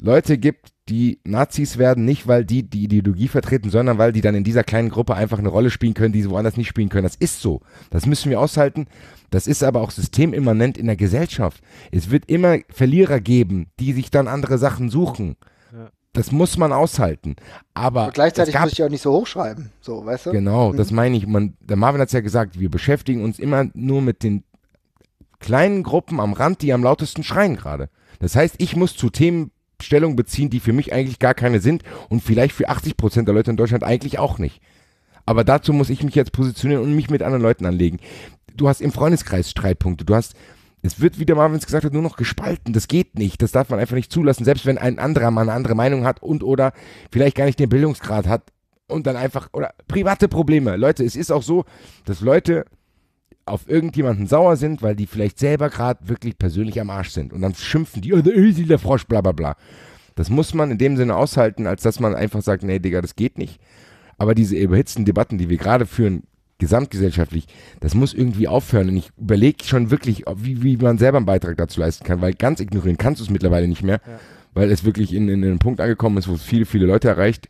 Leute gibt, die Nazis werden, nicht weil die die Ideologie vertreten, sondern weil die dann in dieser kleinen Gruppe einfach eine Rolle spielen können, die sie woanders nicht spielen können. Das ist so. Das müssen wir aushalten. Das ist aber auch systemimmanent in der Gesellschaft. Es wird immer Verlierer geben, die sich dann andere Sachen suchen. Das muss man aushalten. Aber, Aber gleichzeitig gab, muss ich auch nicht so hochschreiben. So, weißt du? Genau, mhm. das meine ich. Man, der Marvin hat es ja gesagt, wir beschäftigen uns immer nur mit den kleinen Gruppen am Rand, die am lautesten schreien gerade. Das heißt, ich muss zu Themen Stellung beziehen, die für mich eigentlich gar keine sind und vielleicht für 80 Prozent der Leute in Deutschland eigentlich auch nicht. Aber dazu muss ich mich jetzt positionieren und mich mit anderen Leuten anlegen. Du hast im Freundeskreis Streitpunkte, du hast es wird, wie der Marvin es gesagt hat, nur noch gespalten. Das geht nicht. Das darf man einfach nicht zulassen. Selbst wenn ein anderer Mann eine andere Meinung hat und oder vielleicht gar nicht den Bildungsgrad hat und dann einfach, oder private Probleme. Leute, es ist auch so, dass Leute auf irgendjemanden sauer sind, weil die vielleicht selber gerade wirklich persönlich am Arsch sind. Und dann schimpfen die, oh, der Frosch, bla bla bla. Das muss man in dem Sinne aushalten, als dass man einfach sagt, nee, Digga, das geht nicht. Aber diese überhitzten Debatten, die wir gerade führen, gesamtgesellschaftlich, das muss irgendwie aufhören. Und ich überlege schon wirklich, wie, wie man selber einen Beitrag dazu leisten kann, weil ganz ignorieren kannst du es mittlerweile nicht mehr, ja. weil es wirklich in, in, in einen Punkt angekommen ist, wo es viele, viele Leute erreicht,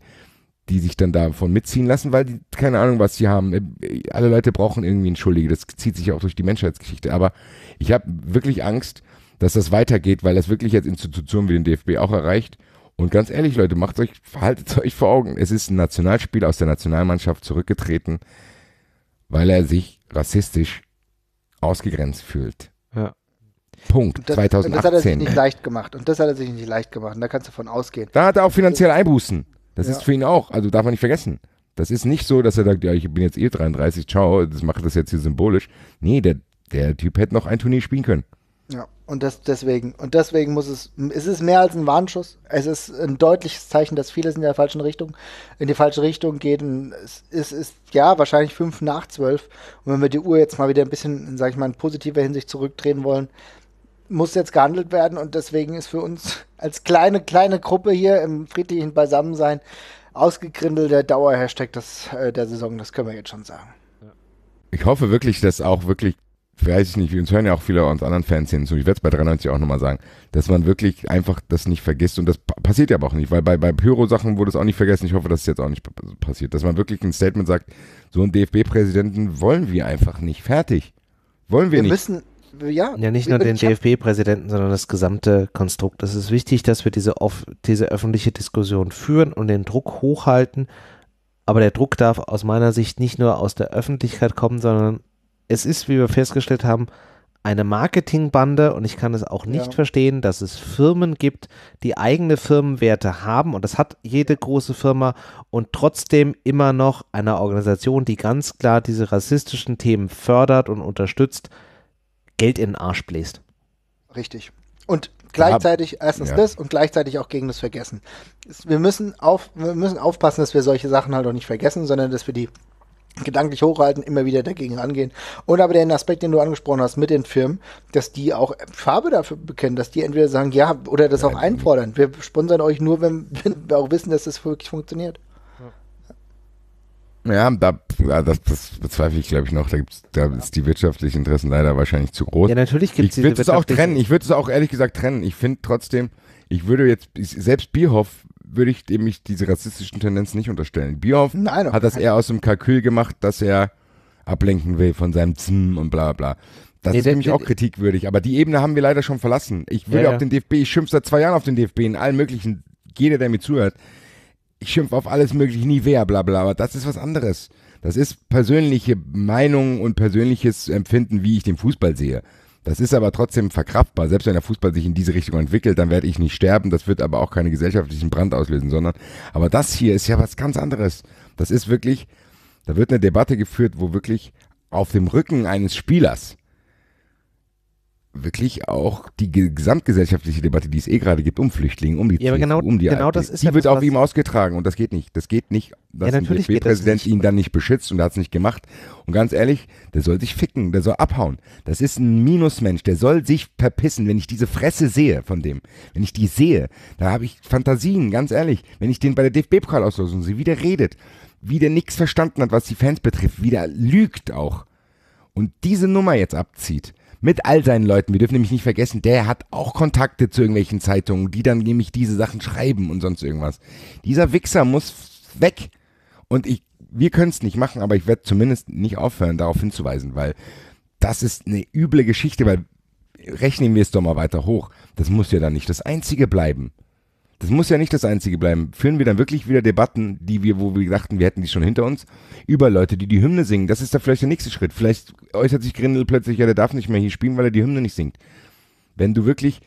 die sich dann davon mitziehen lassen, weil die keine Ahnung, was sie haben. Äh, alle Leute brauchen irgendwie einen Schuldigen. Das zieht sich auch durch die Menschheitsgeschichte. Aber ich habe wirklich Angst, dass das weitergeht, weil das wirklich als Institution wie den DFB auch erreicht. Und ganz ehrlich, Leute, macht euch, verhaltet euch vor Augen. Es ist ein Nationalspiel aus der Nationalmannschaft zurückgetreten weil er sich rassistisch ausgegrenzt fühlt. Ja. Punkt. das, 2018. das hat er sich nicht leicht gemacht. Und das hat er sich nicht leicht gemacht. Und da kannst du von ausgehen. Da hat er auch finanziell Einbußen. Das ja. ist für ihn auch. Also darf man nicht vergessen. Das ist nicht so, dass er sagt, ja, ich bin jetzt eh 33, ciao, das mache das jetzt hier symbolisch. Nee, der, der Typ hätte noch ein Turnier spielen können. Ja, und das deswegen. Und deswegen muss es, es ist mehr als ein Warnschuss. Es ist ein deutliches Zeichen, dass vieles in der falschen Richtung, in die falsche Richtung geht. Und es ist, ist ja wahrscheinlich fünf nach zwölf. Und wenn wir die Uhr jetzt mal wieder ein bisschen, sag ich mal, in positiver Hinsicht zurückdrehen wollen, muss jetzt gehandelt werden. Und deswegen ist für uns als kleine, kleine Gruppe hier im friedlichen Beisammensein ausgegrindelter Dauer-Hashtag äh, der Saison. Das können wir jetzt schon sagen. Ich hoffe wirklich, dass auch wirklich weiß ich nicht, wir uns hören ja auch viele uns anderen Fernsehen zu, ich werde es bei 93 auch nochmal sagen, dass man wirklich einfach das nicht vergisst und das passiert ja aber auch nicht, weil bei, bei Pyro-Sachen wurde es auch nicht vergessen, ich hoffe, dass es jetzt auch nicht passiert, dass man wirklich ein Statement sagt, so einen DFB-Präsidenten wollen wir einfach nicht, fertig, wollen wir, wir nicht. Müssen ja, ja, nicht nur den DFB-Präsidenten, sondern das gesamte Konstrukt. Es ist wichtig, dass wir diese, off diese öffentliche Diskussion führen und den Druck hochhalten, aber der Druck darf aus meiner Sicht nicht nur aus der Öffentlichkeit kommen, sondern es ist, wie wir festgestellt haben, eine Marketingbande und ich kann es auch nicht ja. verstehen, dass es Firmen gibt, die eigene Firmenwerte haben und das hat jede große Firma und trotzdem immer noch einer Organisation, die ganz klar diese rassistischen Themen fördert und unterstützt, Geld in den Arsch bläst. Richtig. Und gleichzeitig erstens ja. das und gleichzeitig auch gegen das Vergessen. Wir müssen, auf, wir müssen aufpassen, dass wir solche Sachen halt auch nicht vergessen, sondern dass wir die gedanklich hochhalten, immer wieder dagegen rangehen. Und aber den Aspekt, den du angesprochen hast mit den Firmen, dass die auch Farbe dafür bekennen, dass die entweder sagen, ja, oder das auch einfordern. Wir sponsern euch nur, wenn, wenn wir auch wissen, dass das wirklich funktioniert. Ja, da, das, das bezweifle ich, glaube ich, noch. Da, gibt's, da ist die wirtschaftlichen Interessen leider wahrscheinlich zu groß. Ja, natürlich gibt es Ich würde es auch trennen. Ich würde es auch ehrlich gesagt trennen. Ich finde trotzdem, ich würde jetzt, selbst Bierhoff würde ich dem ich diese rassistischen Tendenzen nicht unterstellen. Bioff Nein, hat das eher aus dem Kalkül gemacht, dass er ablenken will von seinem Zim und bla bla. Das nee, ist nämlich auch kritikwürdig, aber die Ebene haben wir leider schon verlassen. Ich will ja, auf ja. den DFB, ich schimpfe seit zwei Jahren auf den DFB in allen möglichen, jeder, der mir zuhört, ich schimpfe auf alles mögliche, nie wer, bla bla, aber das ist was anderes. Das ist persönliche Meinung und persönliches Empfinden, wie ich den Fußball sehe. Das ist aber trotzdem verkraftbar. Selbst wenn der Fußball sich in diese Richtung entwickelt, dann werde ich nicht sterben. Das wird aber auch keinen gesellschaftlichen Brand auslösen, sondern, aber das hier ist ja was ganz anderes. Das ist wirklich, da wird eine Debatte geführt, wo wirklich auf dem Rücken eines Spielers wirklich auch die gesamtgesellschaftliche Debatte, die es eh gerade gibt, um Flüchtlinge, um die ja, aber genau, um die genau das ist die ja wird das, auf ihm ausgetragen und das geht nicht. Das geht nicht, dass ja, ein DFB-Präsident ihn dann nicht beschützt und er hat es nicht gemacht. Und ganz ehrlich, der soll sich ficken, der soll abhauen. Das ist ein Minusmensch, der soll sich verpissen, wenn ich diese Fresse sehe von dem. Wenn ich die sehe, da habe ich Fantasien, ganz ehrlich. Wenn ich den bei der DFB-Pokal auslöse und sie wieder redet, der nichts verstanden hat, was die Fans betrifft, wie der lügt auch und diese Nummer jetzt abzieht, mit all seinen Leuten. Wir dürfen nämlich nicht vergessen, der hat auch Kontakte zu irgendwelchen Zeitungen, die dann nämlich diese Sachen schreiben und sonst irgendwas. Dieser Wichser muss weg. Und ich, wir können es nicht machen, aber ich werde zumindest nicht aufhören, darauf hinzuweisen, weil das ist eine üble Geschichte, weil rechnen wir es doch mal weiter hoch. Das muss ja dann nicht das Einzige bleiben. Das muss ja nicht das Einzige bleiben. Führen wir dann wirklich wieder Debatten, die wir, wo wir dachten, wir hätten die schon hinter uns, über Leute, die die Hymne singen. Das ist da vielleicht der nächste Schritt. Vielleicht äußert sich Grindel plötzlich, ja, der darf nicht mehr hier spielen, weil er die Hymne nicht singt. Wenn du wirklich,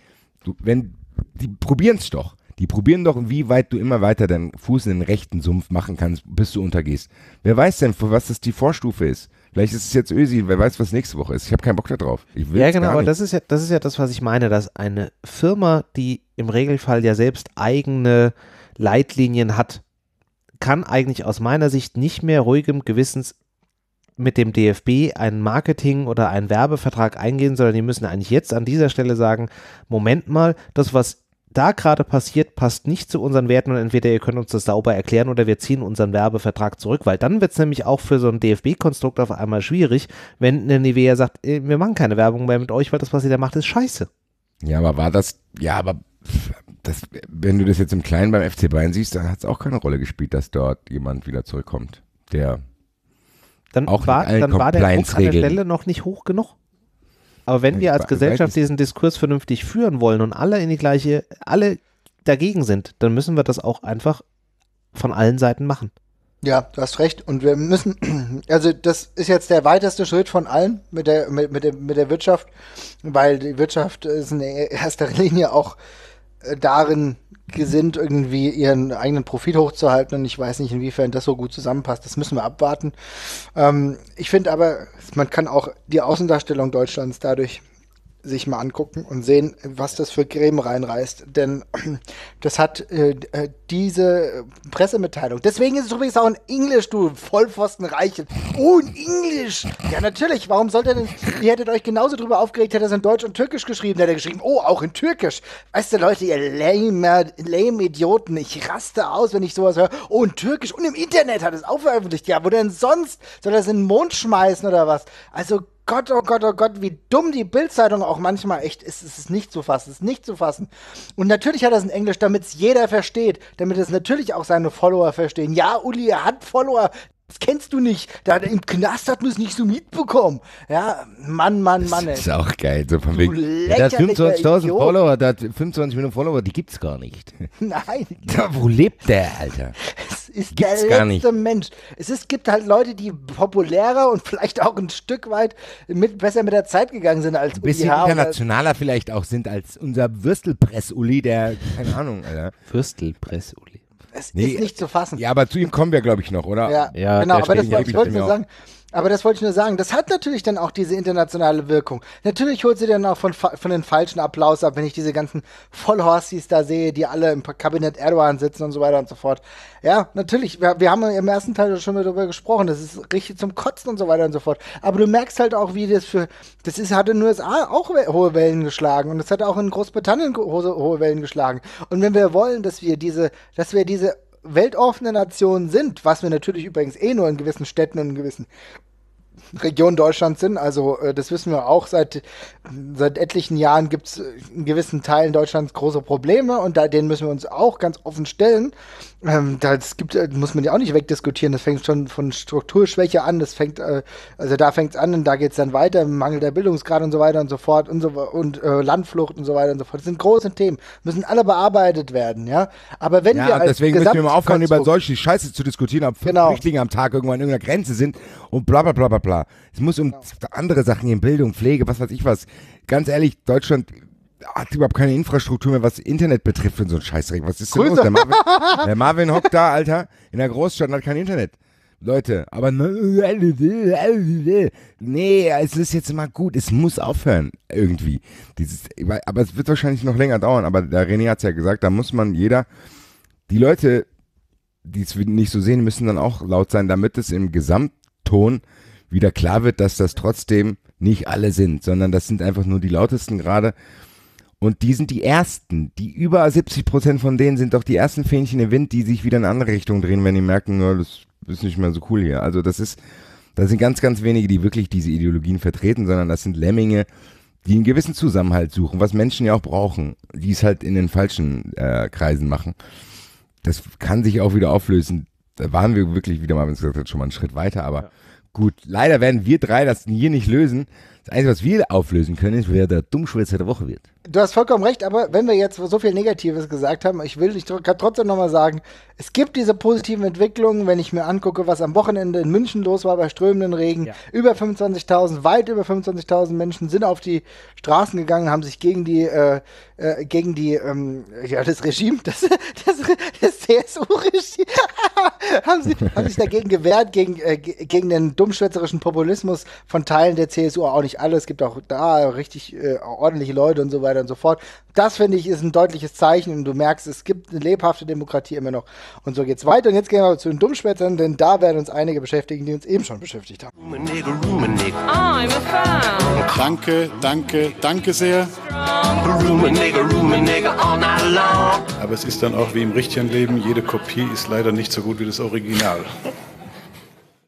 du, wenn, die probieren es doch. Die probieren doch, wie weit du immer weiter deinen Fuß in den rechten Sumpf machen kannst, bis du untergehst. Wer weiß denn, für was das die Vorstufe ist? Vielleicht ist es jetzt Ösi, wer weiß, was nächste Woche ist. Ich habe keinen Bock da drauf. ja, genau, aber das ist ja, das ist ja das, was ich meine, dass eine Firma, die im Regelfall ja selbst eigene Leitlinien hat, kann eigentlich aus meiner Sicht nicht mehr ruhigem Gewissens mit dem DFB einen Marketing- oder einen Werbevertrag eingehen, sondern die müssen eigentlich jetzt an dieser Stelle sagen, Moment mal, das, was da gerade passiert, passt nicht zu unseren Werten und entweder ihr könnt uns das sauber erklären oder wir ziehen unseren Werbevertrag zurück, weil dann wird es nämlich auch für so ein DFB-Konstrukt auf einmal schwierig, wenn eine Nivea sagt, äh, wir machen keine Werbung mehr mit euch, weil das, was ihr da macht, ist scheiße. Ja, aber war das, ja, aber das, wenn du das jetzt im Kleinen beim FC Bayern siehst, dann hat es auch keine Rolle gespielt, dass dort jemand wieder zurückkommt, der dann auch war, dann war der Druck an der Stelle noch nicht hoch genug. Aber wenn wir als Gesellschaft diesen Diskurs vernünftig führen wollen und alle in die gleiche, alle dagegen sind, dann müssen wir das auch einfach von allen Seiten machen. Ja, du hast recht. Und wir müssen, also das ist jetzt der weiteste Schritt von allen mit der, mit, mit der, mit der Wirtschaft, weil die Wirtschaft ist in erster Linie auch äh, darin gesinnt, irgendwie ihren eigenen Profit hochzuhalten. Und ich weiß nicht, inwiefern das so gut zusammenpasst. Das müssen wir abwarten. Ähm, ich finde aber, man kann auch die Außendarstellung Deutschlands dadurch sich mal angucken und sehen, was das für Gräben reinreißt. Denn das hat äh, äh, diese Pressemitteilung. Deswegen ist es übrigens auch in Englisch, du Vollpfostenreichen. Oh, in Englisch! Ja, natürlich. Warum sollt ihr denn. Ihr hättet euch genauso drüber aufgeregt, hätte er es in Deutsch und Türkisch geschrieben. Hätte er geschrieben, oh, auch in Türkisch. Weißt du, Leute, ihr lame, lame Idioten. Ich raste aus, wenn ich sowas höre. Oh, in Türkisch und im Internet hat es auch veröffentlicht. Ja, wo denn sonst? Soll er es in den Mond schmeißen oder was? Also Gott, oh Gott, oh Gott, wie dumm die Bildzeitung auch manchmal echt ist. Es ist nicht zu fassen, es ist nicht zu fassen. Und natürlich hat er es in Englisch, damit es jeder versteht, damit es natürlich auch seine Follower verstehen. Ja, Uli, er hat Follower. Das kennst du nicht. Da im Knast hat man es nicht so mitbekommen. Ja, Mann, Mann, Mann. Ey. Das ist auch geil. So von wegen, ja, der hat 25.000 Follower, der hat 25 Millionen Follower, die gibt es gar nicht. Nein. Da, wo lebt der, Alter? Es ist gibt's der letzte Mensch. Es ist, gibt halt Leute, die populärer und vielleicht auch ein Stück weit mit, besser mit der Zeit gegangen sind als Ein bisschen UDH internationaler vielleicht auch sind als unser Würstelpress-Uli, der, keine Ahnung, Alter. Würstelpress-Uli. Es nee, ist nicht äh, zu fassen. Ja, aber zu ihm kommen wir, glaube ich, noch, oder? Ja, ja genau. Aber das, wollte ich wollte nur sagen, aber das wollte ich nur sagen, das hat natürlich dann auch diese internationale Wirkung. Natürlich holt sie dann auch von, von den falschen Applaus ab, wenn ich diese ganzen Vollhorsties da sehe, die alle im Kabinett Erdogan sitzen und so weiter und so fort. Ja, natürlich, wir, wir haben im ersten Teil schon mal darüber gesprochen, das ist richtig zum Kotzen und so weiter und so fort. Aber du merkst halt auch, wie das für, das ist, hat in den USA auch hohe Wellen geschlagen und das hat auch in Großbritannien hohe, hohe Wellen geschlagen. Und wenn wir wollen, dass wir diese, dass wir diese weltoffene Nationen sind, was wir natürlich übrigens eh nur in gewissen Städten und in gewissen Regionen Deutschlands sind, also äh, das wissen wir auch, seit, seit etlichen Jahren gibt es in gewissen Teilen Deutschlands große Probleme und da, denen müssen wir uns auch ganz offen stellen. Ähm, das gibt, äh, muss man ja auch nicht wegdiskutieren. Das fängt schon von Strukturschwäche an. Das fängt, äh, also da fängt es an und da geht es dann weiter. Mangel der Bildungsgrad und so weiter und so fort und so und äh, Landflucht und so weiter und so fort. Das sind große Themen. Müssen alle bearbeitet werden, ja. Aber wenn ja, wir als deswegen müssen wir mal aufhören, über solche Scheiße zu diskutieren, ob genau. Flüchtlinge am Tag irgendwann an irgendeiner Grenze sind und bla bla bla bla bla. Es muss um genau. andere Sachen gehen, Bildung, Pflege, was weiß ich was. Ganz ehrlich, Deutschland hat überhaupt keine Infrastruktur mehr, was Internet betrifft und so ein Scheißring. Was ist denn los? Der Marvin, der Marvin hockt da, Alter, in der Großstadt und hat kein Internet. Leute, aber ne, nee, es ist jetzt immer gut, es muss aufhören, irgendwie. Dieses, aber es wird wahrscheinlich noch länger dauern, aber der René hat es ja gesagt, da muss man jeder, die Leute, die es nicht so sehen, müssen dann auch laut sein, damit es im Gesamtton wieder klar wird, dass das trotzdem nicht alle sind, sondern das sind einfach nur die lautesten gerade und die sind die ersten. Die über 70 Prozent von denen sind doch die ersten Fähnchen im Wind, die sich wieder in eine andere Richtung drehen, wenn die merken, no, oh, das ist nicht mehr so cool hier. Also das ist, das sind ganz, ganz wenige, die wirklich diese Ideologien vertreten, sondern das sind Lemminge, die einen gewissen Zusammenhalt suchen, was Menschen ja auch brauchen, die es halt in den falschen äh, Kreisen machen. Das kann sich auch wieder auflösen. Da waren wir wirklich wieder mal, wenn es gesagt hat, schon mal einen Schritt weiter, aber ja. gut, leider werden wir drei das hier nicht lösen. Einzige, also, was wir auflösen können, ist, wer der Dummschwätzer der Woche wird. Du hast vollkommen recht, aber wenn wir jetzt so viel Negatives gesagt haben, ich will, dich trotzdem nochmal sagen, es gibt diese positiven Entwicklungen, wenn ich mir angucke, was am Wochenende in München los war bei strömenden Regen. Ja. Über 25.000, weit über 25.000 Menschen sind auf die Straßen gegangen, haben sich gegen die, äh, äh, gegen die, ähm, ja, das Regime, das, das, das CSU-Regime, haben, sie, haben sich dagegen gewehrt, gegen, äh, gegen den dummschwätzerischen Populismus von Teilen der CSU auch nicht alle, es gibt auch da richtig äh, ordentliche Leute und so weiter und so fort. Das finde ich ist ein deutliches Zeichen und du merkst, es gibt eine lebhafte Demokratie immer noch. Und so geht's weiter. Und jetzt gehen wir zu den Dummschwätzern, denn da werden uns einige beschäftigen, die uns eben schon beschäftigt haben. Ah, I'm a danke, danke, danke sehr. Aber es ist dann auch wie im richtigen Leben, jede Kopie ist leider nicht so gut wie das Original.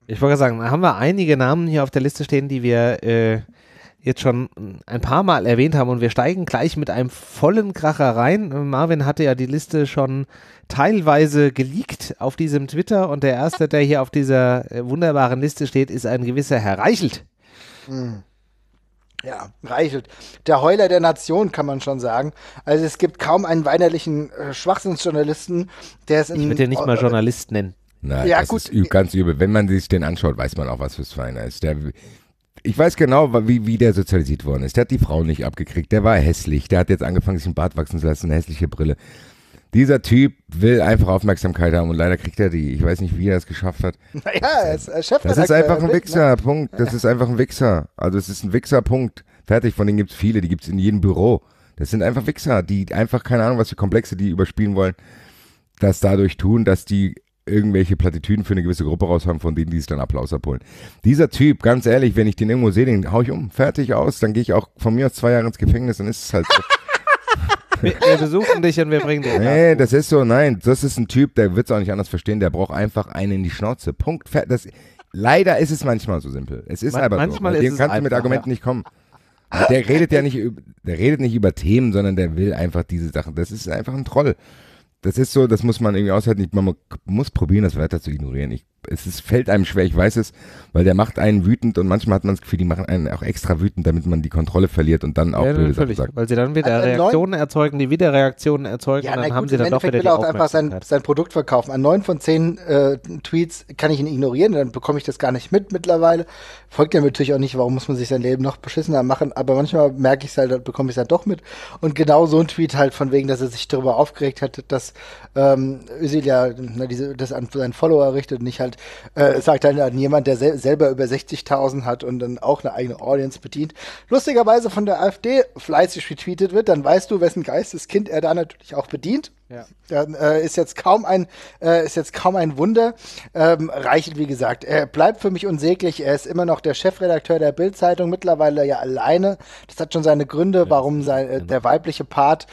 Ich wollte sagen, da haben wir einige Namen hier auf der Liste stehen, die wir äh, jetzt schon ein paar Mal erwähnt haben und wir steigen gleich mit einem vollen Kracher rein. Marvin hatte ja die Liste schon teilweise geleakt auf diesem Twitter und der erste, der hier auf dieser äh, wunderbaren Liste steht, ist ein gewisser Herr Reichelt. Hm. Ja, Reichelt. Der Heuler der Nation, kann man schon sagen. Also es gibt kaum einen weinerlichen äh, Schwachsinnsjournalisten, der es in... Ich würde ja nicht mal Journalist nennen. Na, ja, das gut. ist ganz übel. Wenn man sich den anschaut, weiß man auch, was für ein Feiner ist. Der ich weiß genau, wie, wie der sozialisiert worden ist. Der hat die Frau nicht abgekriegt, der war hässlich, der hat jetzt angefangen, sich einen Bart wachsen zu lassen, eine hässliche Brille. Dieser Typ will einfach Aufmerksamkeit haben und leider kriegt er die. Ich weiß nicht, wie er es geschafft hat. Naja, er ist äh, Chefredakteur. Das ist einfach ein Wichser, ne? Punkt. Das ist einfach ein Wichser. Also es ist ein Wichser, Punkt. Fertig, von denen gibt es viele, die gibt es in jedem Büro. Das sind einfach Wichser, die einfach keine Ahnung, was für Komplexe die überspielen wollen, das dadurch tun, dass die irgendwelche Plattitüden für eine gewisse Gruppe raushaben, von denen die es dann Applaus abholen. Dieser Typ, ganz ehrlich, wenn ich den irgendwo sehe, den hau ich um, fertig aus, dann gehe ich auch von mir aus zwei Jahre ins Gefängnis, dann ist es halt so. wir, wir, besuchen dich und wir bringen dich. Nee, das ist so, nein, das ist ein Typ, der wird es auch nicht anders verstehen, der braucht einfach einen in die Schnauze. Punkt. Das, leider ist es manchmal so simpel. Es ist Man, aber manchmal so. Dem kannst du mit Argumenten ja. nicht kommen. Der redet ja nicht, der redet nicht über Themen, sondern der will einfach diese Sachen. Das ist einfach ein Troll das ist so, das muss man irgendwie aushalten. Ich, man muss probieren, das weiter zu ignorieren. Ich es ist, fällt einem schwer, ich weiß es, weil der macht einen wütend und manchmal hat man das Gefühl, die machen einen auch extra wütend, damit man die Kontrolle verliert und dann auch ja, blöde Sachen sagt. Weil sie dann wieder an Reaktionen erzeugen, die wieder Reaktionen erzeugen ja, dann gut, haben sie dann doch wieder will die auch einfach sein, sein Produkt verkaufen. An neun von zehn äh, Tweets kann ich ihn ignorieren, dann bekomme ich das gar nicht mit mittlerweile. Folgt ja natürlich auch nicht, warum muss man sich sein Leben noch beschissener machen, aber manchmal merke ich es halt, dann bekomme ich es ja halt doch mit. Und genau so ein Tweet halt von wegen, dass er sich darüber aufgeregt hat, dass ähm, Özil ja na, diese, das an seinen Follower richtet und nicht halt jemand, äh, sagt dann an jemand, der sel selber über 60.000 hat und dann auch eine eigene Audience bedient, lustigerweise von der AfD fleißig retweetet wird, dann weißt du, wessen Geisteskind er da natürlich auch bedient. Ja. Dann äh, ist jetzt kaum ein äh, ist jetzt kaum ein Wunder. Ähm, Reichelt wie gesagt, er bleibt für mich unsäglich. Er ist immer noch der Chefredakteur der Bild-Zeitung, mittlerweile ja alleine. Das hat schon seine Gründe, warum sein, äh, genau. der weibliche Part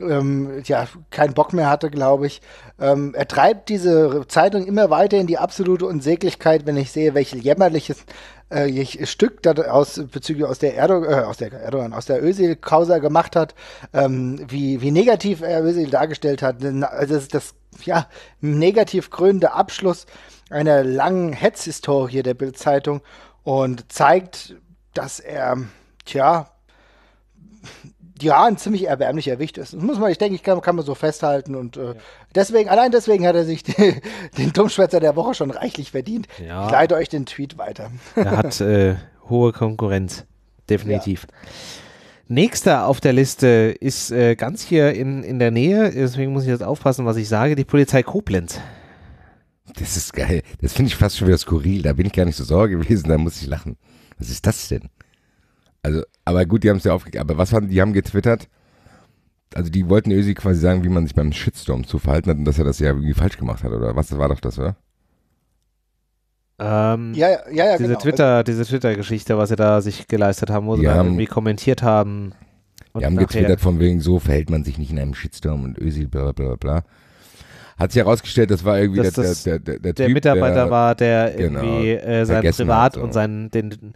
ähm, ja, keinen Bock mehr hatte, glaube ich. Ähm, er treibt diese Zeitung immer weiter in die absolute Unsäglichkeit, wenn ich sehe, welches jämmerliches äh, Stück da aus bezüglich aus der Erdogan, äh, aus der Erdogan, aus der Özil-Causa gemacht hat, ähm, wie, wie negativ er Özil dargestellt hat. Also Das ist das ja, negativ krönende Abschluss einer langen Hetzhistorie der Bild-Zeitung und zeigt, dass er, tja, ja, ein ziemlich erbärmlicher Wicht ist. Das muss man, ich denke, ich kann, kann man so festhalten. Und äh, ja. deswegen, allein deswegen hat er sich die, den Dummschwätzer der Woche schon reichlich verdient. Ja. Ich leite euch den Tweet weiter. Er hat äh, hohe Konkurrenz, definitiv. Ja. Nächster auf der Liste ist äh, ganz hier in, in der Nähe, deswegen muss ich jetzt aufpassen, was ich sage, die Polizei Koblenz. Das ist geil. Das finde ich fast schon wieder skurril. Da bin ich gar nicht so sauer gewesen, da muss ich lachen. Was ist das denn? Also, aber gut, die haben es ja aufgegeben. Aber was haben die haben getwittert? Also die wollten Ösi quasi sagen, wie man sich beim Shitstorm zu verhalten hat und dass er das ja irgendwie falsch gemacht hat, oder was? Das war doch das, oder? Ähm, ja, ja, ja, diese genau. Twitter, diese Twitter-Geschichte, was sie da sich geleistet haben, wo sie haben, irgendwie kommentiert haben. Die haben nachher. getwittert von wegen, so verhält man sich nicht in einem Shitstorm und Ösi, bla bla bla Hat sich herausgestellt, das war irgendwie das, der, das, der, der, der, der, Typ, Mitarbeiter war, der genau, irgendwie äh, sein Privat und seinen, den,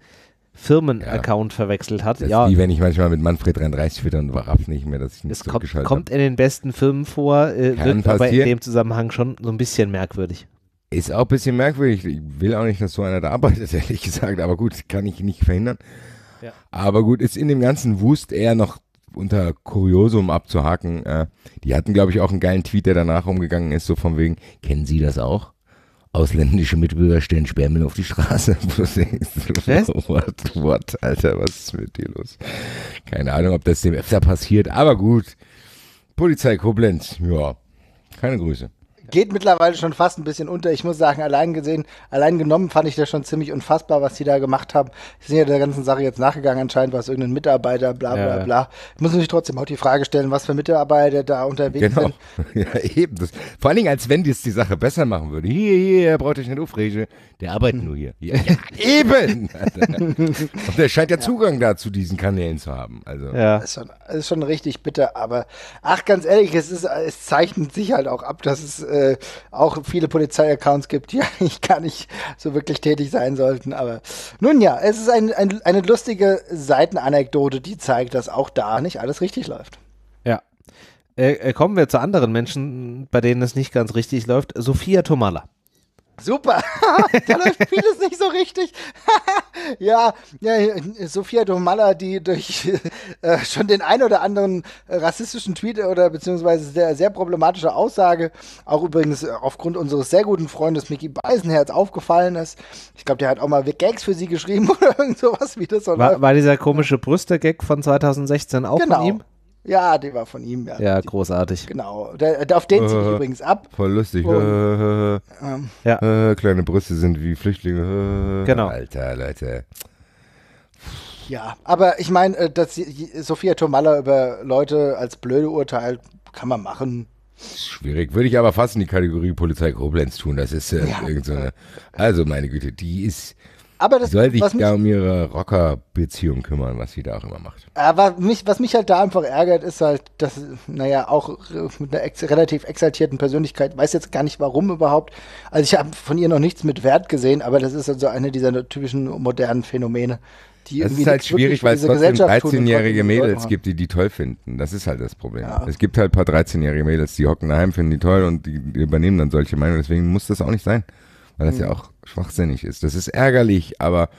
Firmenaccount ja. verwechselt hat. Das ja. Wie wenn ich manchmal mit Manfred 33 wieder und raff nicht mehr, dass ich nicht das zurückgeschaltet kommt, kommt in den besten Firmen vor, äh, wird aber in dem Zusammenhang schon so ein bisschen merkwürdig. Ist auch ein bisschen merkwürdig. Ich will auch nicht, dass so einer da arbeitet, ehrlich gesagt. Aber gut, kann ich nicht verhindern. Ja. Aber gut, ist in dem ganzen Wust eher noch unter Kuriosum abzuhaken. Äh, die hatten, glaube ich, auch einen geilen Tweet, der danach umgegangen ist, so von wegen, kennen Sie das auch? ausländische Mitbürger stellen Sperrmüll auf die Straße. was? what, what, Alter, was ist mit dir los? Keine Ahnung, ob das dem öfter passiert, aber gut. Polizei Koblenz, ja, keine Grüße geht mittlerweile schon fast ein bisschen unter. Ich muss sagen, allein gesehen, allein genommen fand ich das schon ziemlich unfassbar, was die da gemacht haben. Sie sind ja der ganzen Sache jetzt nachgegangen, anscheinend war es irgendein Mitarbeiter, bla bla ja. bla. Ich muss natürlich trotzdem auch die Frage stellen, was für Mitarbeiter da unterwegs genau. sind. Ja, eben. Das, vor allen Dingen, als wenn die es die Sache besser machen würde. Hier, hier, braucht euch nicht aufregen. Der arbeitet hm. nur hier. Ja, ja eben! Und der scheint ja Zugang da zu diesen Kanälen zu haben. Also. Ja. Das ist, schon, das ist schon richtig bitter, aber ach, ganz ehrlich, es, ist, es zeichnet sich halt auch ab, dass es äh, äh, auch viele Polizei-Accounts gibt, die eigentlich gar nicht so wirklich tätig sein sollten. Aber nun ja, es ist ein, ein, eine lustige Seitenanekdote, die zeigt, dass auch da nicht alles richtig läuft. Ja. Äh, äh kommen wir zu anderen Menschen, bei denen es nicht ganz richtig läuft. Sophia Tomala. Super, da läuft vieles nicht so richtig. ja, ja, Sophia Domalla, die durch äh, schon den ein oder anderen äh, rassistischen Tweet oder beziehungsweise sehr, sehr problematische Aussage, auch übrigens äh, aufgrund unseres sehr guten Freundes Mickey Beisenherz aufgefallen ist. Ich glaube, der hat auch mal Gags für sie geschrieben oder irgend sowas wie das. War, war, dieser komische Brüste-Gag von 2016 auch genau. von ihm? Ja, die war von ihm. Ja, ja die, großartig. Genau. Der, der, auf den ziehe ich äh, übrigens ab. Voll lustig. Und, ähm. ähm, ja. Äh, kleine Brüste sind wie Flüchtlinge. Äh, genau. Alter, Leute. Ja, aber ich meine, äh, dass Sophia Tomalla über Leute als blöde urteilt, kann man machen. Schwierig. Würde ich aber fast in die Kategorie Polizei Koblenz tun. Das ist äh, ja. irgendeine. So also, meine Güte, die ist aber das soll sich da um ihre Rocker-Beziehung kümmern, was sie da auch immer macht. Aber mich, was mich halt da einfach ärgert, ist halt, dass, naja, auch mit einer ex relativ exaltierten Persönlichkeit, weiß jetzt gar nicht warum überhaupt. Also ich habe von ihr noch nichts mit Wert gesehen, aber das ist halt so eine dieser typischen modernen Phänomene. Die das ist halt schwierig, weil es trotzdem 13-jährige Mädels gibt, die die toll finden. Das ist halt das Problem. Ja. Es gibt halt ein paar 13-jährige Mädels, die hocken daheim, finden die toll und die übernehmen dann solche Meinungen. Deswegen muss das auch nicht sein weil das mhm. ja auch schwachsinnig ist. Das ist ärgerlich, aber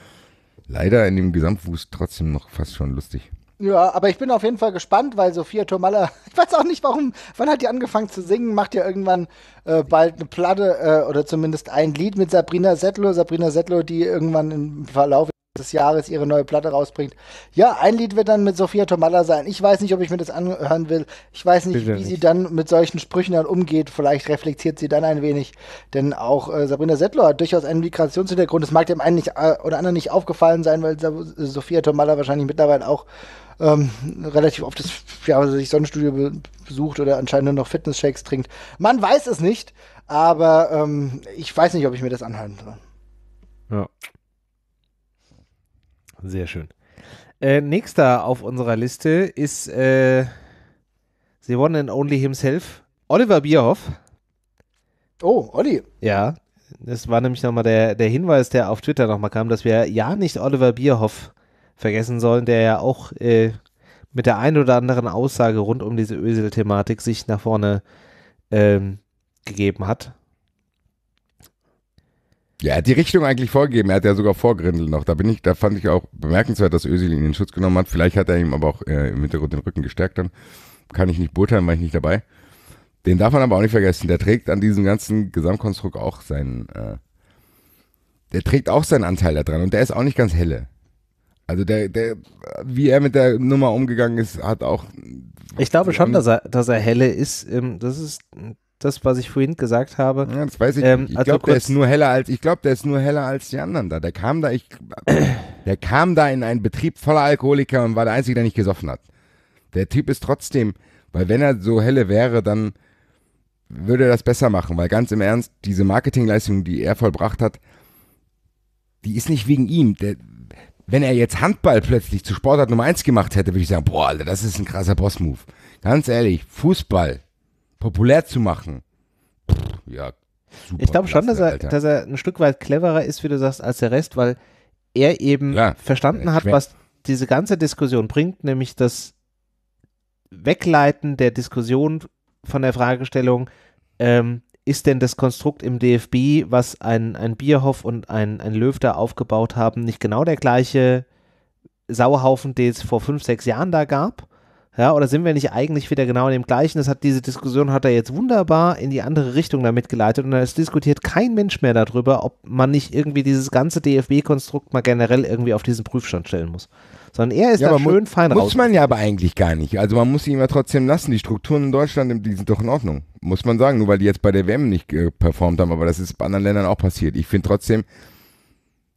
leider in dem Gesamtwust trotzdem noch fast schon lustig. Ja, aber ich bin auf jeden Fall gespannt, weil Sophia Tomalla, ich weiß auch nicht warum, wann hat die angefangen zu singen, macht ja irgendwann äh, bald eine Platte äh, oder zumindest ein Lied mit Sabrina Settler. Sabrina Settler, die irgendwann im Verlauf des Jahres ihre neue Platte rausbringt. Ja, ein Lied wird dann mit Sophia Tomalla sein. Ich weiß nicht, ob ich mir das anhören will. Ich weiß nicht, Bitte wie nicht. sie dann mit solchen Sprüchen dann umgeht. Vielleicht reflektiert sie dann ein wenig, denn auch äh, Sabrina Settler hat durchaus einen Migrationshintergrund. Es mag dem einen nicht, äh, oder anderen nicht aufgefallen sein, weil Sophia Tomalla wahrscheinlich mittlerweile auch ähm, relativ oft das, ja, also sich Sonnenstudio be besucht oder anscheinend nur noch Fitness-Shakes trinkt. Man weiß es nicht, aber ähm, ich weiß nicht, ob ich mir das anhören soll. Ja sehr schön. Äh, nächster auf unserer Liste ist äh, The One and Only Himself, Oliver Bierhoff. Oh, Olli. Ja, das war nämlich nochmal der, der Hinweis, der auf Twitter nochmal kam, dass wir ja nicht Oliver Bierhoff vergessen sollen, der ja auch äh, mit der einen oder anderen Aussage rund um diese Ösel-Thematik sich nach vorne ähm, gegeben hat. Ja, er hat die Richtung eigentlich vorgegeben. Er hat ja sogar vor noch. Da bin ich, da fand ich auch bemerkenswert, dass Özil ihn in Schutz genommen hat. Vielleicht hat er ihm aber auch äh, im Hintergrund den Rücken gestärkt dann. Kann ich nicht beurteilen, war ich nicht dabei. Den darf man aber auch nicht vergessen. Der trägt an diesem ganzen Gesamtkonstrukt auch seinen, äh, der trägt auch seinen Anteil da dran. und der ist auch nicht ganz helle. Also der, der, wie er mit der Nummer umgegangen ist, hat auch. Ich glaube schon, ähm, dass er, dass er helle ist. Ähm, das ist das, was ich vorhin gesagt habe. Ja, das weiß ich. Ähm, ich also glaube, der ist nur heller als ich glaube, der ist nur heller als die anderen da. Der kam da, ich, der kam da in einen Betrieb voller Alkoholiker und war der einzige, der nicht gesoffen hat. Der Typ ist trotzdem, weil wenn er so helle wäre, dann würde er das besser machen, weil ganz im Ernst, diese Marketingleistung, die er vollbracht hat, die ist nicht wegen ihm. Der, wenn er jetzt Handball plötzlich zu Sportart Nummer 1 gemacht hätte, würde ich sagen, boah, Alter, das ist ein krasser Boss-Move. Ganz ehrlich, Fußball, populär zu machen. Pff, ja, super. Ich glaube schon, dass er, dass er ein Stück weit cleverer ist, wie du sagst, als der Rest, weil er eben ja, verstanden hat, was diese ganze Diskussion bringt, nämlich das Wegleiten der Diskussion von der Fragestellung, ähm, ist denn das Konstrukt im DFB, was ein, ein Bierhoff und ein, ein Löw da aufgebaut haben, nicht genau der gleiche Sauerhaufen, den es vor fünf, sechs Jahren da gab? Ja, oder sind wir nicht eigentlich wieder genau in dem gleichen? Das hat diese Diskussion hat er jetzt wunderbar in die andere Richtung damit geleitet und es diskutiert kein Mensch mehr darüber, ob man nicht irgendwie dieses ganze DFB-Konstrukt mal generell irgendwie auf diesen Prüfstand stellen muss. Sondern er ist ja, da schön fein raus. Muss man ja aber eigentlich gar nicht. Also man muss ihn ja trotzdem lassen. Die Strukturen in Deutschland, die sind doch in Ordnung. Muss man sagen, nur weil die jetzt bei der WM nicht äh, performt haben, aber das ist bei anderen Ländern auch passiert. Ich finde trotzdem,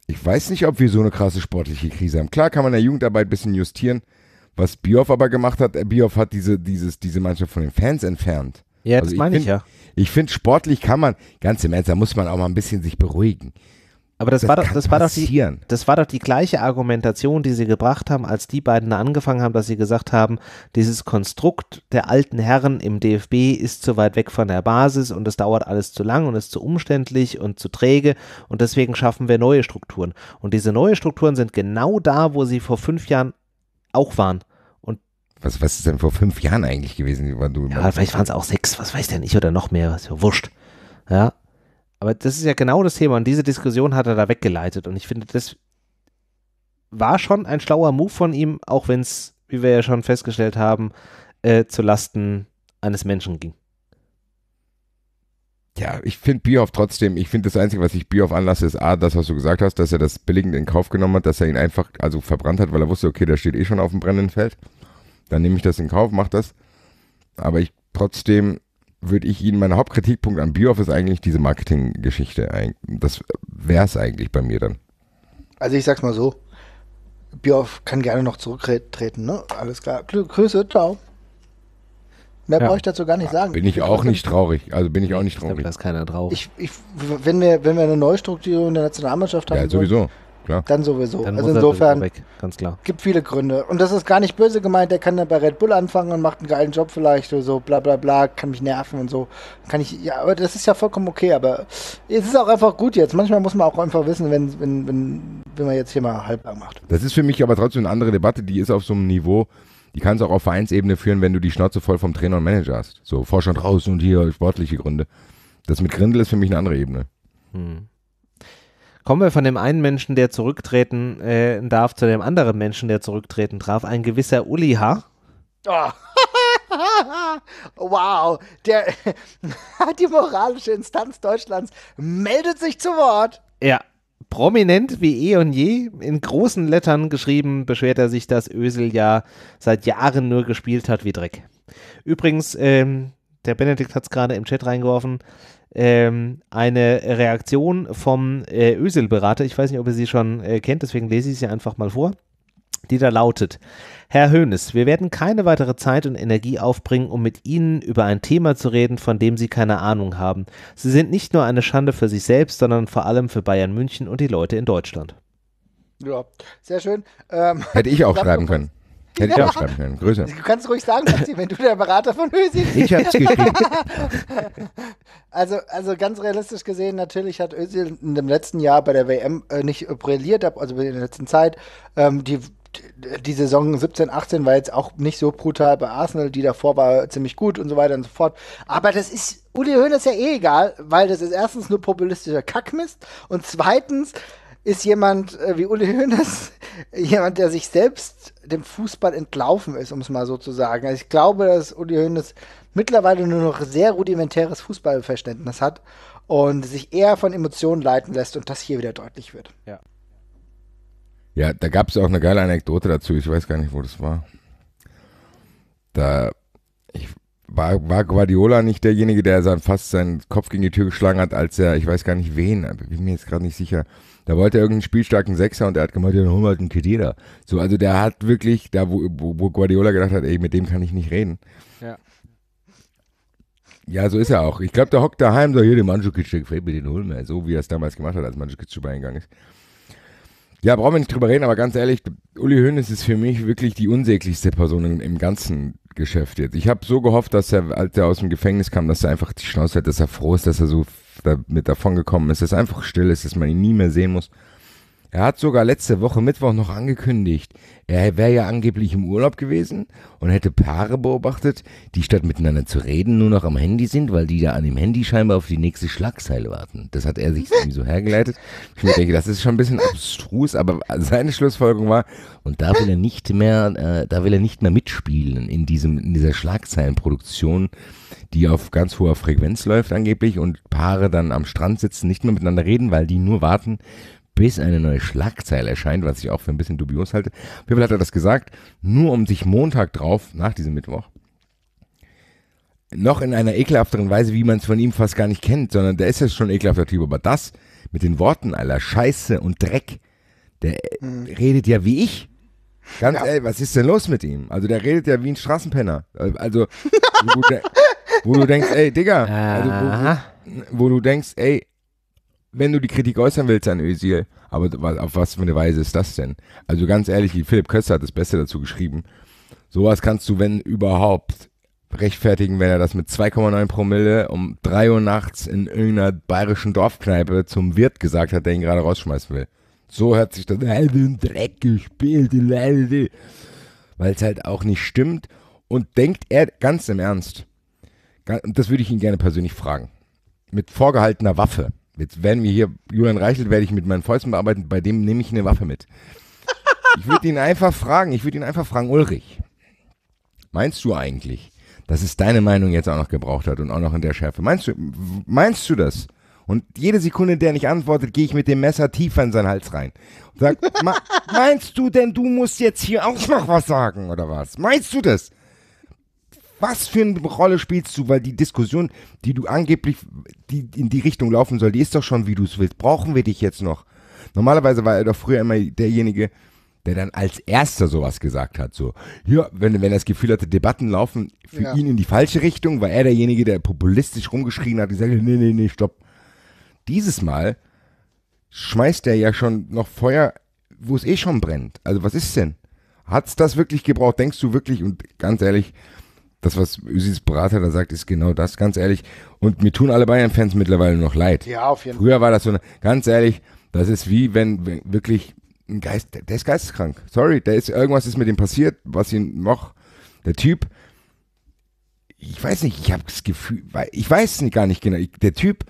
ich weiß nicht, ob wir so eine krasse sportliche Krise haben. Klar kann man in der Jugendarbeit ein bisschen justieren. Was Bioff aber gemacht hat, äh, Bioff hat diese, dieses, diese Mannschaft von den Fans entfernt. Ja, das also ich meine ich ja. Ich finde, sportlich kann man, ganz im Ernst, da muss man auch mal ein bisschen sich beruhigen. Aber das, das war, doch, das, war doch die, das war doch die gleiche Argumentation, die sie gebracht haben, als die beiden da angefangen haben, dass sie gesagt haben, dieses Konstrukt der alten Herren im DFB ist zu weit weg von der Basis und es dauert alles zu lang und ist zu umständlich und zu träge und deswegen schaffen wir neue Strukturen. Und diese neuen Strukturen sind genau da, wo sie vor fünf Jahren auch waren. Und was, was ist denn vor fünf Jahren eigentlich gewesen? Wann du ja, vielleicht waren es auch sechs, was weiß denn ich oder noch mehr, ist ja wurscht. Ja, aber das ist ja genau das Thema und diese Diskussion hat er da weggeleitet und ich finde, das war schon ein schlauer Move von ihm, auch wenn es, wie wir ja schon festgestellt haben, äh, zu Lasten eines Menschen ging ja, ich finde Bioff trotzdem, ich finde das Einzige, was ich Bioff anlasse, ist A, das, was du gesagt hast, dass er das billigend in Kauf genommen hat, dass er ihn einfach, also verbrannt hat, weil er wusste, okay, der steht eh schon auf dem brennenden Feld. Dann nehme ich das in Kauf, mach das. Aber ich trotzdem würde ich Ihnen, mein Hauptkritikpunkt an Bioff ist eigentlich diese Marketinggeschichte. Das wäre es eigentlich bei mir dann. Also ich sag's mal so, Bioff kann gerne noch zurücktreten, ne? Alles klar. Grüße, ciao. Mehr ja. brauche ich dazu gar nicht ah, sagen. Bin ich auch nicht traurig. Also bin ich auch nicht traurig. Ich glaub, da ist keiner traurig. Ich, ich, wenn, wir, wenn wir eine Neustrukturierung der Nationalmannschaft haben. Ja, sowieso. Klar. Dann sowieso. Dann also insofern weg, ganz klar. Gibt viele Gründe. Und das ist gar nicht böse gemeint, der kann dann bei Red Bull anfangen und macht einen geilen Job vielleicht oder so, bla bla bla, kann mich nerven und so. Kann ich, ja, aber das ist ja vollkommen okay, aber es ist auch einfach gut jetzt. Manchmal muss man auch einfach wissen, wenn, wenn, wenn, wenn man jetzt hier mal halblang macht. Das ist für mich aber trotzdem eine andere Debatte, die ist auf so einem Niveau, die kannst du auch auf Vereinsebene führen, wenn du die Schnauze voll vom Trainer und Manager hast. So Vorstand raus und hier sportliche Gründe. Das mit Grindel ist für mich eine andere Ebene. Hm. Kommen wir von dem einen Menschen, der zurücktreten äh, darf, zu dem anderen Menschen, der zurücktreten darf. Ein gewisser Uli H. Oh. wow, der, die moralische Instanz Deutschlands meldet sich zu Wort. Ja, Prominent wie eh und je, in großen Lettern geschrieben, beschwert er sich, dass Ösel ja seit Jahren nur gespielt hat wie Dreck. Übrigens, ähm, der Benedikt hat es gerade im Chat reingeworfen, ähm, eine Reaktion vom äh, Ösel-Berater. Ich weiß nicht, ob ihr sie schon äh, kennt, deswegen lese ich sie einfach mal vor die da lautet: Herr Hönes, wir werden keine weitere Zeit und Energie aufbringen, um mit Ihnen über ein Thema zu reden, von dem Sie keine Ahnung haben. Sie sind nicht nur eine Schande für sich selbst, sondern vor allem für Bayern München und die Leute in Deutschland. Ja, sehr schön. Ähm, Hätte ich auch schreiben können. Hätte ich auch schreiben können. Grüße. Du kannst ruhig sagen, Basti, wenn du der Berater von Ösi bist. Ich hab's geschrieben. also, also ganz realistisch gesehen, natürlich hat Ösi in dem letzten Jahr bei der WM äh, nicht brilliert, also in der letzten Zeit. Ähm, die die Saison 17, 18 war jetzt auch nicht so brutal bei Arsenal, die davor war ziemlich gut und so weiter und so fort. Aber das ist, Uli Hoeneß ist ja eh egal, weil das ist erstens nur populistischer Kackmist und zweitens ist jemand äh, wie Uli Hoeneß jemand, der sich selbst dem Fußball entlaufen ist, um es mal so zu sagen. Also ich glaube, dass Uli Hoeneß mittlerweile nur noch sehr rudimentäres Fußballverständnis hat und sich eher von Emotionen leiten lässt und das hier wieder deutlich wird. Ja. Ja, da gab es auch eine geile Anekdote dazu. Ich weiß gar nicht, wo das war. Da ich, war, war Guardiola nicht derjenige, der sein, fast seinen Kopf gegen die Tür geschlagen hat, als er, ich weiß gar nicht wen, bin mir jetzt gerade nicht sicher. Da wollte er irgendeinen spielstarken Sechser und er hat gemeint, ja, dann holen wir halt einen Kedira. So, also der hat wirklich, da wo, wo, Guardiola gedacht hat, ey, mit dem kann ich nicht reden. Ja. Ja, so ist er auch. Ich glaube, der hockt daheim, so hier, den Mandzukic, den gefällt mir, den holen wir. So wie er es damals gemacht hat, als Mandzukic zu Bayern gegangen ist. Ja, brauchen wir nicht drüber reden, aber ganz ehrlich, Uli Hoeneß ist für mich wirklich die unsäglichste Person im, im ganzen Geschäft jetzt. Ich habe so gehofft, dass er, als er aus dem Gefängnis kam, dass er einfach die Schnauze hat, dass er froh ist, dass er so damit davon gekommen ist, dass er einfach still ist, dass man ihn nie mehr sehen muss. Er hat sogar letzte Woche Mittwoch noch angekündigt, er wäre ja angeblich im Urlaub gewesen und hätte Paare beobachtet, die statt miteinander zu reden nur noch am Handy sind, weil die da an dem Handy scheinbar auf die nächste Schlagzeile warten. Das hat er sich irgendwie so hergeleitet. Ich denke, das ist schon ein bisschen abstrus, aber seine Schlussfolgerung war, und da will er nicht mehr, äh, da will er nicht mehr mitspielen in diesem, in dieser Schlagzeilenproduktion, die auf ganz hoher Frequenz läuft angeblich und Paare dann am Strand sitzen, nicht mehr miteinander reden, weil die nur warten, bis eine neue Schlagzeile erscheint, was ich auch für ein bisschen dubios halte. Pippel hat er das gesagt, nur um sich Montag drauf, nach diesem Mittwoch, noch in einer ekelhafteren Weise, wie man es von ihm fast gar nicht kennt, sondern der ist ja schon ekelhafter Typ, aber das mit den Worten aller Scheiße und Dreck, der mhm. redet ja wie ich. Ganz ja. ehrlich, was ist denn los mit ihm? Also der redet ja wie ein Straßenpenner. Also, wo, du, wo du denkst, ey, Digga, also, wo, wo, wo du denkst, ey, wenn du die Kritik äußern willst an Özil, aber auf was für eine Weise ist das denn? Also ganz ehrlich, Philipp Köster hat das Beste dazu geschrieben. Sowas kannst du, wenn überhaupt, rechtfertigen, wenn er das mit 2,9 Promille um 3 Uhr nachts in irgendeiner bayerischen Dorfkneipe zum Wirt gesagt hat, der ihn gerade rausschmeißen will. So hört sich das ein Dreck gespielt, weil es halt auch nicht stimmt. Und denkt er ganz im Ernst, das würde ich ihn gerne persönlich fragen, mit vorgehaltener Waffe, Jetzt werden wir hier, Julian Reichelt werde ich mit meinen Fäusten bearbeiten, bei dem nehme ich eine Waffe mit. Ich würde ihn einfach fragen, ich würde ihn einfach fragen, Ulrich, meinst du eigentlich, dass es deine Meinung jetzt auch noch gebraucht hat und auch noch in der Schärfe? Meinst du, meinst du das? Und jede Sekunde, der nicht antwortet, gehe ich mit dem Messer tiefer in seinen Hals rein. Und sag, meinst du denn, du musst jetzt hier auch noch was sagen oder was? Meinst du das? was für eine Rolle spielst du? Weil die Diskussion, die du angeblich die in die Richtung laufen soll, die ist doch schon, wie du es willst. Brauchen wir dich jetzt noch? Normalerweise war er doch früher immer derjenige, der dann als erster sowas gesagt hat. So, ja, wenn, wenn er das Gefühl hatte, Debatten laufen für ja. ihn in die falsche Richtung, war er derjenige, der populistisch rumgeschrien hat, gesagt, nee, nee, nee, stopp. Dieses Mal schmeißt er ja schon noch Feuer, wo es eh schon brennt. Also was ist denn? Hat's das wirklich gebraucht? Denkst du wirklich, und ganz ehrlich, das, was Ösis Berater da sagt, ist genau das, ganz ehrlich. Und mir tun alle Bayern-Fans mittlerweile noch leid. Ja, auf jeden Fall. Früher war das so, eine, ganz ehrlich, das ist wie wenn, wenn wirklich ein Geist, der, der ist geisteskrank. Sorry, der ist, irgendwas ist mit ihm passiert, was ihn noch, der Typ, ich weiß nicht, ich habe das Gefühl, ich weiß es gar nicht genau, ich, der Typ,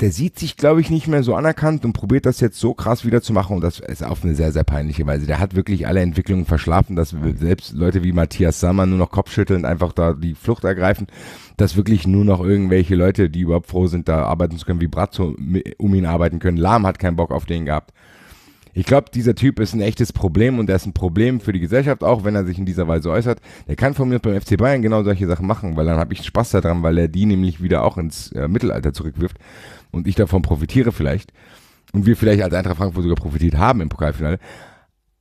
der sieht sich, glaube ich, nicht mehr so anerkannt und probiert das jetzt so krass wieder zu machen. Und das ist auf eine sehr, sehr peinliche Weise. Der hat wirklich alle Entwicklungen verschlafen, dass selbst Leute wie Matthias Sammer nur noch kopfschüttelnd einfach da die Flucht ergreifen, dass wirklich nur noch irgendwelche Leute, die überhaupt froh sind, da arbeiten zu können, wie Bratzo um ihn arbeiten können. Lahm hat keinen Bock auf den gehabt. Ich glaube, dieser Typ ist ein echtes Problem und er ist ein Problem für die Gesellschaft, auch wenn er sich in dieser Weise äußert. Der kann von mir beim FC Bayern genau solche Sachen machen, weil dann habe ich Spaß daran, weil er die nämlich wieder auch ins äh, Mittelalter zurückwirft und ich davon profitiere vielleicht und wir vielleicht als Eintracht Frankfurt sogar profitiert haben im Pokalfinale.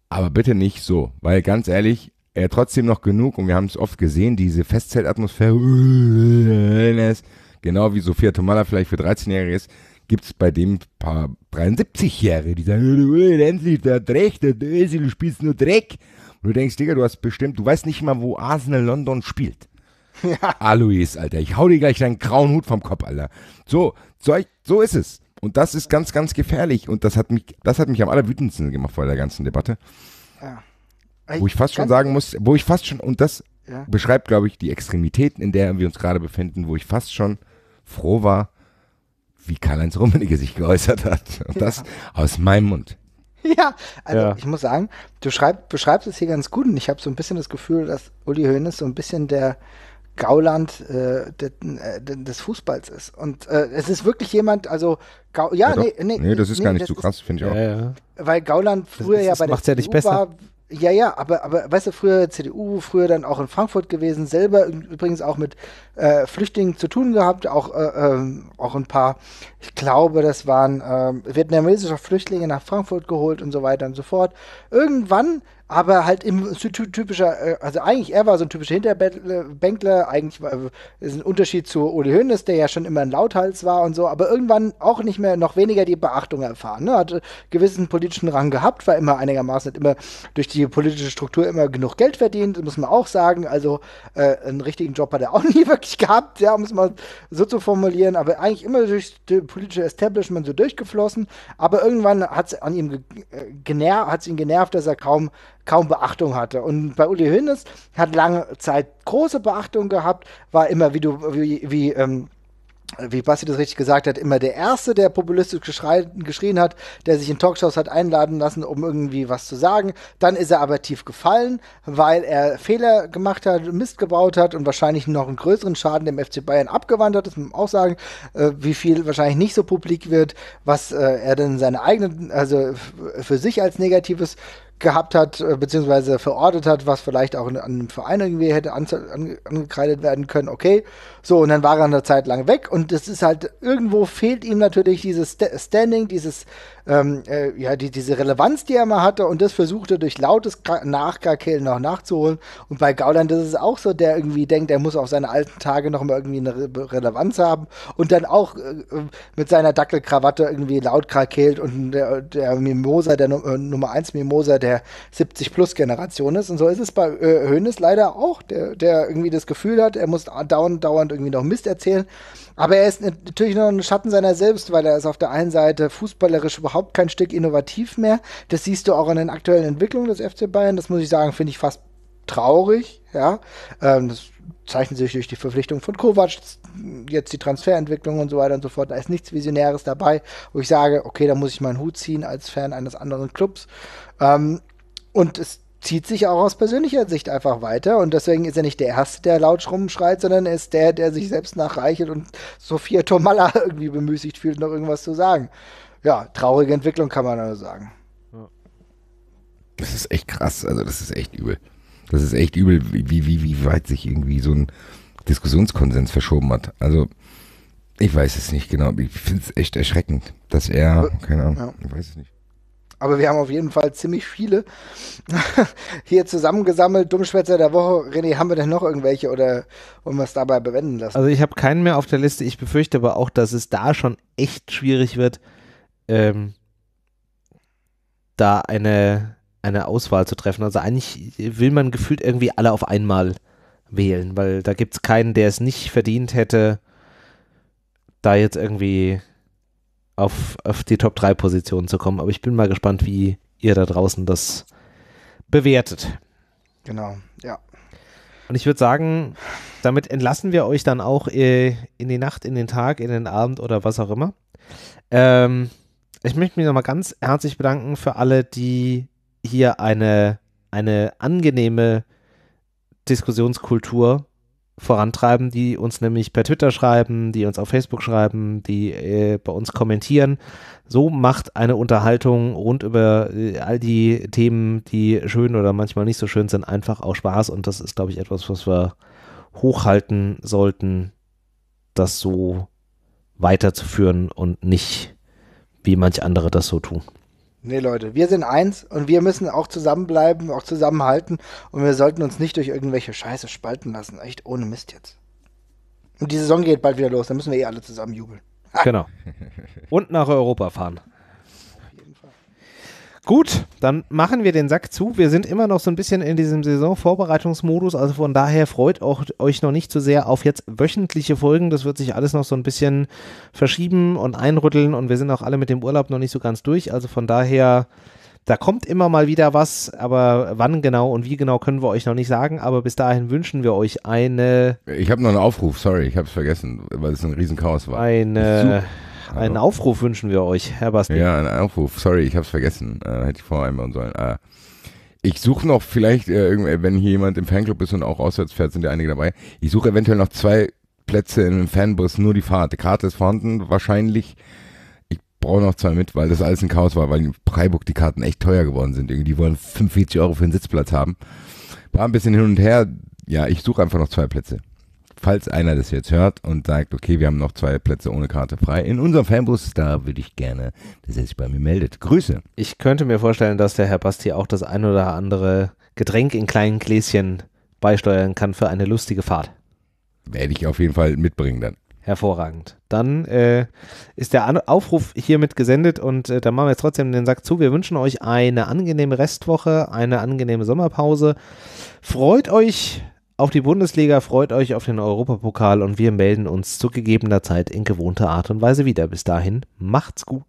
Aber bitte nicht so, weil ganz ehrlich, äh, trotzdem noch genug und wir haben es oft gesehen, diese Festzeltatmosphäre, genau wie Sophia Tomala vielleicht für 13-Jährige ist, gibt es bei dem paar 73-Jährige, die sagen, äh, du äh, endlich, der Dreck, der Dösel, du spielst nur Dreck. Und du denkst, Digga, du hast bestimmt, du weißt nicht mal, wo Arsenal London spielt. Ja. Alois, Alter. Ich hau dir gleich deinen grauen Hut vom Kopf, Alter. So, so, so ist es. Und das ist ganz, ganz gefährlich. Und das hat mich, das hat mich am allerwütendsten gemacht vor der ganzen Debatte. Ja. Wo ich fast schon sagen muss, wo ich fast schon, und das ja. beschreibt, glaube ich, die Extremitäten, in der wir uns gerade befinden, wo ich fast schon froh war, wie Karl-Heinz Rummenigge sich geäußert hat. Und ja. das aus meinem Mund. Ja, also ja. ich muss sagen, du schreib, beschreibst es hier ganz gut und ich habe so ein bisschen das Gefühl, dass Uli Hoeneß so ein bisschen der Gauland äh, des, äh, des, Fußballs ist. Und äh, es ist wirklich jemand, also Gau ja, ja nee, nee, nee, das ist nee, gar nicht so krass, finde ich auch. Ja, Weil Gauland früher das, das ja bei der CDU ja nicht besser. war. Ja, ja, aber, aber weißt du, früher CDU, früher dann auch in Frankfurt gewesen, selber übrigens auch mit äh, Flüchtlingen zu tun gehabt, auch, äh, ähm, auch ein paar, ich glaube, das waren ähm, vietnamesische Flüchtlinge nach Frankfurt geholt und so weiter und so fort. Irgendwann aber halt im typischer, äh, also eigentlich er war so ein typischer Hinterbänkler, eigentlich war, äh, ist ein Unterschied zu Uli Hoeneß, der ja schon immer ein Lauthals war und so, aber irgendwann auch nicht mehr, noch weniger die Beachtung erfahren. Ne? Hat äh, gewissen politischen Rang gehabt, war immer einigermaßen, hat immer durch die politische Struktur immer genug Geld verdient, muss man auch sagen. Also äh, einen richtigen Job hat er auch nie wirklich gehabt, ja, um es mal so zu formulieren, aber eigentlich immer durch das politische Establishment so durchgeflossen, aber irgendwann hat es an ihm ge genervt, hat es ihn genervt, dass er kaum kaum Beachtung hatte. Und bei Uli Hoeneß hat lange Zeit große Beachtung gehabt, war immer, wie du, wie, wie, ähm, wie Basti das richtig gesagt hat, immer der Erste, der populistisch geschrien hat, der sich in Talkshows hat einladen lassen, um irgendwie was zu sagen. Dann ist er aber tief gefallen, weil er Fehler gemacht hat, Mist gebaut hat und wahrscheinlich noch einen größeren Schaden dem FC Bayern abgewandt hat. Das muss man auch sagen, äh, wie viel wahrscheinlich nicht so publik wird, was äh, er denn seine eigenen, also für sich als negatives gehabt hat, äh, beziehungsweise verortet hat, was vielleicht auch an einem Verein irgendwie hätte ange angekreidet werden können, okay, so, und dann war er eine Zeit lang weg und es ist halt, irgendwo fehlt ihm natürlich dieses St Standing, dieses, ähm, äh, ja, die, diese Relevanz, die er mal hatte und das versucht er durch lautes Nachgarkellen noch nachzuholen. Und bei Gauland ist es auch so, der irgendwie denkt, er muss auf seine alten Tage noch mal irgendwie eine Re Relevanz haben und dann auch äh, äh mit seiner Dackelkrawatte irgendwie laut krakelt und der, der Mimosa, der Num äh, Nummer 1 Mimosa der 70-Plus-Generation ist. Und so ist es bei äh, leider auch, der, der irgendwie das Gefühl hat, er muss dauernd, dauernd irgendwie noch Mist erzählen. Aber er ist natürlich noch ein Schatten seiner selbst, weil er ist auf der einen Seite fußballerisch überhaupt kein Stück innovativ mehr. Das siehst du auch an den aktuellen Entwicklungen des FC Bayern. Das muss ich sagen, finde ich fast traurig. Ja, ähm, das zeichnet sich durch die Verpflichtung von Kovac, jetzt die Transferentwicklung und so weiter und so fort. Da ist nichts Visionäres dabei, wo ich sage, okay, da muss ich meinen Hut ziehen als Fan eines anderen Clubs. Ähm, und es zieht sich auch aus persönlicher Sicht einfach weiter. Und deswegen ist er nicht der Erste, der laut rumschreit, sondern er ist der, der sich selbst nachreichelt und Sophia Tomalla irgendwie bemüßigt fühlt, noch irgendwas zu sagen. Ja, traurige Entwicklung kann man nur also sagen. Das ist echt krass, also das ist echt übel. Das ist echt übel, wie, wie, wie weit sich irgendwie so ein Diskussionskonsens verschoben hat. Also, ich weiß es nicht genau. Ich finde es echt erschreckend, dass er, keine Ahnung, ja. ich weiß es nicht aber wir haben auf jeden Fall ziemlich viele hier zusammengesammelt. Dummschwätzer der Woche. René, haben wir denn noch irgendwelche oder wollen wir es dabei bewenden lassen? Also ich habe keinen mehr auf der Liste. Ich befürchte aber auch, dass es da schon echt schwierig wird, ähm, da eine, eine Auswahl zu treffen. Also eigentlich will man gefühlt irgendwie alle auf einmal wählen, weil da gibt es keinen, der es nicht verdient hätte, da jetzt irgendwie auf, auf die Top 3 Positionen zu kommen. Aber ich bin mal gespannt, wie ihr da draußen das bewertet. Genau, ja. Und ich würde sagen, damit entlassen wir euch dann auch äh, in die Nacht, in den Tag, in den Abend oder was auch immer. Ähm, ich möchte mich nochmal ganz herzlich bedanken für alle, die hier eine, eine angenehme Diskussionskultur vorantreiben, die uns nämlich per Twitter schreiben, die uns auf Facebook schreiben, die äh, bei uns kommentieren. So macht eine Unterhaltung rund über äh, all die Themen, die schön oder manchmal nicht so schön sind, einfach auch Spaß. Und das ist, glaube ich, etwas, was wir hochhalten sollten, das so weiterzuführen und nicht wie manch andere das so tun. Nee, Leute, wir sind eins und wir müssen auch zusammenbleiben, auch zusammenhalten und wir sollten uns nicht durch irgendwelche Scheiße spalten lassen. Echt ohne Mist jetzt. Und die Saison geht bald wieder los, dann müssen wir eh alle zusammen jubeln. Ah. Genau. Und nach Europa fahren. Gut, dann machen wir den Sack zu. Wir sind immer noch so ein bisschen in diesem Saisonvorbereitungsmodus, also von daher freut auch euch noch nicht so sehr auf jetzt wöchentliche Folgen. Das wird sich alles noch so ein bisschen verschieben und einrütteln und wir sind auch alle mit dem Urlaub noch nicht so ganz durch. Also von daher, da kommt immer mal wieder was, aber wann genau und wie genau können wir euch noch nicht sagen. Aber bis dahin wünschen wir euch eine. Ich habe noch einen Aufruf, sorry, ich habe es vergessen, weil es ein Riesenchaos war. Eine. Super Hallo. Einen Aufruf wünschen wir euch, Herr Basti. Ja, einen Aufruf. Sorry, ich habe es vergessen. Äh, hätte ich vorher einbauen sollen. Äh, ich suche noch vielleicht, äh, wenn hier jemand im Fanclub ist und auch auswärts fährt, sind ja einige dabei. Ich suche eventuell noch zwei Plätze in einem Fanbus, nur die Fahrt. Die Karte ist vorhanden, wahrscheinlich. Ich brauche noch zwei mit, weil das alles ein Chaos war, weil in Freiburg die Karten echt teuer geworden sind. die wollen 45 Euro für einen Sitzplatz haben. War ein bisschen hin und her. Ja, ich suche einfach noch zwei Plätze falls einer das jetzt hört und sagt, okay, wir haben noch zwei Plätze ohne Karte frei in unserem Fanbus, da würde ich gerne, dass er sich bei mir meldet. Grüße. Ich könnte mir vorstellen, dass der Herr Basti auch das ein oder andere Getränk in kleinen Gläschen beisteuern kann für eine lustige Fahrt. Werde ich auf jeden Fall mitbringen dann. Hervorragend. Dann äh, ist der Aufruf hiermit gesendet und äh, dann machen wir jetzt trotzdem den Sack zu. Wir wünschen euch eine angenehme Restwoche, eine angenehme Sommerpause. Freut euch auf die Bundesliga freut euch auf den Europapokal und wir melden uns zu gegebener Zeit in gewohnter Art und Weise wieder. Bis dahin, macht's gut.